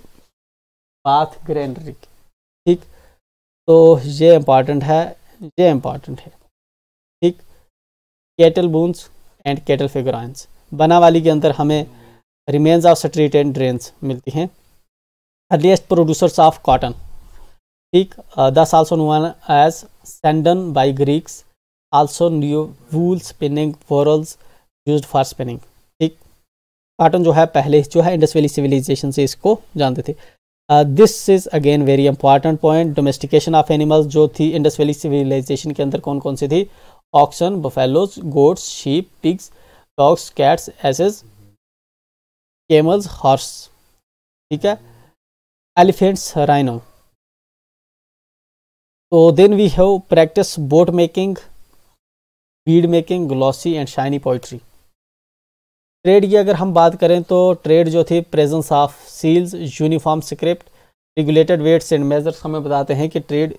बाथ ग्रेनरी ठीक तो ये इंपॉर्टेंट है ये इंपॉर्टेंट है ठीक केटल बूंस एंड केटल बना वाली के अंदर हमें remains of street and drains मिलती हैं अर्लीस्ट प्रोड्यूसर्स ऑफ कॉटन ठीक also uh, also known as सेंडन by Greeks also knew wool spinning whorls use for spinning ठीक कॉटन जो है पहले जो है इंडस वैली सिविलाइजेशन से इसको जानते थे this is again very important point domestication of animals जो थी इंडस वैली सिविलाइजेशन के अंदर कौन कौन सी थी oxen buffaloes goats sheep pigs dogs cats asses camels horse ठीक है एलिफेंट्स राइनो So तो then we have practice boat making, bead making, glossy and shiny poetry. Trade की अगर हम बात करें तो ट्रेड जो थी presence of seals uniform script regulated weights and measures हमें बताते हैं कि ट्रेड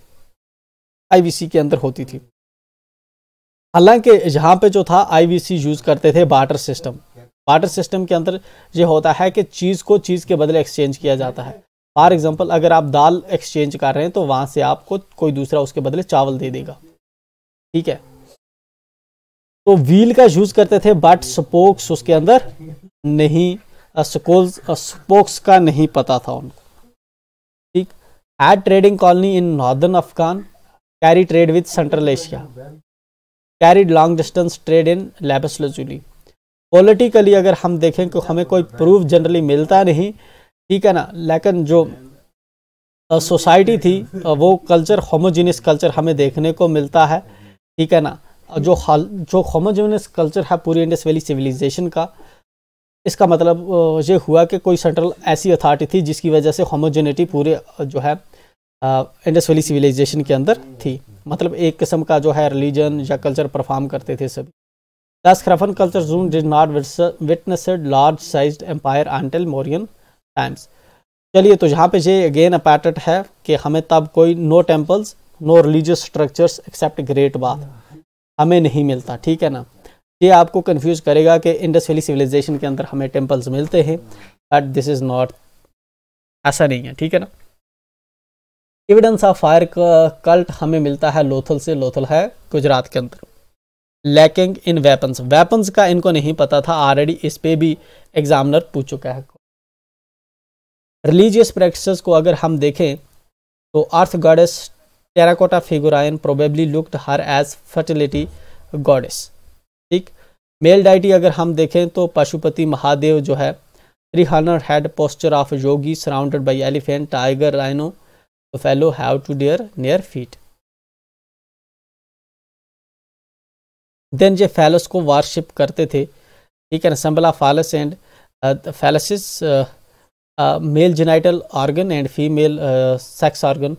आईवीसी के अंदर होती थी हालांकि यहाँ पे जो था आईवीसी यूज़ करते थे बाटर सिस्टम बाटर सिस्टम के अंदर ये होता है कि चीज़ को चीज़ के बदले एक्सचेंज किया जाता है फॉर एग्जाम्पल अगर आप दाल एक्सचेंज कर रहे हैं तो वहां से आपको कोई दूसरा उसके बदले चावल दे देगा ठीक है तो व्हील का यूज़ करते थे बट स्पोक्स उसके अंदर नहीं स्पोक्स का नहीं पता था उनको ठीक had trading colony in northern Afghan carry trade with central Asia carried long distance trade in लेबस पॉलिटिकली अगर हम देखें तो हमें कोई प्रूफ जनरली मिलता नहीं ठीक है ना लेकिन जो सोसाइटी थी वो कल्चर होमोजीनियस कल्चर हमें देखने को मिलता है ठीक है ना जो हाल जो होमोजीनियस कल्चर है पूरी इंडस वैली सिविलाइजेशन का इसका मतलब ये हुआ कि कोई सेंट्रल ऐसी अथॉरिटी थी जिसकी वजह से होमोजेनिटी पूरे जो है इंडस वैली सिविलाइजेशन के अंदर थी मतलब एक किस्म का जो है रिलीजन या कल्चर परफॉर्म करते थे सभी दस खरफन कल्चर जून does not witnessed large size empire until Mauryan times चलिए तो यहाँ पे ये अगेन अ पैटर्न है कि हमें तब कोई no temples no religious structures except great bath हमें नहीं मिलता ठीक है ना ये आपको कंफ्यूज करेगा कि इंडस वैली सिविलाइजेशन के अंदर हमें टेम्पल्स मिलते हैं बट दिस इज़ नॉट ऐसा नहीं है ठीक है ना एविडेंस ऑफ फायर कल्ट हमें मिलता है लोथल से लोथल है गुजरात के अंदर लैकिंग इन वेपन्स वेपन्स का इनको नहीं पता था ऑलरेडी इस पर भी एग्जामिनर पूछ चुका है रिलीजियस प्रैक्टिस को अगर हम देखें तो earth goddess terracotta figurine probably looked her as fertility goddess ठीक मेल डाइटी अगर हम देखें तो पशुपति महादेव जो है three hundred head posture of yogi surrounded by elephant tiger rhino fellow have two deer near feet then जे फैलस को वारशिप करते थे ठीक है ना संबला phallus and phalluses male genital organ and female sex organ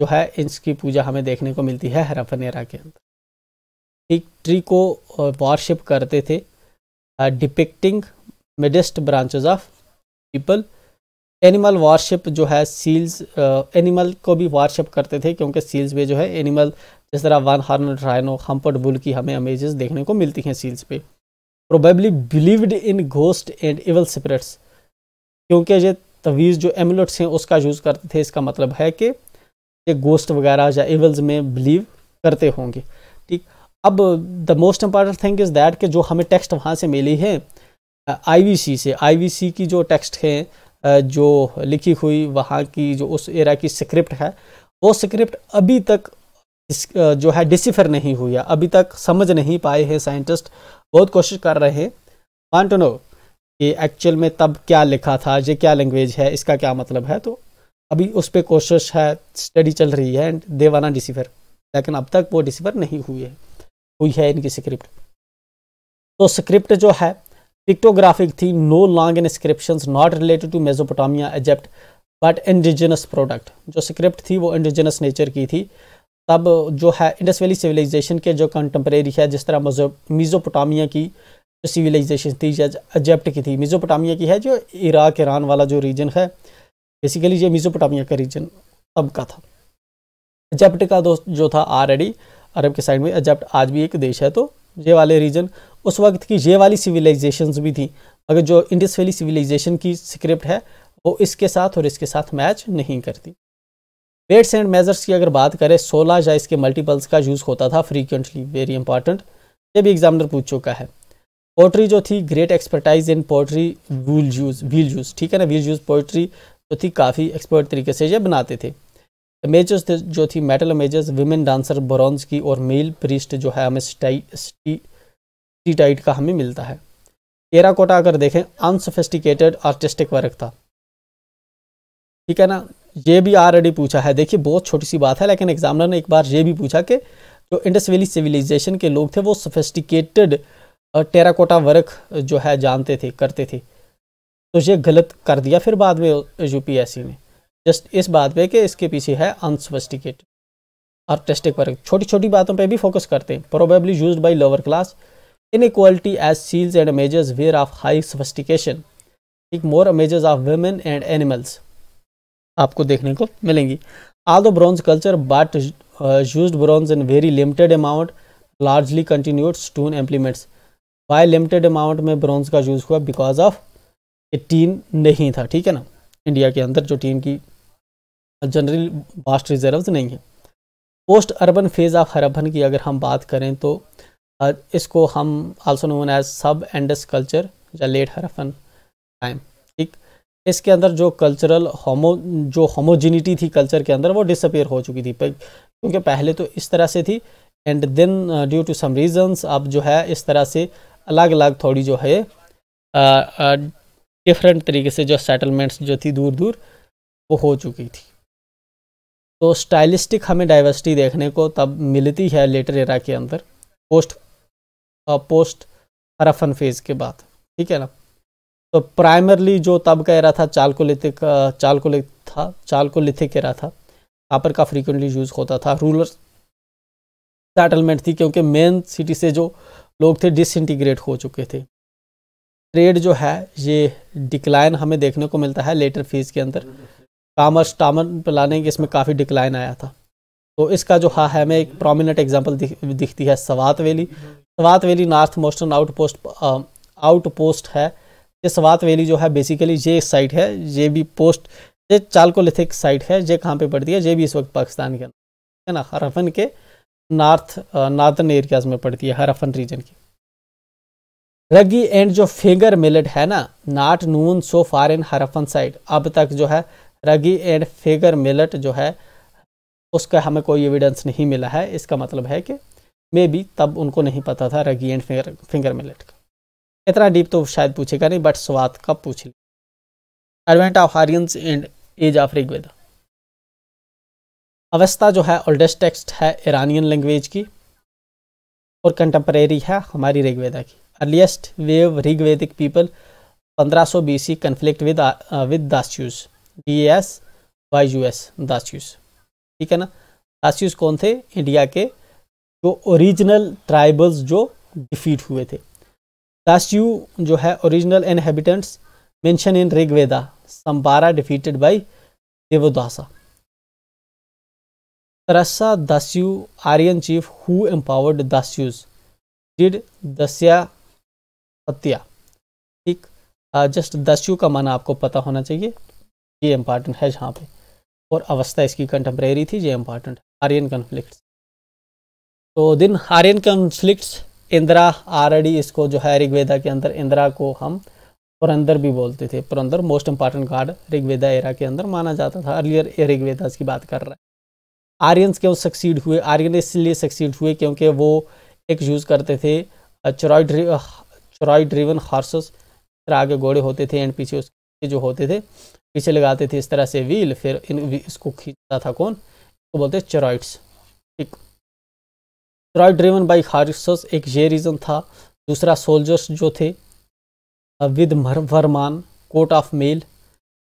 जो है इसकी पूजा हमें देखने को मिलती है हरफन एरा के अंदर एक ट्री को वॉरशिप करते थे depicting midst branches of people animal worship जो है सील्स एनिमल को भी वॉरशिप करते थे क्योंकि सील्स पे जो है एनिमल जिस तरह one horn rhino humped bull की हमें अमेजेस देखने को मिलती हैं सील्स पे probably believed in ghost and evil spirits क्योंकि ये तवीज़ जो एमुलेट्स हैं उसका यूज़ करते थे इसका मतलब है कि ये गोस्ट वगैरह या एवल्स में बिलीव करते होंगे ठीक अब the most important thing is that कि जो हमें टेक्स्ट वहाँ से मिली है आईवीसी से आईवीसी की जो टेक्स्ट है जो लिखी हुई वहाँ की जो उस एरा की स्क्रिप्ट है वो स्क्रिप्ट अभी तक जो है डिसिफर नहीं हुई है अभी तक समझ नहीं पाए हैं साइंटिस्ट बहुत कोशिश कर रहे हैं वॉन्ट टू नो कि एक्चुअल में तब क्या लिखा था ये क्या लैंग्वेज है इसका क्या मतलब है तो अभी उस पर कोशिश है स्टडी चल रही है एंड देवाना डिसीफर लेकिन अब तक वो डिसीफर नहीं हुई है हुई है इनकी स्क्रिप्ट तो स्क्रिप्ट जो है पिक्टोग्राफिक थी no long in स्क्रिप्शन not related to मेजोपोटामिया एजेप्ट but indigenous product जो स्क्रिप्ट थी वो इंडिजिनस नेचर की थी तब जो है इंडस वैली सिविलाइजेशन के जो कंटेम्प्रेरी है जिस तरह मीजोपोटामिया की जो सिविलाइजेशन थी एजप्ट की थी मिज़ोपोटामिया की है जो इराक ईरान वाला जो रीजन है बेसिकली ये मिज़ोपोटामिया का रीजन अब का था एजप्ट का दोस्त जो था ऑलरेडी अरब के साइड में एजप्ट आज भी एक देश है तो ये वाले रीजन उस वक्त की ये वाली सिविलाइजेशन भी थी मगर जो इंडस वैली सिविलाइजेशन की स्क्रिप्ट है वो इसके साथ और इसके साथ मैच नहीं करती वेट्स एंड मेजर्स की अगर बात करें सोलह या इसके मल्टीपल्स का यूज़ होता था फ्रीक्वेंटली वेरी इंपॉर्टेंट ये भी एग्जामिनर पूछ चुका है पोइट्री जो थी great expertise in pottery wheel use wheel use ठीक है ना व्हील जूज पोट्री जो थी काफ़ी एक्सपर्ट तरीके से ये बनाते थे इमेजेस जो थी metal images women dancer bronze की और मेल प्रिस्ट जो है हमें स्टीटाइट का हमें मिलता है कोटा अगर देखें अनसोफिस्टिकेटेड आर्टिस्टिक वर्क था ठीक है ना ये भी ऑलरेडी पूछा है देखिए बहुत छोटी सी बात है लेकिन एग्जामिनर ने एक बार ये भी पूछा कि जो इंडस वैली सिविलाइजेशन के लोग थे वो सोफिस्टिकेटेड टेराकोटा वर्क जो है जानते थे करते थे तो ये गलत कर दिया फिर बाद में यूपीएससी ने जस्ट इस बात पे कि इसके पीछे है और आर्टिस्टिक वर्क छोटी छोटी बातों पे भी फोकस करते हैं probably use by lower class inequality as seals and images were of high sophistication एक more images of women and animals आपको देखने को मिलेंगी although bronze culture but use bronze in very limited amount largely continued stone implements why limited amount में bronze का use हुआ because of ये tin नहीं था ठीक है ना इंडिया के अंदर जो टीन की जनरल वास्ट रिजर्व नहीं है post urban phase of Harappan की अगर हम बात करें तो इसको हम also known as sub Indus culture या लेट हरफन टाइम ठीक इसके अंदर जो कल्चरल होमो जो होमोजिनिटी थी कल्चर के अंदर वो डिसअपेयर हो चुकी थी क्योंकि पहले तो इस तरह से थी and then due to some reasons अब जो है इस तरह से अलग अलग थोड़ी जो है डिफरेंट तरीके से जो सेटलमेंट्स जो थी दूर दूर वो हो चुकी थी तो स्टाइलिस्टिक हमें डाइवर्सिटी देखने को तब मिलती है लेटर एरा के अंदर post ah, post Harappan phase के बाद ठीक है ना तो प्राइमरली जो तब का एरा था चालकोलिथिक चालकोलिथ था चालकोलिथिक एरा था कापर का फ्रीक्वेंटली यूज़ होता था रूलर सेटलमेंट थी क्योंकि मेन सिटी से जो लोग थे डिसइंटीग्रेट हो चुके थे ट्रेड जो है ये डिक्लाइन हमें देखने को मिलता है लेटर फीस के अंदर कामर्स टामर प्लानिंग के इसमें काफ़ी डिक्लाइन आया था तो इसका जो हा है हमें एक प्रोमिनेंट एग्जाम्पल दिख, दिखती है Swat valley Swat valley north मोस्टर्न पोस्ट आउट पोस्ट है ये सवात वैली जो है बेसिकली ये साइट है ये भी पोस्ट ये चालकोलिथिक साइट है ये कहाँ पे पड़ती है ये भी इस वक्त पाकिस्तान के अंदर है ना हरफन के नॉर्थ नॉर्दर्न एरियाज में पड़ती है हरफन रीजन की रगी एंड जो फिंगर मिलेट है ना not Noon so far in हरफन side अब तक जो है रगी एंड फिगर मिलेट जो है उसका हमें कोई एविडेंस नहीं मिला है इसका मतलब है कि मे बी तब उनको नहीं पता था ragi and finger finger millet का इतना डीप तो शायद पूछेगा नहीं बट स्वाद कब पूछ लिया advent of Aryans and age of Rigveda Avesta जो है ओल्डेस्ट टेक्स्ट है ईरानियन लैंग्वेज की और कंटेम्प्रेरी है हमारी ऋग्वेदा की अर्लीस्ट वेव ऋग्वेदिक पीपल 1500 सौ BC conflict with with Dasyus D S Y U S Dasyus ठीक है ना दास्यूस कौन थे इंडिया के जो ओरिजिनल ट्राइबल्स जो डिफीट हुए थे दास्यू जो है original inhabitants mention in Rigveda Shambara defeated by Divodasa Teresa Dasyu, Aryan chief who empowered Dasyus, did Dasya हत्या ठीक जस्ट uh, दस्यु का माना आपको पता होना चाहिए ये इंपॉर्टेंट है जहाँ पे और अवस्था इसकी कंटेम्प्रेरी थी ये इम्पॉर्टेंट आर्यन कन्फ्लिक्ट तो दिन आर्यन कन्फ्लिक्ट इंदिरा आरडी इसको जो है ऋग्वेदा के अंदर इंदिरा को हम पुरंदर भी बोलते थे Purandar most important god Rigveda era के अंदर माना जाता था अर्लियर ऋग्वेदा की बात कर रहा है आर्यनस क्यों सक्सीड हुए आर्यन इसलिए सक्सीड हुए क्योंकि वो एक यूज़ करते थे चराई चराई ड्रिवन हार्सेस तरह आगे घोड़े होते थे एंड पीछे उसके जो होते थे पीछे लगाते थे इस तरह से व्हील फिर इन इसको खींचता था कौन इसको बोलते चराइड्स ठीक चराइड ड्रिवन बाई हार्सेस एक ये रीज़न था दूसरा सोल्जर्स जो थे with armour coat of mail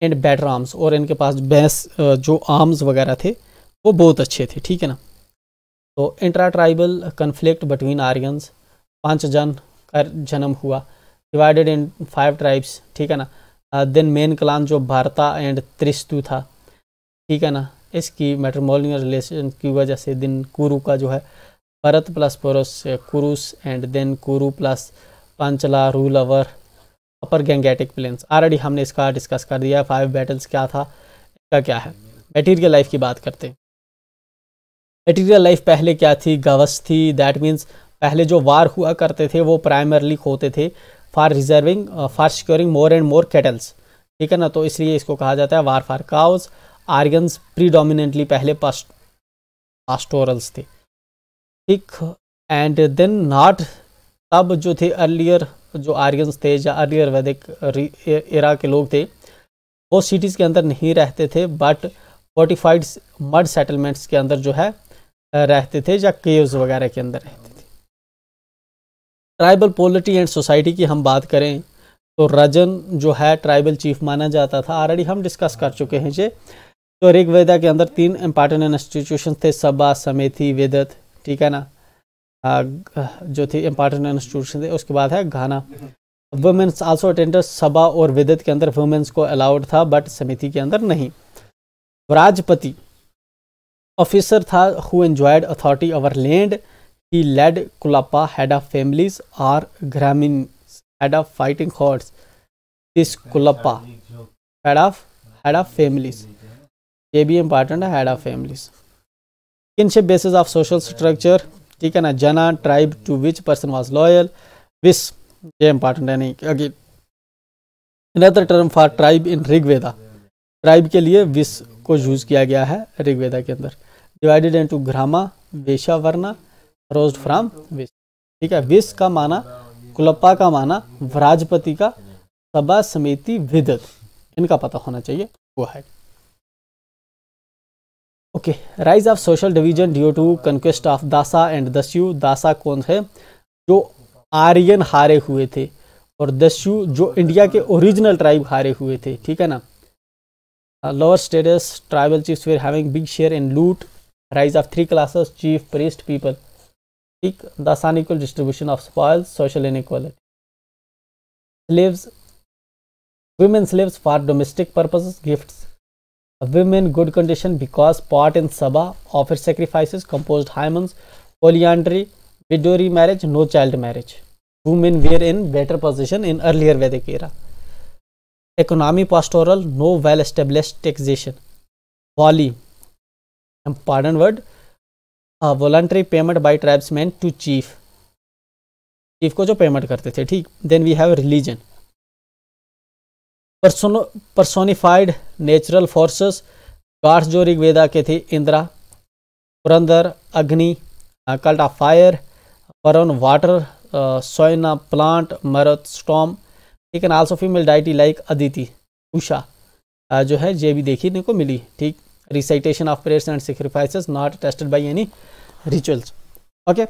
and better arms और इनके पास बैंस जो आर्म्स वगैरह थे वो बहुत अच्छे थे ठीक है ना तो intra tribal conflict between Aryans पांच जन का जन्म हुआ डिवाइडेड इन फाइव ट्राइब्स ठीक है ना देन मेन क्लान जो भारता एंड त्रिस्तु था ठीक है ना इसकी मेट्रोमोलियन रिलेशन की वजह से दिन कुरु का जो है Bharat plus Purus Kurus and then Kuru plus Panchala rule over upper Gangetic plains already हमने इसका डिस्कस कर दिया फाइव बैटल्स क्या था इसका क्या है मेटीरियल लाइफ की बात करते हैं मेटीरियल लाइफ पहले क्या थी गवस थी दैट मीन्स पहले जो वार हुआ करते थे वो प्राइमरली होते थे for reserving for securing more and more cattles ठीक है ना तो इसलिए इसको कहा जाता है वार फॉर काउस आर्गन्स प्रीडोमिनेंटली पहले पास्ट पास्टोरल्स थे ठीक एंड देन नॉट तब जो थे अर्लियर जो आर्गन्स थे या अर्लियर वैदिक इरा के लोग थे वो सिटीज़ के अंदर नहीं रहते थे बट फोर्टिफाइड मड सेटलमेंट्स के अंदर जो है रहते थे या केव्स वगैरह के अंदर रहते थे ट्राइबल पॉलिटी एंड सोसाइटी की हम बात करें तो रजन जो है ट्राइबल चीफ माना जाता था ऑलरेडी हम डिस्कस कर चुके हैं ये तो ऋग्वेदा के अंदर तीन इंपॉर्टेंट इंस्टीट्यूशन थे सबा समेथी वेदत ठीक है ना आ, जो थी इंपॉर्टेंट इंस्टीट्यूशन थे उसके बाद है घाना वुमेंस आल्सो अटेंडर सभा और विदत के अंदर वुमेंस को अलाउड था बट समिति के अंदर नहीं राजपति ऑफिसर था who enjoyed authority over land he led Kulapa head of families आर ग्रामीण head of fighting horse this Kulapa head of head of families ये भी इम्पॉर्टेंट है head of families kinship basis of social structure ठीक है ना Jana tribe to which person was loyal Vis ये important है नहीं again another term for tribe in Rigveda tribe के लिए विस को यूज़ किया गया है ऋग्वेदा के अंदर डिवाइडेड इनटू ग्रामा वेशा वर्णा रोज फ्राम विश ठीक है विश का माना कुलप्पा का माना व्राजपति का सभा समिति विदत इनका पता होना चाहिए वो है okay rise of social division due to conquest of Dasa and Dasyu Dasa कौन है जो आर्यन हारे हुए थे और दस्यु जो इंडिया के ओरिजिनल ट्राइब हारे हुए थे ठीक है ना uh, lower status tribal chiefs were having big share in loot rise of three classes chief priest people thus unequal distribution of spoils social inequality slaves women slaves for domestic purposes gifts women good condition because part in sabha offered sacrifices composed hymns polyandry widow remarriage no child marriage women were in better position in earlier vedic era economy pastoral no well establish taxation volume pardon word voluntary payment by tribes men to chief chief को जो payment करते थे ठीक then we have religion personified natural forces gods जो ऋग्वेदा के थे Indra Purandar Agni cult of fire Varuna water सोयना plant Marut storm you can also female deity like Aditi Usha जो है ये भी देखने को मिली ठीक recitation of prayers and sacrifices not tested by any rituals okay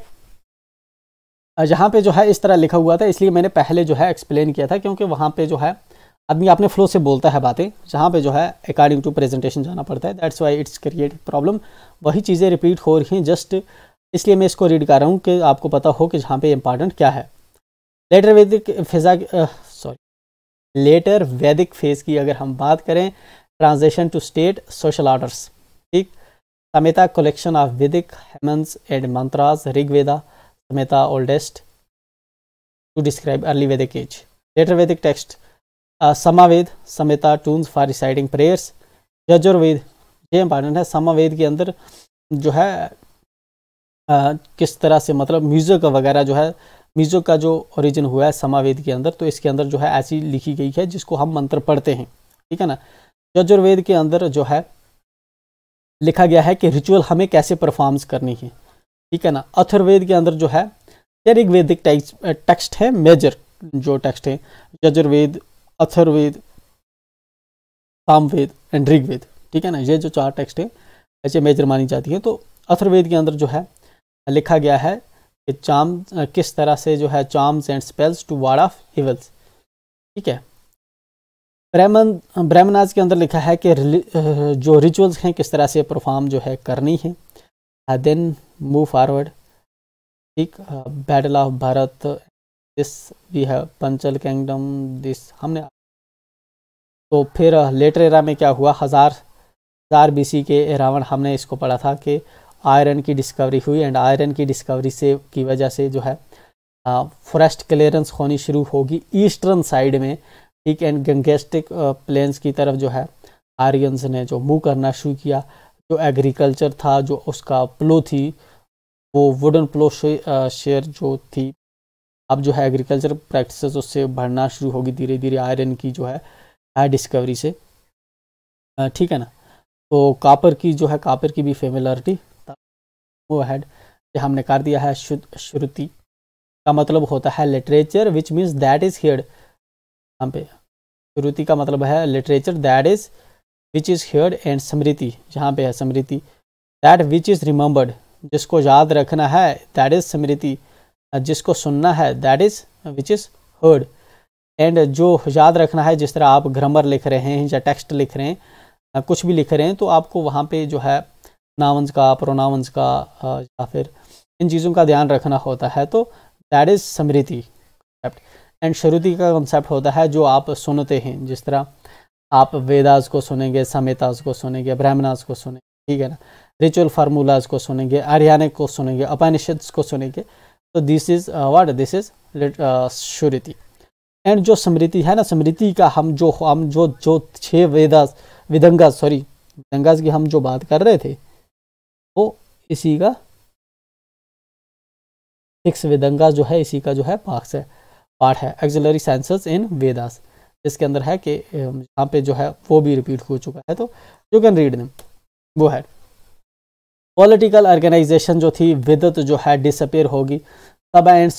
यहाँ पे जो है इस तरह लिखा हुआ था इसलिए मैंने पहले जो है एक्सप्लेन किया था क्योंकि वहाँ पे जो है आदमी अपने फ्लो से बोलता है बातें जहाँ पे जो है अकॉर्डिंग टू प्रेजेंटेशन जाना पड़ता है that's why it's create problem वही चीज़ें रिपीट हो रही हैं जस्ट इसलिए मैं इसको रीड कर रहा हूँ कि आपको पता हो कि जहाँ पे इम्पॉर्टेंट क्या है लेटर विद फिजा लेटर वैदिक फेज़ की अगर हम बात करें transition to state social orders ठीक Samhita collection of Vedic hymns and mantras Rigveda Samhita oldest to describe early वैदिक age later Vedic text Samaveda Samhita tunes for reciting prayers Yajurveda ये इंपॉर्टेंट है समावेद के अंदर जो है आ, किस तरह से मतलब म्यूज़िक वगैरह जो है मिजो का जो ओरिजिन हुआ है समावेद के अंदर तो इसके अंदर जो है ऐसी लिखी गई है जिसको हम मंत्र पढ़ते हैं ठीक है ना यजुर्वेद के अंदर जो है लिखा गया है कि रिचुअल हमें कैसे परफॉर्म्स करनी है ठीक है ना अथर्वेद के अंदर जो है ऋग्वेदिक टेक्स्ट है मेजर जो टेक्स्ट है यजुर्वेद अथर्वेद सामवेद एंड ऋग्वेद ठीक है ना ये जो चार टेक्स्ट है ऐसे मेजर मानी जाती है तो अथर्वेद के अंदर जो है लिखा गया है चाम किस तरह से जो है charms and spells to ward off evils ठीक है ब्रह्मन ब्रह्मनाज के अंदर लिखा है कि जो रिचुअल्स हैं किस तरह से परफॉर्म जो है करनी है देन मूव फॉरवर्ड ठीक battle of Bharat this we है पंचल किंगडम दिस हमने तो फिर लेटर एरा में क्या हुआ हज़ार हज़ार बीसी के रावण हमने इसको पढ़ा था कि आयरन की डिस्कवरी हुई एंड आयरन की डिस्कवरी से की वजह से जो है फॉरेस्ट क्लियरेंस होनी शुरू होगी ईस्टर्न साइड में ठीक एंड गंगेस्टिक प्लेन्स की तरफ जो है आर्यनस ने जो मूव करना शुरू किया जो एग्रीकल्चर था जो उसका प्लो थी वो वुडन प्लो शेयर जो थी अब जो है एग्रीकल्चर प्रैक्टिस उससे बढ़ना शुरू होगी धीरे धीरे आयरन की जो है डिस्कवरी से ठीक है ना तो कापर की जो है कापर की भी फेमिलरिटी मूव हैड हमने कर दिया है शुद्ध श्रुति का मतलब होता है literature which means that is heard हम पे श्रुति का मतलब है literature that is which is heard and Smriti जहाँ पे है Smriti that which is remembered जिसको याद रखना है दैट इज़ स्मृति जिसको सुनना है that is which is heard and जो याद रखना है जिस तरह आप ग्रामर लिख रहे हैं या टेक्स्ट लिख रहे हैं कुछ भी लिख रहे हैं तो आपको वहाँ पे जो है नाउंस का प्रोनाउंस का या फिर इन चीज़ों का ध्यान रखना होता है तो that is Smriti concept and Shruti का कॉन्सेप्ट होता है जो आप सुनते हैं जिस तरह आप वेदास को सुनेंगे समेतास को सुनेंगे ब्राह्मणास को सुनेंगे ठीक है ना रिचुअल फार्मूलाज को सुनेंगे आर्यानिक को सुनेंगे अपनिषद को सुनेंगे तो this is what this is Shruti and जो स्मृति है ना स्मृति का हम जो हम जो जो छः वेदास विदंगा सॉरी विदंगास की हम जो बात कर रहे थे इसी का सिक्स वेदंगा जो है इसी का जो है पार्ट है पार्ट है एक्जलरी सेंसर्स इन वेदास इसके अंदर है कि यहाँ पे जो है वो भी रिपीट हो चुका है तो यू कैन रीड वो है पॉलिटिकल ऑर्गेनाइजेशन जो थी विदत जो है डिसअपेयर होगी सभा एंड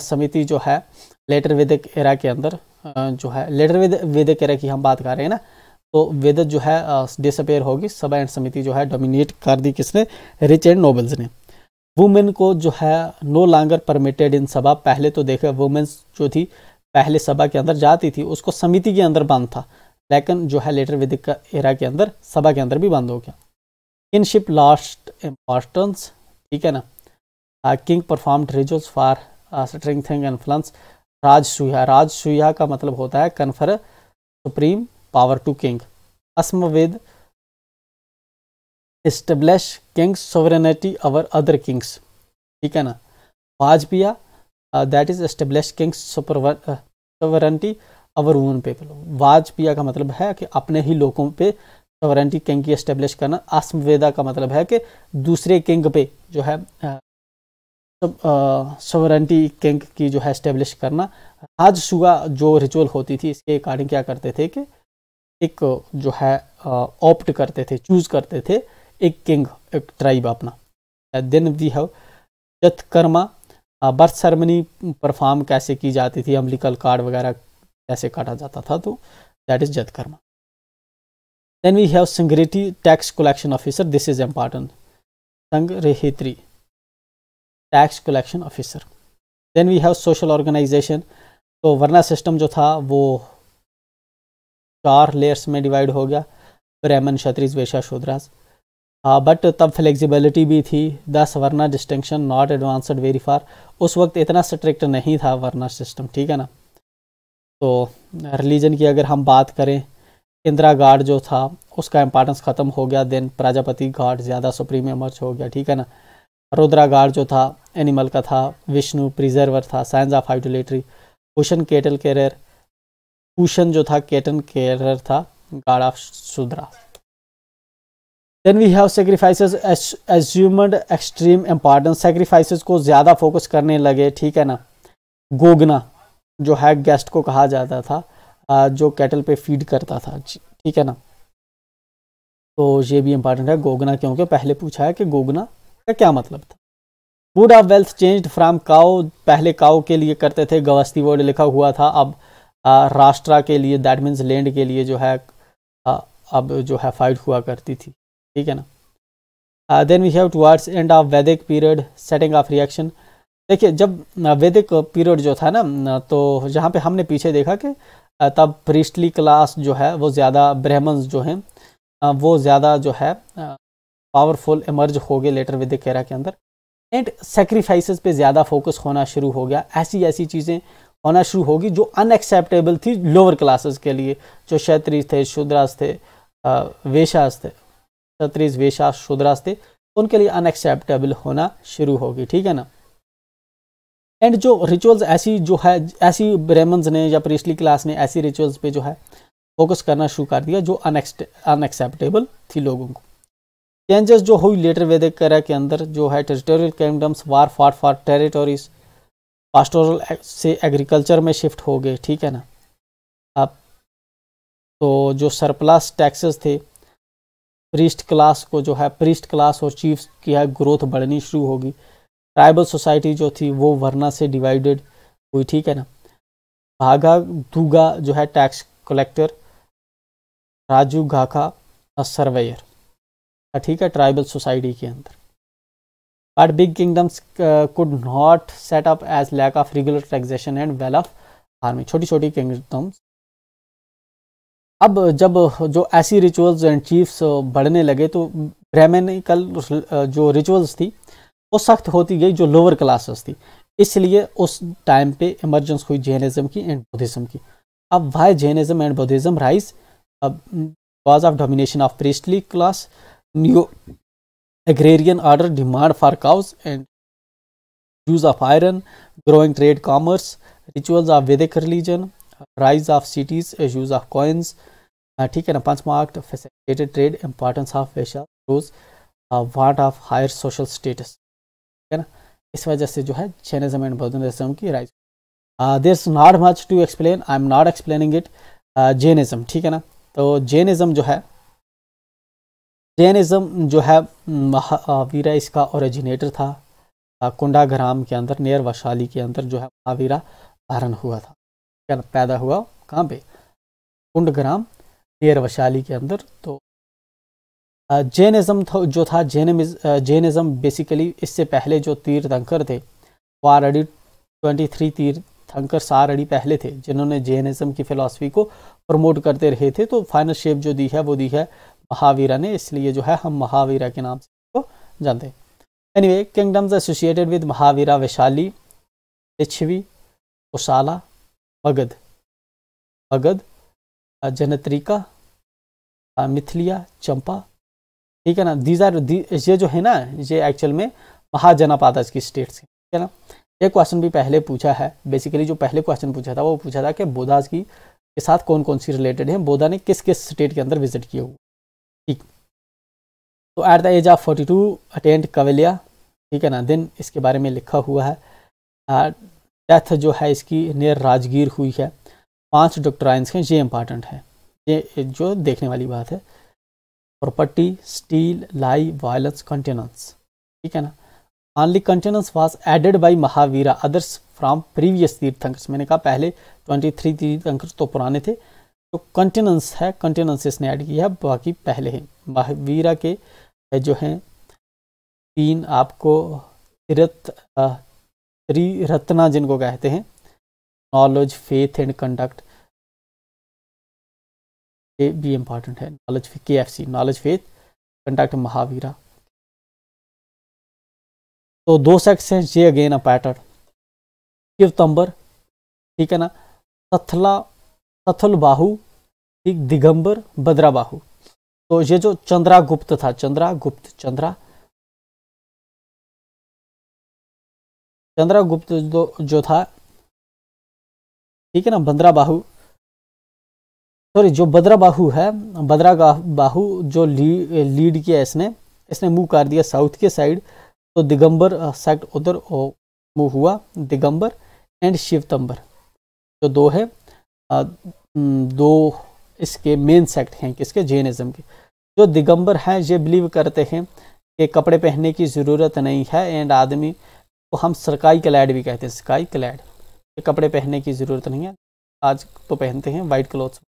समिति जो है लेटर वेदिक एरा के अंदर जो है लेटर वेदिक एरा की हम बात कर रहे हैं ना तो वेदत जो है डिसअपेयर होगी सभा एंड समिति जो है डोमिनेट कर दी किसने रिच एंड नोबल्स ने वुमेन को जो है नो लॉन्गर परमिटेड इन सभा पहले तो देखा वुमेन्स जो थी पहले सभा के अंदर जाती थी उसको समिति के अंदर बंद था लेकिन जो है लेटर विदिक का एरा के अंदर सभा के अंदर भी बंद हो गया किनशिप लास्ट इम्पॉर्टेंस ठीक है ना king perform rituals for strengthening influence Rajasuya Rajasuya का मतलब होता है confer supreme power to king. Asmavid establish king's sovereignty over other kings. ठीक है ना Vajapeya that is establish kings sovereignty over own people Vajapeya का मतलब है कि अपने ही लोगों पे सोवरेंटी किंग की एस्टेब्लिश करना आसमवेदा का मतलब है कि दूसरे किंग पे जो है uh, सोवरेंटी किंग uh, की जो है एस्टेब्लिश करना आज जो रिचुअल होती थी इसके अकॉर्डिंग क्या करते थे कि एक जो है ऑप्ट करते थे चूज करते थे एक किंग एक ट्राइब अपना then we have Jatakarma birth ceremony perform कैसे की जाती थी अम्लिकल कार्ड वगैरह कैसे काटा जाता था तो that is Jatakarma then we have Sangrahitri tax collection officer this is important Sangrahitri tax collection officer then we have social organisation तो वरना सिस्टम जो था वो चार लेयर्स में डिवाइड हो गया ब्रह्मन क्षत्रिज वेशा शूद्रास बट तब फ्लेक्सिबिलिटी भी थी thus varna distinction not advanced very far उस वक्त इतना स्ट्रिक्ट नहीं था वरना सिस्टम ठीक है ना तो रिलीजन की अगर हम बात करें इंदिरा गार्ड जो था उसका इंपॉर्टेंस ख़त्म हो गया देन प्रजापति गार्ड ज़्यादा सुप्रीम एमर्च हो गया ठीक है ना रुद्रा गार्ड जो था एनिमल का था विष्णु प्रिजर्वर था science of idolatry Pushan cattle carrier Pushan जो था केटन केरर था god of Shudra then we have sacrifice assumed extreme importance sacrifice को ज़्यादा फोकस करने लगे ठीक है ना गोगना जो है गेस्ट को कहा जाता था जो कैटल पे फीड करता था ठीक है ना तो ये भी इम्पॉर्टेंट है गोगना क्योंकि पहले पूछा है कि गोगना का क्या मतलब था word of wealth change from cow पहले काओ के लिए करते थे गवस्ती वर्ड लिखा हुआ था अब राष्ट्रा के लिए दैट मीन्स लैंड के लिए जो है आ, अब जो है फाइट हुआ करती थी ठीक है ना then we have towards end of Vedic period setting of reaction देखिए जब वैदिक पीरियड जो था ना तो जहाँ पे हमने पीछे देखा कि तब प्रिस्टली क्लास जो है वो ज़्यादा ब्राह्मण्स जो हैं वो ज़्यादा जो है पावरफुल इमर्ज हो गए लेटर वैदिक केरा के अंदर एंड सेक्रीफाइस पे ज़्यादा फोकस होना शुरू हो गया ऐसी ऐसी चीज़ें होना शुरू होगी जो अनएक्सेप्टेबल थी लोअर क्लासेस के लिए जो क्षत्रिय थे शूद्रास थे वेशास थे क्षत्रिय वेशास शूद्रास थे उनके लिए अनएक्सेप्टेबल होना शुरू होगी ठीक है ना एंड जो रिचुअल्स ऐसी जो है ऐसी ब्रह्मण्स ने या प्रिस्टली क्लास ने ऐसी रिचुअल्स पे जो है फोकस करना शुरू कर दिया जो अनएक्सेप्टेबल थी लोगों को चेंजेस जो हुई लेटर वेदिक करा के अंदर जो है territorial kingdoms war for for territories pastoral से एग्रीकल्चर में शिफ्ट हो गए ठीक है ना अब तो जो सरप्लस टैक्सेस थे प्रीस्ट क्लास को जो है प्रीस्ट क्लास और चीफ्स की है ग्रोथ बढ़नी शुरू होगी ट्राइबल सोसाइटी जो थी वो वरना से डिवाइडेड हुई ठीक है ना भागा दूगा जो है टैक्स कलेक्टर राजू घाखा सर्वेयर ठीक है ट्राइबल सोसाइटी के अंदर but big kingdoms uh, could not set up as lack of regular taxation and well of army छोटी छोटी kingdoms अब जब जो ऐसी रिचुअल्स एंड चीफ्स बढ़ने लगे तो ब्राह्मणिकल uh, जो रिचुअल्स थी वो सख्त होती गई जो लोअर क्लासेस थी इसलिए उस टाइम पे इमरजेंस हुई जैनिज्म की एंड बुद्धिज़्म की अब why Jainism and Buddhism rise because of domination of priestly class new agrarian order, demand for cows and use of iron, growing trade commerce, rituals of Vedic religion, rise of cities, use of coins. Uh, ठीक है ना punch mark facilitated trade importance of Vaishya rose want of higher social status ठीक है ना इस वजह से जो है जैनिज्म एंड बौद्धनिज्म की rise there is not much to explain I am not explaining it Jainism ठीक है ना तो जैनिज्म जो है जैनिज़्म जो है महावीरा इसका ओरिजिनेटर था कुंडाग्राम के अंदर नेर वशाली के अंदर जो है महावीरा धारण हुआ था क्या पैदा हुआ कहाँ पे कुंड ग्राम नेर वशाली के अंदर तो जैनिज़्म जो था जैन जैनिज़्म बेसिकली इससे पहले जो तीर्थंकर थे वो अड़ी ट्वेंटी थ्री तीर्थंकर ऑलरेडी पहले थे जिन्होंने जैनिज़्म की फ़िलासफ़ी को प्रमोट करते रहे थे तो फाइनल शेप जो दी है वो दी है महावीरा ने इसलिए जो है हम महावीरा के नाम से इसको जानते हैं anyway kingdoms associated with Mahavira Vaishali Lichchhavi Kosala Magadha Magadha Jnatrika Mithila Champa ठीक है ना दीज आर ये जो है ना ये एक्चुअल में महाजनापादस की स्टेट्स ठीक है ना ये क्वेश्चन भी पहले पूछा है बेसिकली जो पहले क्वेश्चन पूछा था वो पूछा था कि बोधाज की के साथ कौन कौन सी रिलेटेड है बोधा ने किस किस स्टेट के अंदर विजिट किए हुए तो at the age of forty two attained Kaivalya ठीक है ना दिन इसके बारे में लिखा हुआ है डेथ uh, जो है इसकी नियर राजगीर हुई है पांच डॉक्टराइंस हैं ये इंपॉर्टेंट है ये जो देखने वाली बात है property steal lie violence continence ठीक है ना only continence was added by Mahavira others from previous Tirthankaras मैंने कहा पहले ट्वेंटी थ्री तीर्थंकर्स तो पुराने थे तो कंटेनेंस है कंटेनेंस इसने ऐड किया है बाकी पहले ही महावीरा के जो हैं तीन आपको त्रिरत त्रिरत्ना जिनको कहते हैं नॉलेज फेथ एंड कंडक्ट ये भी इम्पॉर्टेंट है knowledge K F C knowledge faith conduct Mahavira तो दो सेक्स हैं ये अगेन अ पैटर्न शिवतंबर ठीक है ना सथला सथल बाहु दिगंबर बद्रा बाहू तो ये जो चंद्रा गुप्त था चंद्रा गुप्त चंद्रा चंद्रा गुप्त जो, जो था ठीक है ना बंद्रा बाहु सॉरी जो बद्रा बाहू है बद्रा बाहू जो ली, लीड किया इसने इसने मुंह कर दिया साउथ के साइड तो दिगंबर सेक्ट उधर मूव हुआ दिगंबर एंड शिवतंबर जो दो है दो इसके मेन सेक्ट हैं किसके जेनिज्म के जो दिगंबर हैं ये बिलीव करते हैं कि कपड़े पहनने की ज़रूरत नहीं है एंड आदमी को हम सरकाई क्लैड भी कहते हैं सरकाई क्लैड कपड़े पहनने की ज़रूरत नहीं है आज तो पहनते हैं white clothes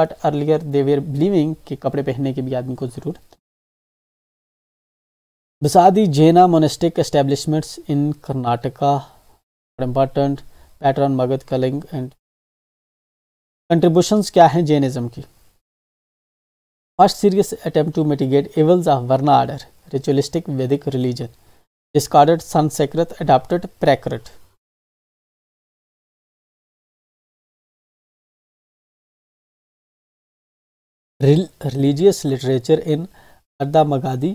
but earlier were believing कि कपड़े पहनने की भी आदमी को ज़रूरत basadi Jaina monastic establishments in Karnataka important pattern Magadha Kalinga and contributions क्या हैं जैनिज्म की first serious attempt to mitigate evils of varna order ritualistic Vedic religion discarded Sanskrit adopted religious literature in Ardha Magadhi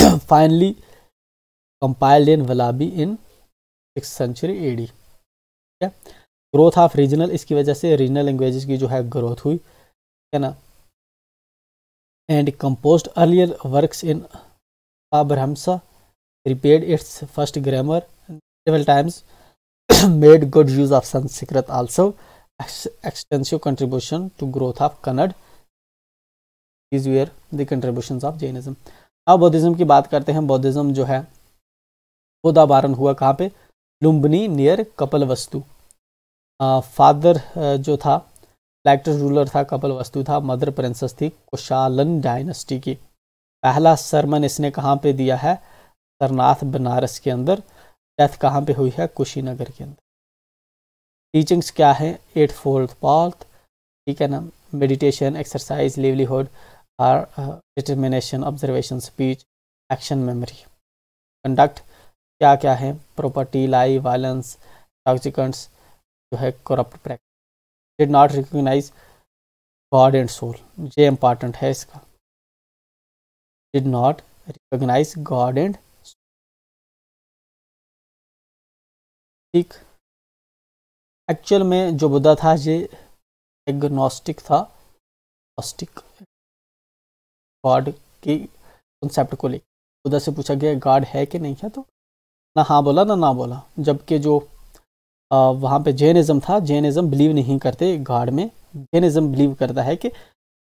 finally compiled in Vallabhi in six century AD ठीक है growth of regional इसकी वजह से regional language की जो है ग्रोथ हुई है ना and compose earlier works in Apabhramsa prepared its first grammar several times made good use of Sanskrit also extensive contribution to growth of of is where the contribution of Jainism अब बौद्धिज्म की बात करते हैं बौद्धिज्म जो है उदाहरण हुआ कहाँ पे Lumbini near Kapilavastu father जो था लैक्टर रूलर था कपल वस्तु था मदर प्रिंसेस थी कुशालन डायनेस्टी की पहला सरमन इसने कहाँ पे दिया है सरनाथ बनारस के अंदर डेथ कहाँ पे हुई है कुशीनगर के अंदर टीचिंग्स क्या है एट फोर्थ पॉल्थ ठीक है ना meditation exercise livelihood are determination observation speech action memory conduct क्या क्या है प्रॉपर्टी लाई वायलेंस टॉक्सिकंट्स जो है corrupt practice did not recognise god and soul ये इंपॉर्टेंट है इसका did not recognise god and ठीक एक्चुअल में जो बुद्धा था ये एग्नोस्टिक था नॉस्टिक गॉड की कॉन्सेप्ट को लेकर बुद्धा से पूछा गया गॉड है कि नहीं है तो ना हाँ बोला ना ना बोला जबकि जो वहाँ पे जैनिज़्म था जैनिज़्म बिलीव नहीं करते गाड में जैनिज़्म बिलीव करता है कि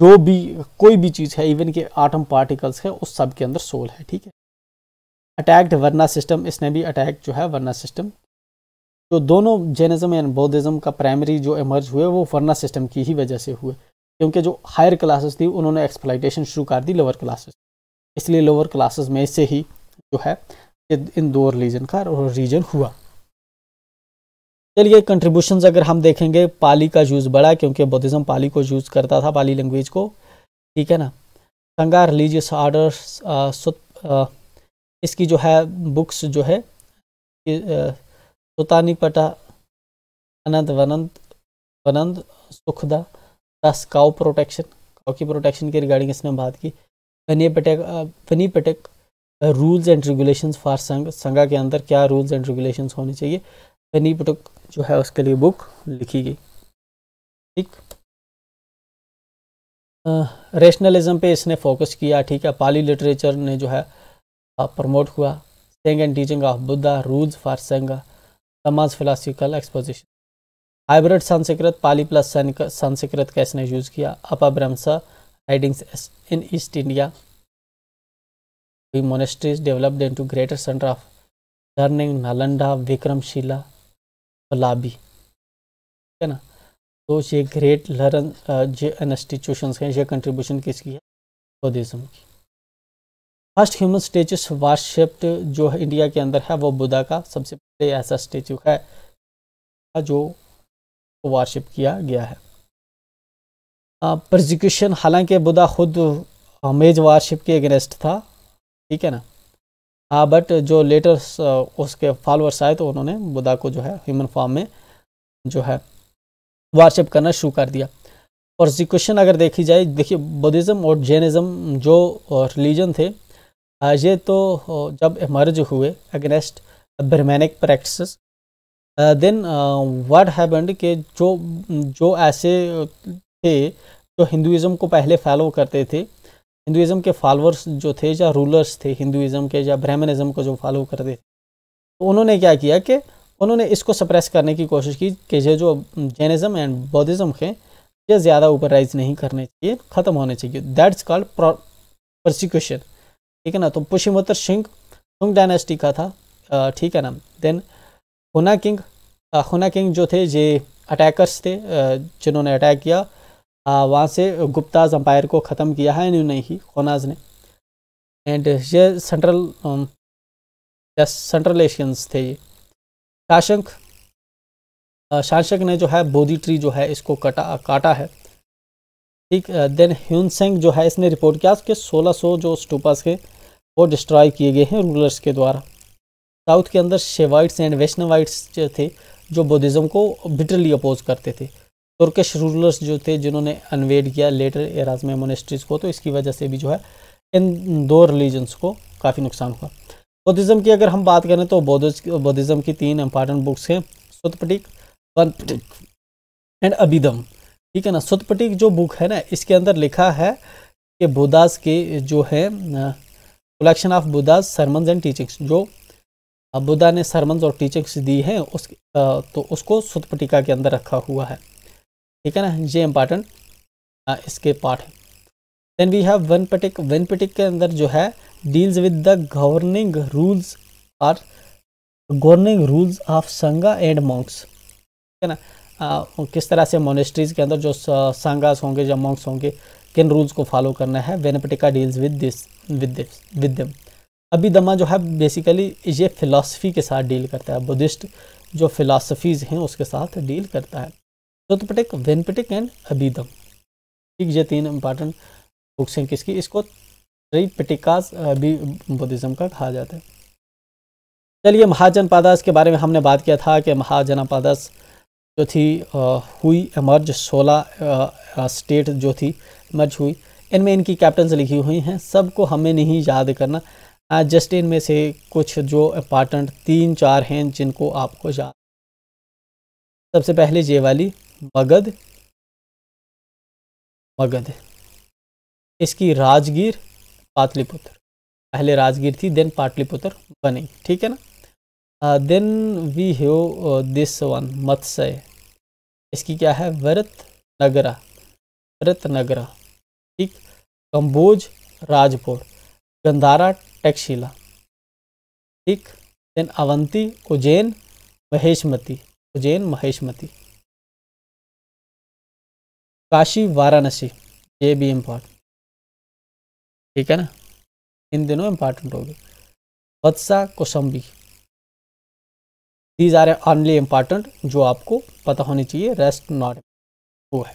जो भी कोई भी चीज़ है इवन के आटम पार्टिकल्स है उस सब के अंदर सोल है ठीक है अटैक्ड वरना सिस्टम इसने भी अटैक जो है वरना सिस्टम तो दोनों जैनिज़्म एंड बौद्धिज़म का प्राइमरी जो इमर्ज हुए वो वरना सिस्टम की ही वजह से हुए क्योंकि जो हायर क्लासेस थी उन्होंने एक्सप्लाइटेशन शुरू कर दी लोअर क्लासेस इसलिए लोअर क्लासेस में से ही जो है इन दो रिलीजन का रीजन हुआ चलिए कंट्रीब्यूशन अगर हम देखेंगे पाली का यूज़ बड़ा क्योंकि बुद्धिज़्म पाली को यूज़ करता था पाली लैंग्वेज को ठीक है ना संगा रिलीजियस आर्डर इसकी जो है बुक्स जो है सुतानी पटा अनंत वनंत वनंत सुखदा दस काउ प्रोटेक्शन काउ की प्रोटेक्शन के रिगार्डिंग इसने बात की Vinaya Pitaka Vinaya Pitaka rules and regulations for Sangha Sangha के अंदर क्या रूल्स एंड रेगुलेशंस होने चाहिए बनी पुटक जो है उसके लिए बुक लिखी गई ठीक रेशनलिज्म पे इसने फोकस किया ठीक है पाली लिटरेचर ने जो है प्रमोट हुआ Sangha and teaching of Buddha rules for Sangha समाज philosophical exposition hybrid Sanskrit Pali plus Sanskrit का इसने यूज़ किया अपा writings in east India monasteries developed into greater centre of learning Nalanda, Vikramshila फलाबी ठीक है ना तो ये ग्रेट लर्न जे इंस्टीट्यूशन हैं ये कंट्रीब्यूशन किसकी है बुद्धिज़्म की फर्स्ट ह्यूमन स्टेचस वारशिप्ट जो है इंडिया के अंदर है वो बुद्धा का सबसे पहले ऐसा स्टेचू है जो वारशिप किया गया है प्रोजिक्यूशन हालांकि बुद्धा खुद हमेज वारशिप के अगेंस्ट था ठीक है ना हाँ बट जो लेटर्स uh, उसके फॉलोअर्स आए तो उन्होंने बुद्धा को जो है ह्यूमन फॉर्म में जो है वार्शिप करना शुरू कर दिया और क्वेश्चन अगर देखी जाए देखिए बुद्धिज़्म और जैनिज़्म जो रिलीजन uh, थे हाँ, ये तो uh, जब इमर्ज हुए against Brahmanic practice then what happened के जो जो ऐसे थे जो हिंदुज़म को पहले फॉलो करते थे हिंदुज़म के फॉलोअर्स जो थे या रूलर्स थे हिंदुज़म के या ब्राह्मणिज़म को जो फॉलो करते थे तो उन्होंने क्या किया कि उन्होंने इसको सप्रेस करने की कोशिश की कि ये जो जैनिज़म एंड बौद्धिज़म है ये ज़्यादा ऊपर राइज नहीं करने चाहिए ख़त्म होने चाहिए दैट्स कॉल्ड प्रोसिक्यूशन ठीक है ना तो पुष्यमोत्र सिंह सुंग डायनेस्टी का था ठीक है ना देन हुना किंग हुना किंग जो थे ये अटैकर्स थे जिन्होंने अटैक किया वहाँ से गुप्ताज अम्पायर को ख़त्म किया है ही खोनाज ने एंड ये सेंट्रल सेंट्रल एशियंस थे ये शासक शासक ने जो है बोधी ट्री जो है इसको कटा काटा है ठीक देन ह्यून सिंह जो है इसने रिपोर्ट किया कि 1600 जो स्टूपास के वो डिस्ट्रॉय किए गए हैं रूलर्स के द्वारा साउथ के अंदर शेवाइट्स एंड वैष्णवाइट्स जो थे जो बुद्धिज़्म को बिटरली अपोज करते थे तुर्कश रूलर्स जो थे जिन्होंने अनवेड किया लेटर एराज में मोनेस्ट्रीज को तो इसकी वजह से भी जो है इन दो रिलीजन्स को काफ़ी नुकसान हुआ बौद्धिज़्म की अगर हम बात करें तो बौद्धिज़्म की तीन इंपॉर्टेंट बुक्स हैं सुतपटिक वनपटिक एंड अभिदम ठीक है ना सुतपटिक जो बुक है ना इसके अंदर लिखा है कि बुदास के जो है कलेक्शन ऑफ बुदास सरमन्स एंड टीचिंग्स जो बुद्धा ने सरमन्स और टीचिंग्स दी हैं उस तो उसको सुतपटिका के अंदर रखा हुआ है ठीक है ना ये इम्पॉर्टेंट इसके पार्ट है then we have Vinaya Pitaka Vinaya Pitaka के अंदर जो है deals with the governing rules or governing rules of Sangha and monks ठीक है ना आ, किस तरह से मोनेस्ट्रीज़ के अंदर जो संगास होंगे या मॉन्क्स होंगे किन रूल्स को फॉलो करना है Vinaya Pitaka deals with this with this with Dhamma अभी दमा जो है बेसिकली ये फ़िलासफ़ी के साथ डील करता है बुद्धिस्ट जो फ़िलासफ़ीज़ हैं उसके साथ डील करता है वेन वेनपटिक एंड अभिधम ठीक ये तीन इंपॉर्टेंट बुक्स हैं किसकी इसको त्रिपिटिकास भी बुद्धिज़्म का कहा जाता है चलिए महाजनपादास के बारे में हमने बात किया था कि महाजनपादास जो थी आ, हुई एमर्ज सोलह स्टेट जो थी एमर्ज हुई इनमें इनकी कैप्टन्स लिखी हुई हैं सबको हमें नहीं याद करना आ, जस्ट इनमें से कुछ जो इम्पॉर्टेंट तीन चार हैं जिनको आपको याद सबसे पहले जे वाली मगध मगध इसकी राजगीर पाटलिपुत्र पहले राजगीर थी देन पाटलिपुत्र बनी ठीक है ना then we have this one Matsya इसकी क्या है व्रत नगरा व्रत नगरा ठीक कंबोज राजपुर गंधारा टैक्शिला ठीक देन अवंती उज्जैन महेशमती उज्जैन महेशमती काशी वाराणसी ये भी इम्पॉर्टेंट ठीक है ना इन दिनों इम्पॉर्टेंट होगी Vatsa Kosambi these are only important जो आपको पता होनी चाहिए रेस्ट नॉट वो है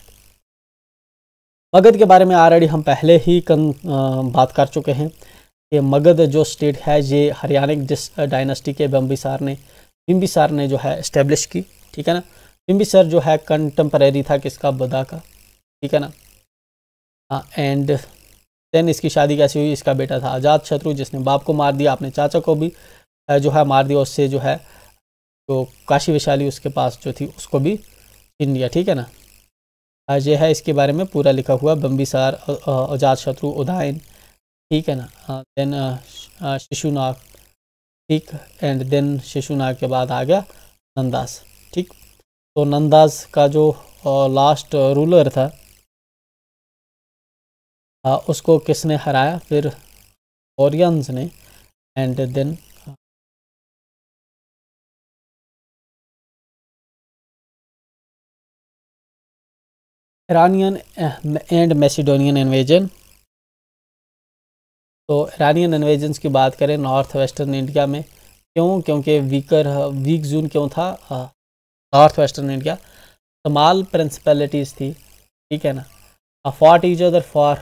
मगध के बारे में ऑलरेडी हम पहले ही कन, आ, बात कर चुके हैं कि मगध जो स्टेट है ये हरियाणा जिस डायनेस्टी के बम्बिसार ने बिम्बिसार ने जो है इस्टेब्लिश की ठीक है ना बिम्बिसर जो है कंटेम्प्रेरी था किसका बदा का ठीक है ना हाँ एंड देन इसकी शादी कैसी हुई इसका बेटा था आज़ाद शत्रु जिसने बाप को मार दिया अपने चाचा को भी जो है मार दिया उससे जो है जो काशी वैशाली उसके पास जो थी उसको भी छीन लिया ठीक है ना यह है इसके बारे में पूरा लिखा हुआ बम्बिसार आजाद शत्रु उदायन ठीक है ना देन हाँ, शिशुनाग ठीक एंड देन शिशुनाग के बाद आ गया नंदास ठीक तो नंदास का जो लास्ट रूलर था आ, हाँ, उसको किसने हराया फिर ओरियंस ने and then Iranian and Macedonian invasion तो ईरानियन इन्वेजन की बात करें नॉर्थ वेस्टर्न इंडिया में क्यों क्योंकि वीकर वीक जून क्यों था north western India small principalities थी ठीक है ना फॉट इज अदर फॉर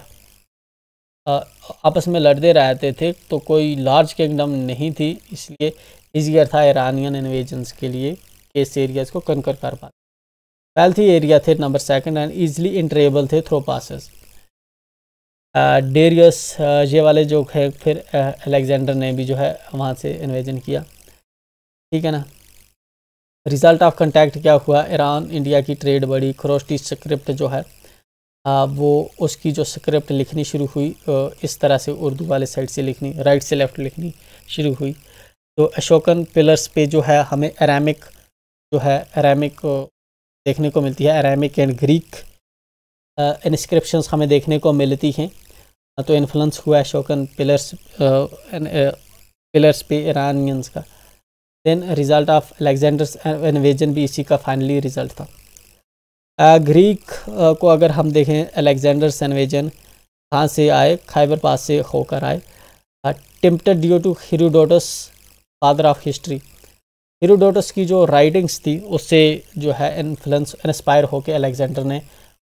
आपस में लड़ते रहते थे तो कोई लार्ज किंगडम नहीं थी इसलिए ईजियर था ईरानियन इन्वेजन्स के लिए इस एरियाज़ को कंकर कर पाते वेल्थी एरिया थे number second and easily enterable थे थ्रो पासिस डेरियस ये वाले जो है फिर अलेक्जेंडर ने भी जो है वहाँ से इन्वेजन किया ठीक है ना रिज़ल्ट ऑफ कंटैक्ट क्या हुआ ईरान इंडिया की ट्रेड बढ़ी क्रोस्टी स्क्रिप्ट जो है वो उसकी जो स्क्रिप्ट लिखनी शुरू हुई इस तरह से उर्दू वाले साइड से लिखनी राइट से लेफ़्ट लिखनी शुरू हुई तो अशोकन पिलर्स पे जो है हमें अरामिक जो है अरामिक देखने को मिलती है अरामिक एंड ग्रीक इंस्क्रिप्शन हमें देखने को मिलती हैं हाँ, तो इन्फ्लुंस हुआ अशोकन पिलर्स पिलर्स पे ईरानियंस का then result of Alexander's invasion भी इसी का फाइनली रिज़ल्ट था ग्रीक को अगर हम देखें अलेक्जेंडर सनवेजन कहाँ से आए खाइबर पास से होकर आए tempted due to Herodotus father of history Herodotus की जो राइटिंग्स थी उससे जो है इन्फ्लुंस इंस्पायर होकर अलेक्जेंडर ने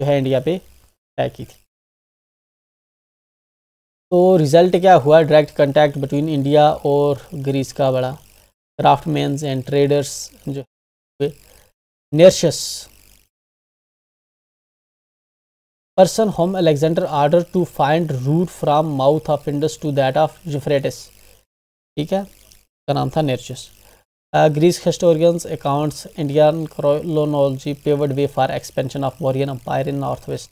जो है इंडिया पे तय की थी तो रिज़ल्ट क्या हुआ डायरेक्ट कंटैक्ट बिटवीन इंडिया और ग्रीस का बड़ा क्राफ्टमैन एंड ट्रेडर्स जो हुए Nearchus person whom Alexander order to find route from mouth of Indus to that of Euphrates ठीक है का नाम था Nearchus Greece historians accounts Indian chronology paved way for expansion of Mauryan empire in north west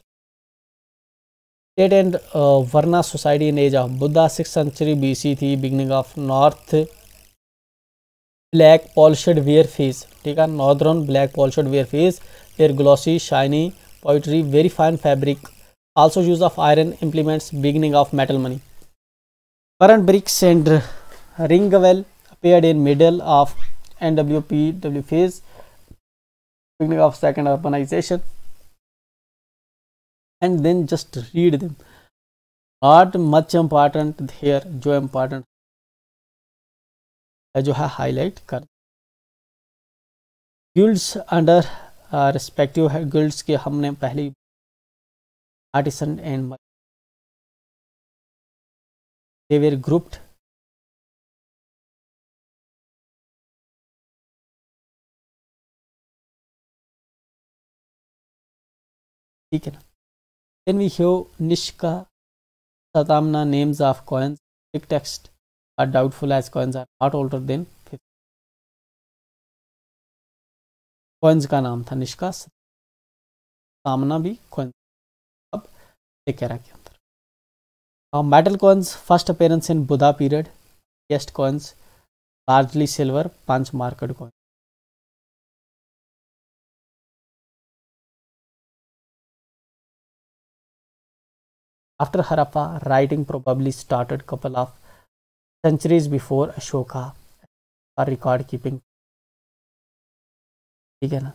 state and varna society in age of Buddha six century C थी beginning of north black polish ware phase ठीक है northern black polish ware phase ware glossy shiny poetry, very fine fabric. Also use of iron implements, beginning of metal money. Current bricks and ring well appeared in middle of NWPW phase, beginning of second urbanization. And then just read them. Not much important here, Jo important jo है highlight kar. guilds under respective guilds के हमने पहली artisan and देवेर grouped ठीक है ना then we have Nishka Satamana names of coins text are doubtful as coins are not older than coins का नाम था निष्कास सामना भी कोइंस अब टेकेरा के अंदर अब metal coins first appearance in Buddha period गेस्ट coins largely silver punch marked coins After Harappa, writing probably started couple of centuries before Ashoka record keeping ठीक है ना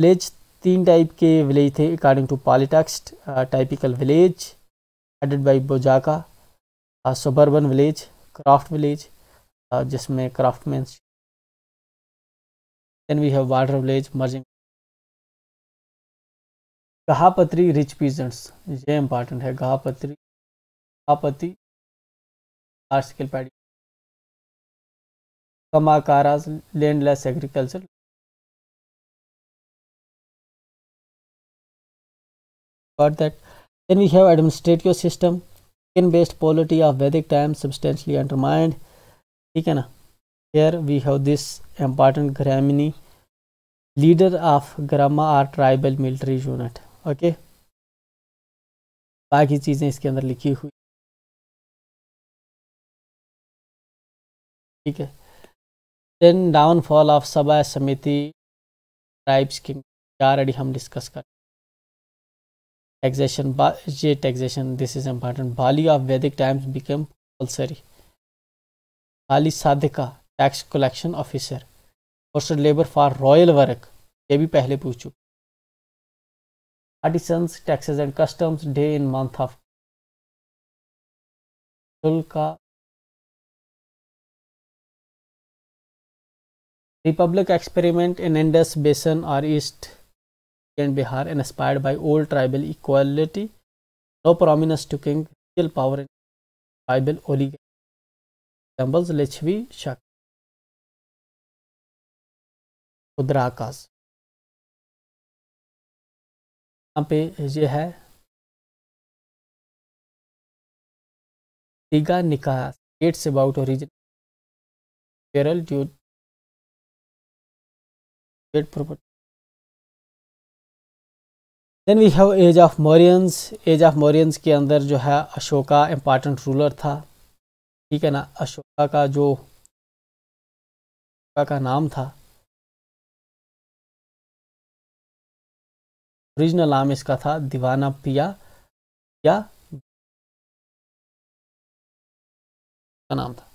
विलेज तीन टाइप के विलेज थे according to Pali text typical village headed by bhojaka suburban village craft village जिसमें craft man then we have border village merging gahapati rich peasants ये important है gahapati gahapati article paddy kammakaras landless agriculture got that then we have administrative system in based polity of vedic times substantially undermined theek hai na here we have this important gramini leader of grama or tribal military unit okay बाकी चीज़ें इसके अंदर लिखी हुई ठीक है then downfall of सभा समिति ट्राइब्स की ऑलरेडी हम डिस्कस कर taxation je taxation this is important bali of vedic times became compulsory bali sadhika tax collection officer posted labor for royal work ye bhi pehle pooch chuke artisans taxes and customs day in month of tulka republic experiment in indus basin or east and Bihar, inspired by old tribal equality, now prominence to king real power in tribal oligarchy. Examples: Lechvi, Shak, Udrakas. यहाँ पे ये है Digha Nikaya it's about origin Kerala due property then we have age of Mauryans age of Mauryans के अंदर जो है Ashoka important ruler था ठीक है ना अशोका का जो का नाम था ओरिजिनल नाम इसका था दीवाना पिया या का नाम था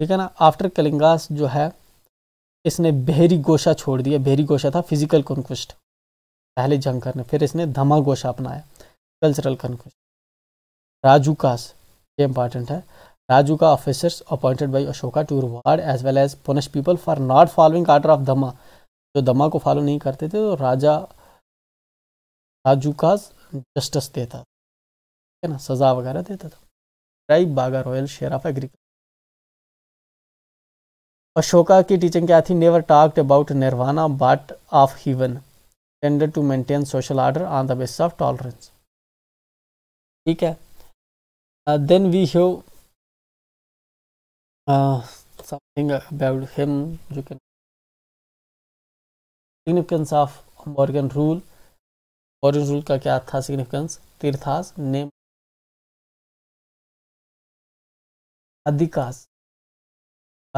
ठीक है ना आफ्टर कलिंगास जो है इसने बहरी गोशा छोड़ दिया बहरी गोशा था फिजिकल कॉन्क्वेस्ट पहले जंकर ने फिर इसने धमा गोशा अपनाया कल्चरल कन्क्लूजन राजू कास ये इंपॉर्टेंट है राजू का officers appointed by Ashoka to reward as well as punish people for not following order of Dhamma जो दमा को फॉलो नहीं करते थे तो राजा राजू का जस्टिस देता ठीक है ना सजा वगैरह देता था tribe bhaga royal share of agriculture Ashoka की टीचिंग क्या थी never talked about nirvana but of heaven tended to maintain social order on the basis of tolerance ठीक है then we have something about him you can significance of Mauryan rule Mauryan rule का क्या था significance tirthas name adhyakshas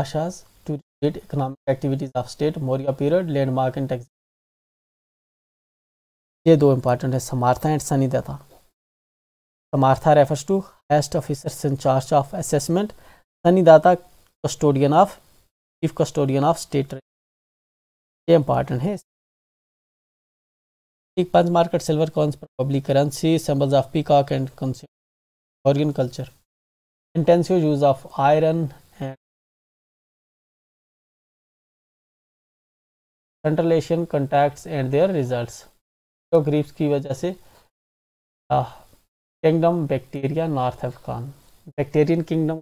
आशाज to relate economic activities of state Maurya period landmark and tax ये दो important है समार्था and sannidhata samaharta refers to highest officers in charge of assessment sannidhata custodian of chief custodian of state ये important है एक punch marked silver coins public currency symbols of peacock and organ culture intensive use of iron and Central Asian contacts and their results तो Greeks की वजह से kingdom Bactria north Afghan Bactrian kingdom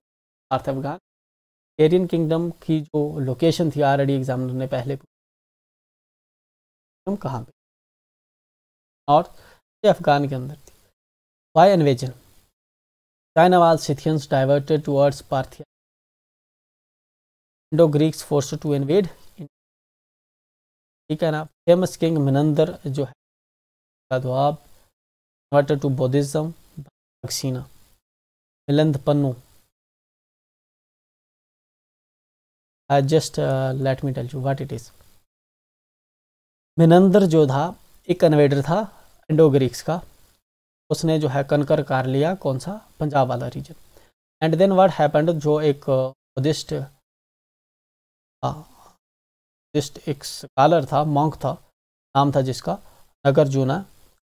north Afghan Bactrian kingdom की जो location थी already exam ने पहले हम कहाँ पे नॉर्थ अफगान के अंदर थी why invasion China was Scythians diverted towards Parthia Indo Greeks forced to invade ठीक है ना फेमस किंग मिनंदर जो है तो आप कन्वर्टेड टू बौद्धिज्म सक्सेना Milinda Panho I just let me tell you what it is Menander जो था एक कन्वेडर था इंडो ग्रीक्स का उसने जो है कनकर कर लिया कौन सा पंजाब वाला region and then what happened जो एक बुद्धिस्ट uh, बुद्धिस्ट uh, एक स्कॉलर था मॉन्क था नाम था जिसका नगर जूना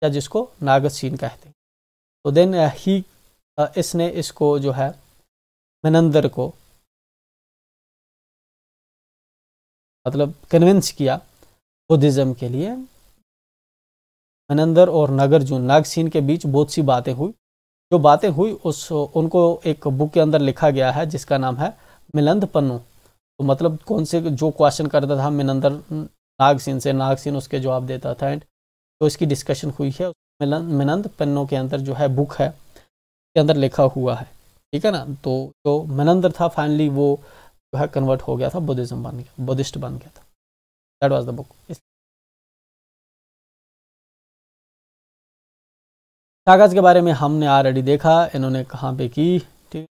या जिसको नागसीन कहते हैं तो देन ही uh, uh, इसने इसको जो है मनंदर को मतलब कन्विंस किया बुद्धिज़्म के लिए मनंदर और नागार्जुन नागसीन के बीच बहुत सी बातें हुई जो बातें हुई उस उनको एक बुक के अंदर लिखा गया है जिसका नाम है मिलंद पन्नू तो मतलब कौन से जो क्वेश्चन करता था मिनंदर नागसीन से नागसीन उसके जवाब देता था एंड तो इसकी डिस्कशन हुई है मिनंद पन्नों के अंदर जो है बुक है के अंदर लिखा हुआ है ठीक है ना तो जो मनंदर था फाइनली वो जो है कन्वर्ट हो गया था बुद्धिज्म बन गया बुद्धिस्ट बन गया था दैट वाज द बुक कागज के बारे में हमने ऑलरेडी देखा इन्होंने कहाँ पे की ठीक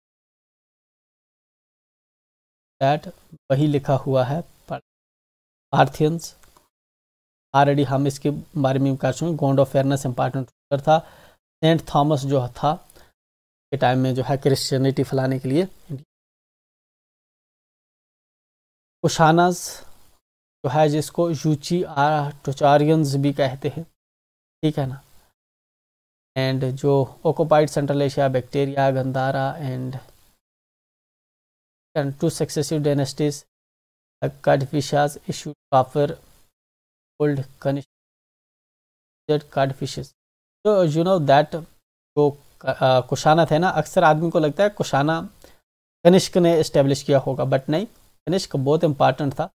दैट वही लिखा हुआ है पार्थियंस ऑलरेडी हम इसके बारे में कर चुके गोंड ऑफ फेयरनेस इंपॉर्टेंट था सेंट थॉमस जो था के टाइम में जो है क्रिश्चियनिटी फैलाने के लिए कुशानाज जो है जिसको यूची टोचारियंस भी कहते हैं ठीक है ना एंड जो occupied Central Asia Bactria Gandhara and two successive dynasties Kadphises इशू काफर old considered codfishes so you know that जो uh, कुशाना थे ना अक्सर आदमी को लगता है कुशाना कनिष्क ने इस्टेब्लिश किया होगा बट नहीं कनिष्क बहुत इम्पॉर्टेंट था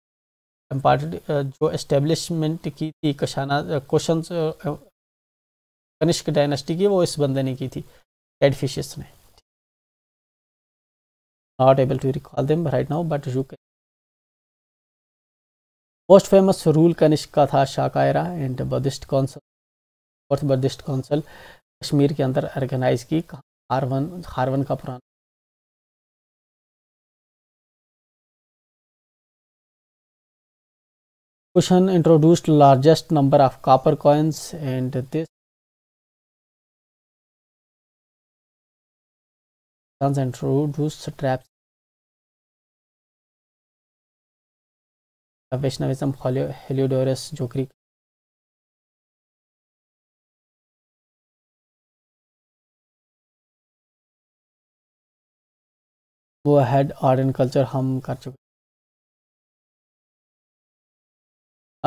इम्पॉर्टेंट uh, जो इस्टेब्लिशमेंट की थी Kushana uh, question Kanishka dynasty की वो इस बंदे ने की थी कैडफिशेस ने not able to recall them right now but you can most famous rule Kanishka का था Shaka era and Buddhist council fourth Buddhist council Kashmir के अंदर ऑर्गेनाइज की हारवन हारवन का पुराना question introduced largest number of copper coins and this introduced satraps Vaishnavism Heliodorus जो Greek वो had art and culture हम कर चुके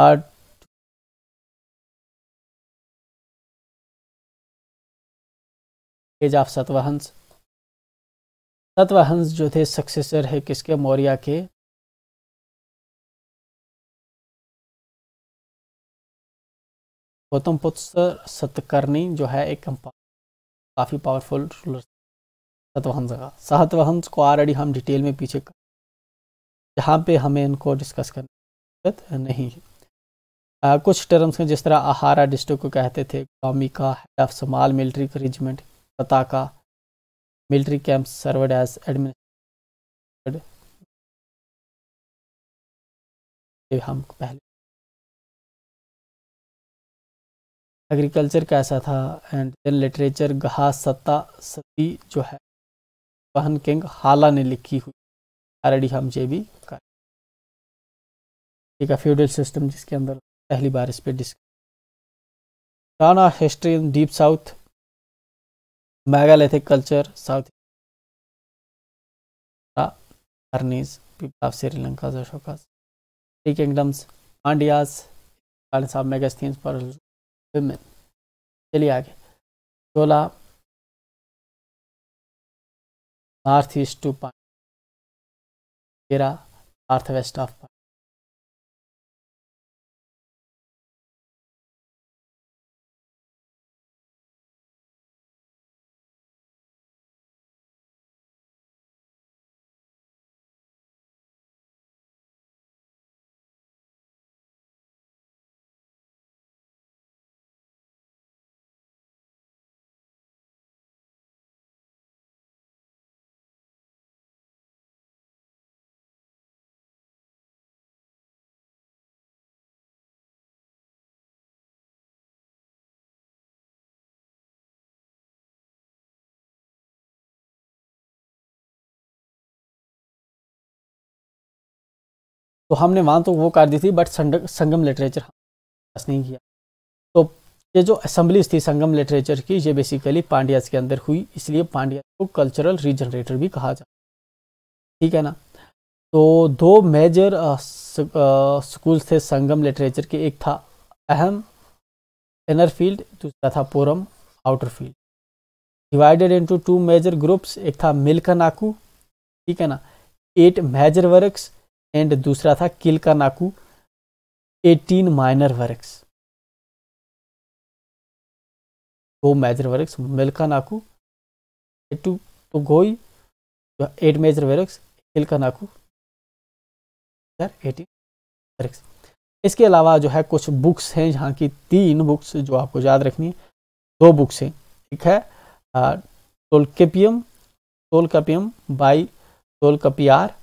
art age of Satavahanas Satavahanas जो थे सक्सेसर है किसके मौर्या के गौतम पुत्र सतकर्णी जो है एक काफ़ी पावरफुल रूलर सतवहंस का सातवहंस को ऑलरेडी हम डिटेल में पीछे कर जहाँ पे हमें इनको डिस्कस करने नहीं है आ, कुछ टर्म्स हैं जिस तरह आहारा डिस्ट्रिक्ट को कहते थे गुलामी का head of small military regiment पता का military camp served as administered हम पहले एग्रीकल्चर कैसा था एंड देन लिटरेचर गहा सत्ता सती जो है वहन किंग हाला ने लिखी हुई ऑलरेडी हम ये भी कर ठीक है फ्यूडल सिस्टम जिसके अंदर पहली बार इस पर डिस्कस पुराना history in deep south megalithic culture south अर्नीज people of Sri Lanka Ashoka's three kingdoms Pandyas साहब मेगा पर विमेन चलिए आगे Chola north east to Pakistan तेरा नॉर्थ वेस्ट ऑफ पाकिस्तान तो हमने वहाँ तो वो कर दी थी बट संगम लिटरेचर पास नहीं किया तो ये जो असम्बलीज थी संगम लिटरेचर की ये बेसिकली पांड्याज के अंदर हुई इसलिए पांड्या को कल्चरल रीजनरेटर भी कहा जाता ठीक है ना तो दो मेजर स्कूल थे संगम लिटरेचर के एक था अहम इनर फील्ड दूसरा था puram outer field divided into two major groups एक था मिल्कनाकू ठीक है ना एट मेजर वर्क्स एंड दूसरा था Kilkanakku eighteen minor works दो major works Melkanakku Ettuthogai eight major works किल का नाकू एटीन वर्क्स इसके अलावा जो है कुछ बुक्स हैं जहाँ की तीन बुक्स जो आपको याद रखनी है दो बुक्स हैं ठीक है टोलकेपियम टोलकपियम बाई टोलकपियार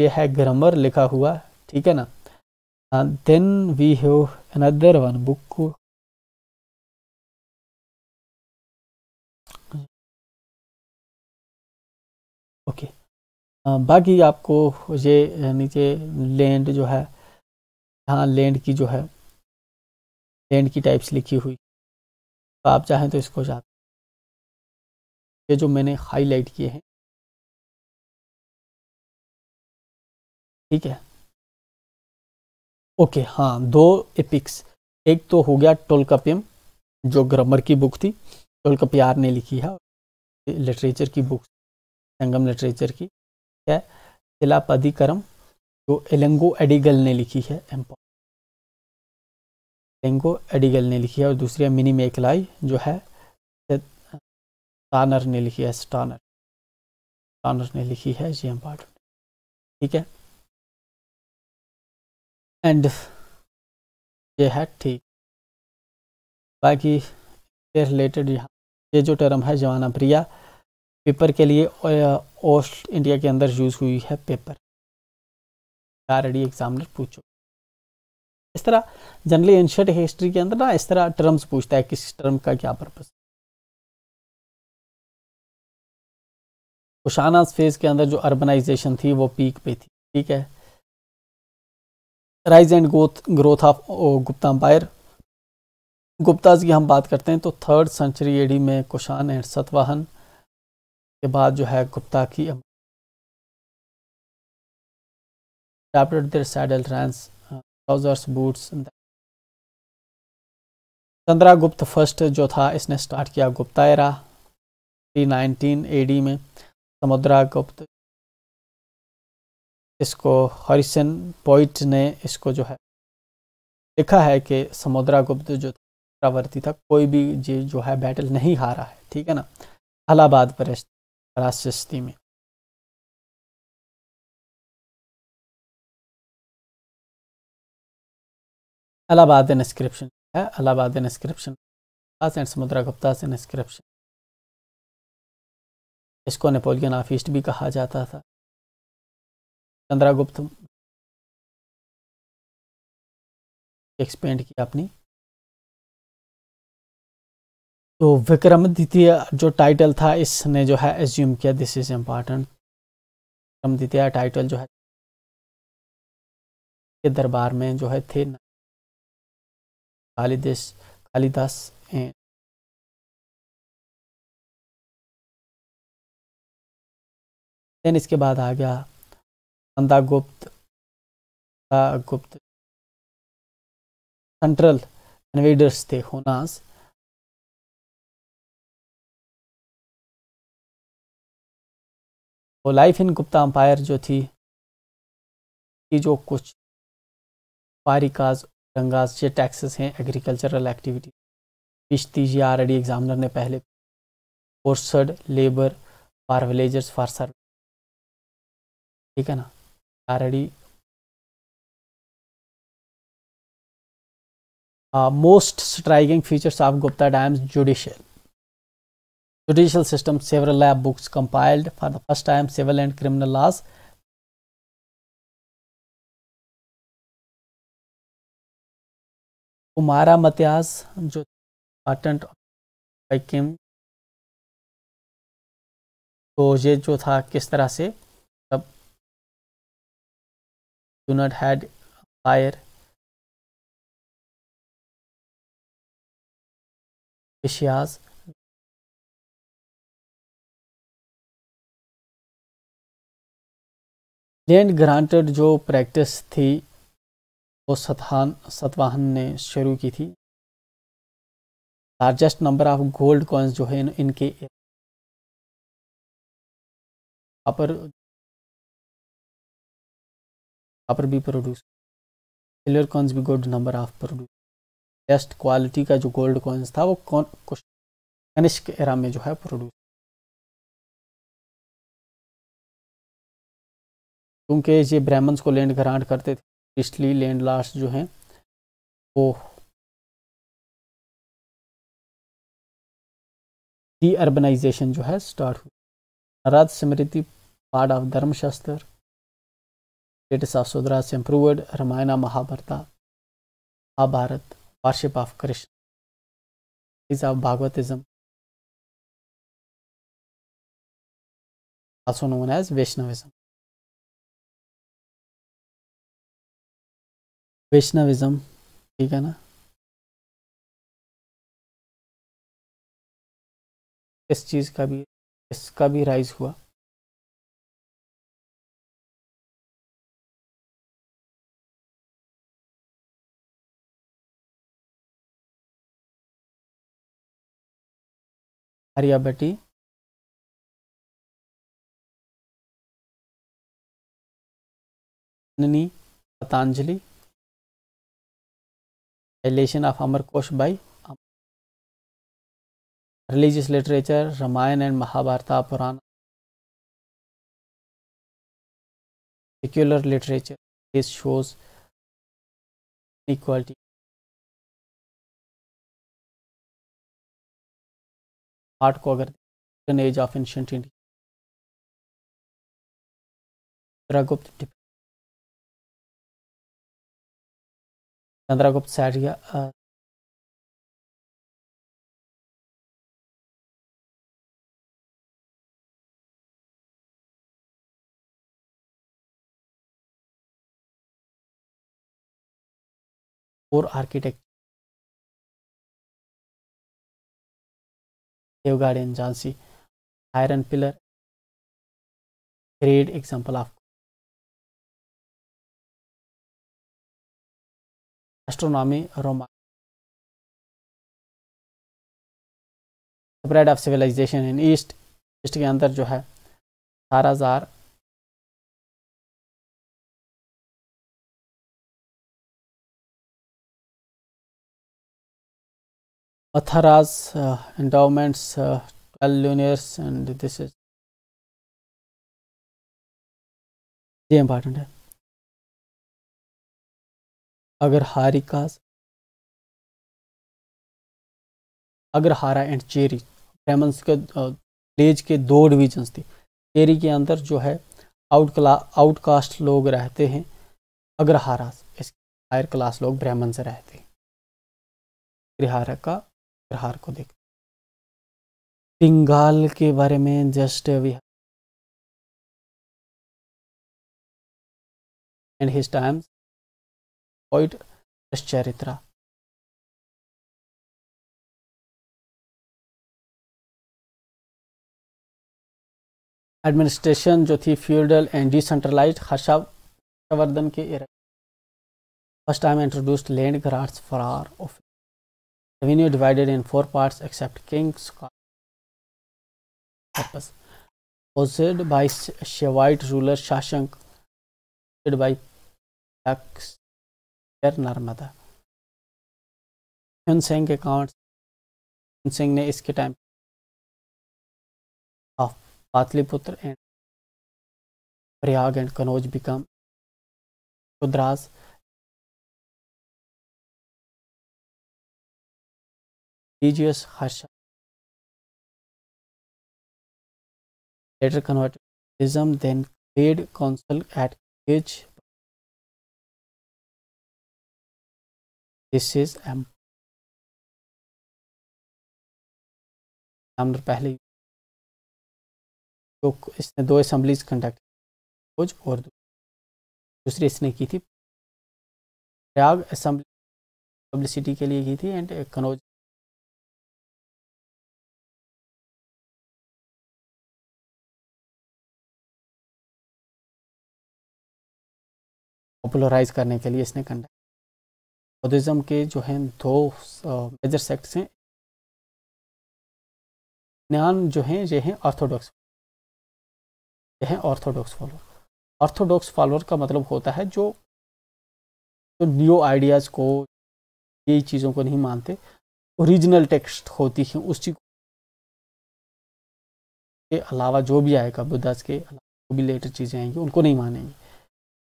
ये है ग्रामर लिखा हुआ ठीक है ना then we have another one book okay बाकी आपको ये नीचे लैंड जो है हाँ लैंड की जो है लैंड की टाइप्स लिखी हुई तो आप चाहें तो इसको जाते ये जो मैंने हाईलाइट किए हैं ठीक है ओके हाँ दो एपिक्स एक तो हो गया टोलकपियम जो ग्रामर की बुक थी टोलकपियार ने लिखी है लिटरेचर की बुक संगम लिटरेचर की है शिलापदिक्रम जो एलेंगो एडिगल ने लिखी है एलेंगो एडिगल ने लिखी है और दूसरी है मिनी मेकलाई जो है स्टानर ने लिखी है स्टानर स्टानर ने लिखी है जी एम ठीक है एंड ये है ठीक बाकी से रिलेटेड यहाँ ये जो टर्म है जवाना प्रिया पेपर के लिए ओस्ट इंडिया के अंदर यूज़ हुई है पेपर रेडी एग्जामिनर पूछो इस तरह जनरली एंशर्ट हिस्ट्री के अंदर ना इस तरह टर्म्स पूछता है किस टर्म का क्या पर्पस कुशाना फेज के अंदर जो अर्बनाइजेशन थी वो पीक पे थी ठीक है rise and growth growth of Gupta empire Guptas की हम बात करते हैं तो थर्ड सेंचुरी एडी में कुशान एंड सतवाहन के बाद जो है गुप्ता की adapted their saddle फर्स्ट जो था इसने स्टार्ट किया गुप्ता एरा 319 एडी में समुद्रा गुप्त इसको हरिसन पॉइट ने इसको जो है लिखा है कि समुद्रागुप्त जो चक्रवर्ती था कोई भी जी जो है बैटल नहीं हारा है ठीक है ना अलाहाबाद पराशस्ती में अलाहाबाद इंस्क्रिप्शन है Allahabad inscription and Samudragupta inscription इसको नेपोलियन ऑफ ईस्ट भी कहा जाता था चंद्रागुप्त एक्सपेंड किया आपने तो विक्रमादित्य जो टाइटल था इसने जो है एज्यूम किया this is important Vikramaditya title जो है के दरबार में जो है थे कालिदास कालिदास देन इसके बाद आ गया नंदा गुप्त गुप्त सेंट्रल इन्वेडर्स थे होनास तो लाइफ इन गुप्ता अंपायर जो थी कि जो कुछ पारिकाज गंगाज ये टैक्सेस हैं एग्रीकल्चरल एक्टिविटी पिश्ती जी आर एडी एग्जामिनर ने पहले forced labour for villagers for service ठीक है ना parody. Uh, most striking features of Gupta Dam's judicial judicial system. Several lab books compiled for the first time civil and criminal laws. Kumara मत्यास जो पार्टेंट by किम तो ये जो था किस तरह से do not had higher Asia's land granted जो practice थी वो सतहान सतवाहन ने शुरू की थी largest number of gold coins जो है इनके अपर पर पर भी प्रोड्यूस सिल्वर कॉइन्स भी good number of produce best quality का जो गोल्ड कॉइन्स था वो कौन कुछ कनिष्क एरा में जो है प्रोड्यूस क्योंकि ये ब्राह्मण्स को लैंड ग्रांट करते थे इसलिए लैंड लास्ट जो हैं वो डी अर्बनाइजेशन जो है स्टार्ट हुई Narada Smriti part of Dharmashastra Status of Sudras improved. Ramayana Mahabharata. Mahabharat. Worship of Krishna. Is of Bhagavatism. Also known as Vaishnavism. Vaishnavism ठीक है ना इस चीज़ का भी इसका भी राइज हुआ हरिया बेटी नी पतंजलि डायलेशन of Amarkosh by religious literature Ramayana and Mahabharata Purana secular literature this shows equality art को अगर age of ancient India Gupta Chandragupta सैरिया और architect Deogarh Jhansi iron pillar great example of astronomy रोमा spread of civilization in east east के अंदर जो है अठारह हजार Athara's uh, endowments, uh, 12 lunars and this is the important है अगर हारिकास अगर हारा एंड चेरी ब्राह्मण्स के विलेज uh, ke दो डिवीजन्स थी चेरी के अंदर जो है आउट क्ला आउटकास्ट लोग रहते हैं अग्रहारा हायर क्लास लोग ब्राह्मण से रहते हैं का हार को देख पिंगाल के बारे में just we and his times point चरित्रा एडमिनिस्ट्रेशन जो थी फ्यूडल एंड डिसेंट्रलाइज हर्षवर्धन के first time introduced land grants for are of revenue divided in four parts except king's corpus possessed by Shivaite ruler Shashank, possessed by Narmada. हुन सिंह के account हुन Tsang ने इसके time of Pataliputra and Prayag and Kannauj become खुदराज religious harsh Later converted to Buddhism, then paid counsel at Cambridge. This is M. हमने पहले तो इसने दो असम्बलीज कंडक्ट भोज और दूसरी इसने की थी प्रयाग असम्बली पब्लिसिटी के लिए की थी एंड कनौज पॉपुलराइज करने के लिए इसने कंडक्ट बौद्धिज़्म के जो हैं दो मेजर सेक्ट्स हैं ज्ञान जो हैं ये हैं ऑर्थोडॉक्स ये हैं ऑर्थोडॉक्स फॉलोअर ऑर्थोडॉक्स फॉलोअर का मतलब होता है जो जो न्यू आइडियाज़ को ये चीज़ों को नहीं मानते ओरिजिनल टेक्स्ट होती है उस चीज के अलावा जो भी आएगा बुद्धाज के अलावा जो भी लेटर चीज़ें आएंगी उनको नहीं मानेंगे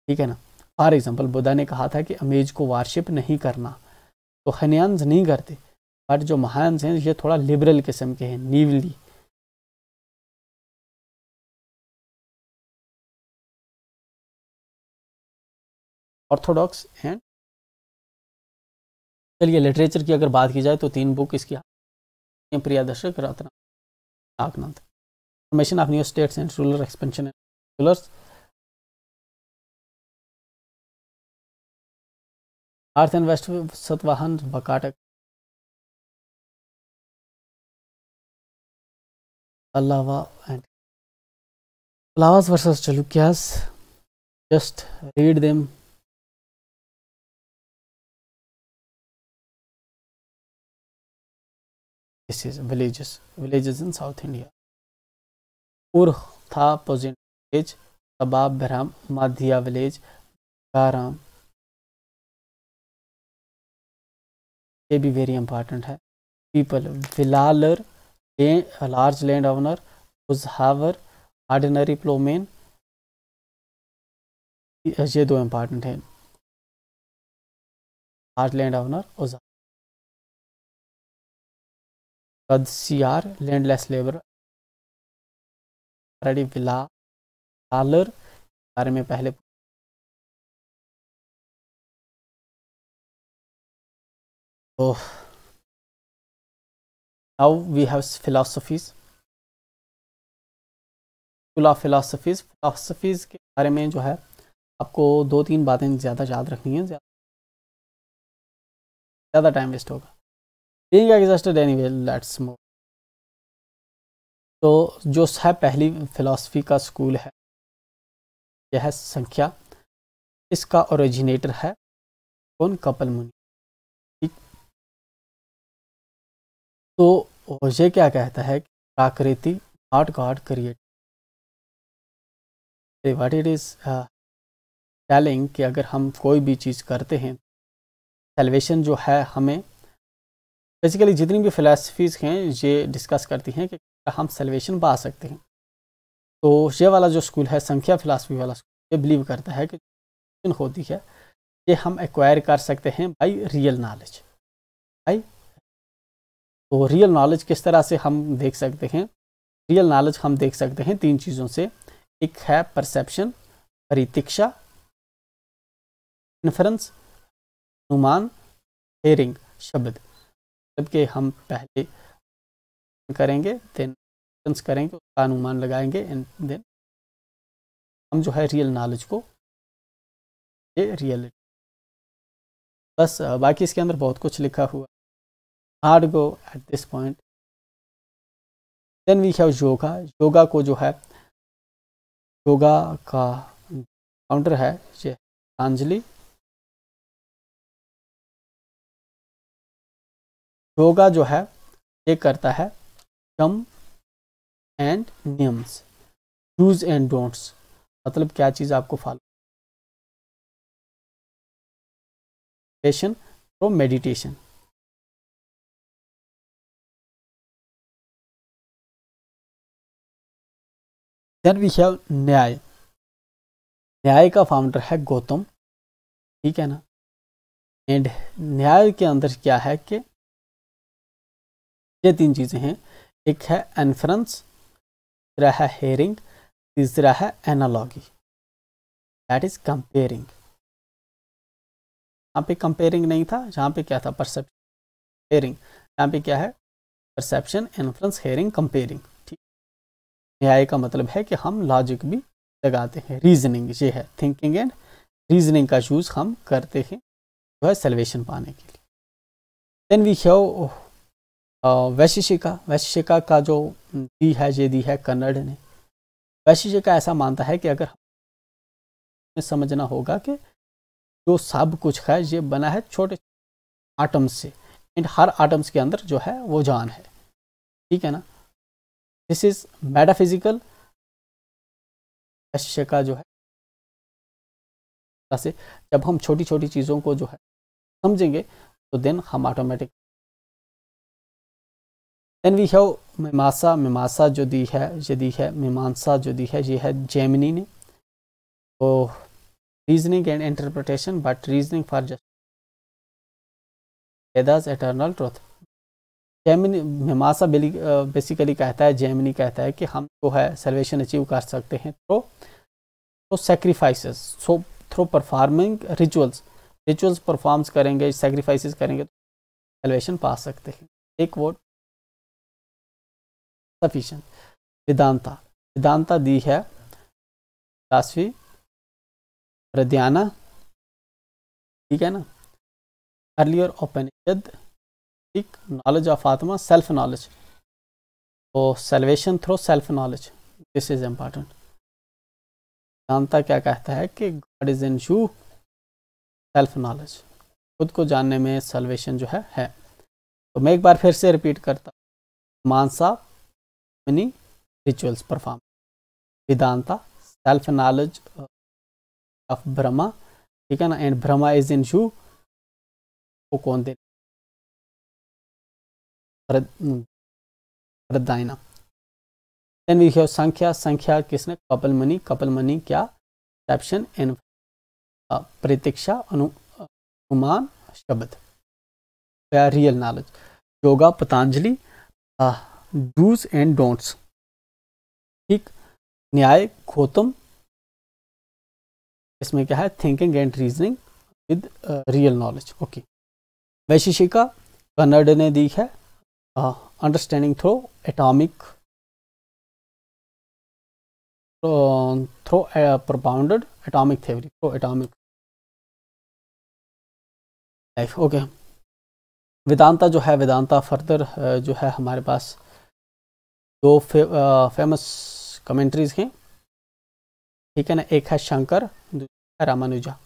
ठीक है ना फॉर एग्जाम्पल बुद्धा ने कहा था कि अमेज को वारशिप नहीं करना तो हनियांस नहीं करते बट जो महानस हैं ये थोड़ा लिबरल किस्म के हैं नीवली ऑर्थोडॉक्स एंड चलिए लिटरेचर की अगर बात की जाए तो तीन बुक इसकी Priyadarshika Ratnavali Nagananda information of new states and ruler expansion and rulers आर्थ इन्वेस्ट सतवाहन बकाटक अलावा and Pallavas versus Chalukyas just read them this is villages villages in south India और था पोजिट विलेज तबाब बहराम माधिया विलेज गाराम ये भी वेरी इंपॉर्टेंट है people Vellalar large land owner उज हावर आर्डिनरी प्लोमेन ये दो इंपॉर्टेंट हैं लार्ज लैंड ऑनर उज Kadaisiyar landless labour Vellalar बारे में पहले So oh. now we have philosophies. School of philosophies philosophies के बारे में जो है आपको दो तीन बातें ज़्यादा याद रखनी है ज़्यादा टाइम वेस्ट होगा being exhausted anyway let's move तो जो है पहली फिलासफी का स्कूल है यह संख्या इसका ओरिजिनेटर है कौन कपल मुनि तो ये क्या कहता है Prakriti not god create what it is telling कि अगर हम कोई भी चीज़ करते हैं सेलवेशन जो है हमें बेसिकली जितनी भी फ़िलासफ़ीज़ हैं ये डिस्कस करती हैं कि हम सेलवेशन पा सकते हैं तो ये वाला जो स्कूल है संख्या फिलासफी वाला स्कूल ये बिलीव करता है कि होती है ये हम एक्वायर कर सकते हैं बाई रियल नॉलेज बाई तो रियल नॉलेज किस तरह से हम देख सकते हैं रियल नॉलेज हम देख सकते हैं तीन चीज़ों से एक है perception pratyaksha inference anuman hearing shabda जबकि हम पहले करेंगे देन करेंगे उसका अनुमान लगाएंगे एंड देन हम जो है रियल नॉलेज को ये रियलिटी बस बाकी इसके अंदर बहुत कुछ लिखा हुआ आर्गो at this point then we have yoga yoga को जो है योगा का काउंटर है ये अंजलि योगा जो है ये करता है कम and niyams dos and don'ts मतलब क्या चीज़ आपको follow meditation then we have Nyaya Nyaya का फाउंडर है गौतम ठीक है ना एंड न्याय के अंदर क्या है कि ये तीन चीज़ें हैं एक है एनफ्रेंस दूसरा है हेयरिंग तीसरा है एनालॉगी दैट इज कंपेयरिंग यहाँ पे कंपेयरिंग नहीं था जहां पे क्या था परसेप्शन हेयरिंग यहाँ पे क्या है परसेप्शन इन्फ्लुएंस हेयरिंग कंपेयरिंग न्याय का मतलब है कि हम लॉजिक भी लगाते हैं रीजनिंग ये है थिंकिंग एंड रीजनिंग का यूज़ हम करते हैं जो है सेलवेशन पाने के लिए then we have uh, Vaisheshika Vaisheshika का जो दी है ये दी है कन्नड़ ने वैशिषिका ऐसा मानता है कि अगर हमें समझना होगा कि जो सब कुछ है ये बना है छोटे आटम्स से एंड हर आटम्स के अंदर जो है वो जान है ठीक है ना दिस इज मेटाफिजिकल रहस्य का जो है से जब हम छोटी छोटी चीज़ों को जो है समझेंगे तो देन हम ऑटोमेटिक देन वी हैव मीमांसा मीमांसा जो दी है ये दी है मीमांसा जो दी है ये है जेमिनी ने तो reasoning and interpretation but reasoning for just eternal truth Jaimini Mimamsa basically कहता है जैमिनी कहता है कि हम जो तो है सर्वेशन अचीव कर सकते हैं थ्रो तो sacrifice so through performing rituals rituals performs करेंगे सेक्रीफाइस करेंगे तो सर्वेशन पा सकते हैं एक वो सफिशेंट वेदांता वेदांता दी है दासवी रदियाना ठीक है ना अर्लियर ओपनिषद एक knowledge of atma self knowledge तो salvation through self knowledge this is important जानता क्या कहता है कि गॉड इज इन शू सेल्फ नॉलेज खुद को जानने में सेल्वेशन जो है है तो मैं एक बार फिर से रिपीट करता हूँ मानसा मनी rituals perform Vedanta self knowledge of Brahma ठीक है ना एंड ब्रह्मा इज इन शू को कौन दे रद्दायना then we have Sankhya Sankhya किसने कपल मनी कपल मनी क्या caption and anuman shabda real knowledge yoga Patanjali dos and don'ts ठीक न्याय गौतम इसमें क्या है thinking and reasoning with real knowledge okay Vaisheshika Kanada ने दी है uh, understanding through atomic uh, through a propounded atomic theory through atomic life okay Vedanta जो है वेदांता फर्दर जो है हमारे पास दो फे, famous commentaries हैं ठीक है ना एक है शंकर दूसरा है रामानुजा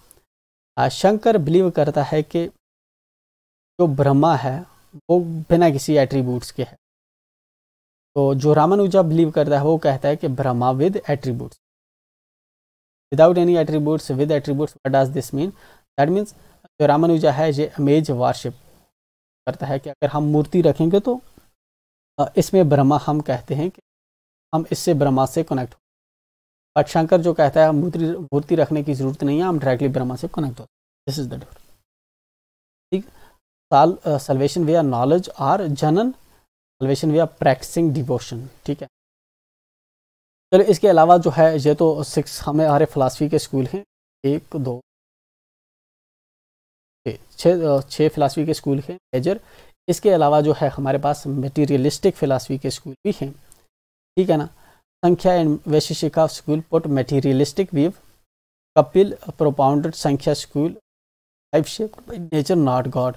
शंकर बिलीव करता है कि जो ब्रह्मा है वो बिना किसी एट्रीब्यूट्स के है तो जो रामानुजा बिलीव करता है वो कहता है कि Brahma with attributes without any attributes with attributes what does this mean that means जो रामानुजा है ये अमेज वारशिप करता है कि अगर हम मूर्ति रखेंगे तो इसमें ब्रह्मा हम कहते हैं कि हम इससे ब्रह्मा से कनेक्ट हो बट शंकर जो कहता है मूर्ति मूर्ति रखने की ज़रूरत नहीं है हम डायरेक्टली ब्रह्मा से कनेक्ट होते दिस इज़ द डिफर साल salvation way knowledge or jnana salvation way are practicing devotion ठीक है चलो इसके अलावा जो है ये तो सिक्स हमें हमारे फ़िलासफ़ी के स्कूल हैं एक दो छः छः फ़िलासफ़ी के स्कूल हैं मेजर इसके अलावा जो है हमारे पास मेटीरियलिस्टिक फ़िलासफ़ी के स्कूल भी हैं ठीक है ना Sankhya and Vaisheshika school put materialistic व्यव Kapil propounded Sankhya school type shape nature not god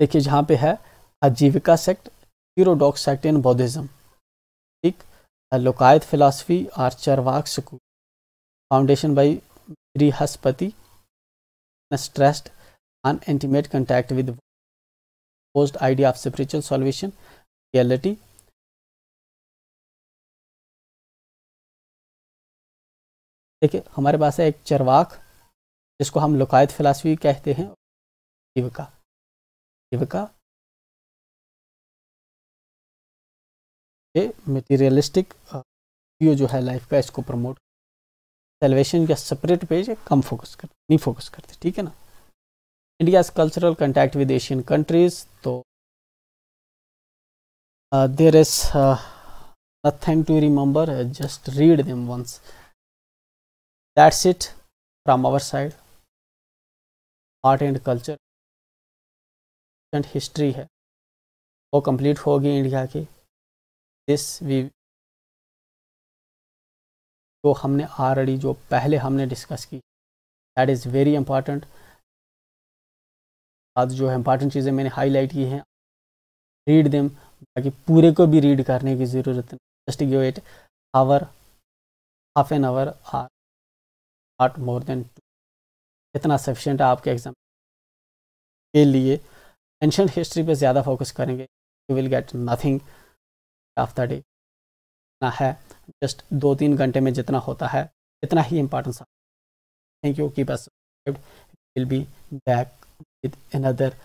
देखिए जहाँ पे है आजीविका सेक्ट हीरोडॉक्स सेक्ट इन बौद्धिज़्म ठीक Lokayata philosophy are Charvaka school foundation by Brihaspati stressed on intimate contact with post idea of spiritual solution reality देखिए हमारे पास है एक चरवाक जिसको हम लुकायत फिलासफी कहते हैं जीविका कीविका ये मटेरियलिस्टिक व्यू जो है लाइफ का इसको प्रमोट सेलिब्रेशन का सेपरेट पेज है कम फोकस कर नहीं फोकस करते ठीक है ना India cultural contact with Asian countries तो there is nothing to remember just read them once that's it from our side art and culture history है वो कंप्लीट होगी इंडिया की दिस वी जो हमने ऑलरेडी जो पहले हमने डिस्कस की दैट इज़ वेरी इम्पॉर्टेंट आज जो है इम्पॉर्टेंट चीज़ें मैंने हाईलाइट की हैं रीड देम बाकी पूरे को भी रीड करने की ज़रूरत नहीं just give it hour half an hour or not more than two इतना सफिशेंट है आपके एग्ज़ाम के लिए एंशंट हिस्ट्री पे ज़्यादा फोकस करेंगे you will get nothing of the day ना है जस्ट दो तीन घंटे में जितना होता है इतना ही इम्पोर्टेंस थैंक यू की बस will be back with another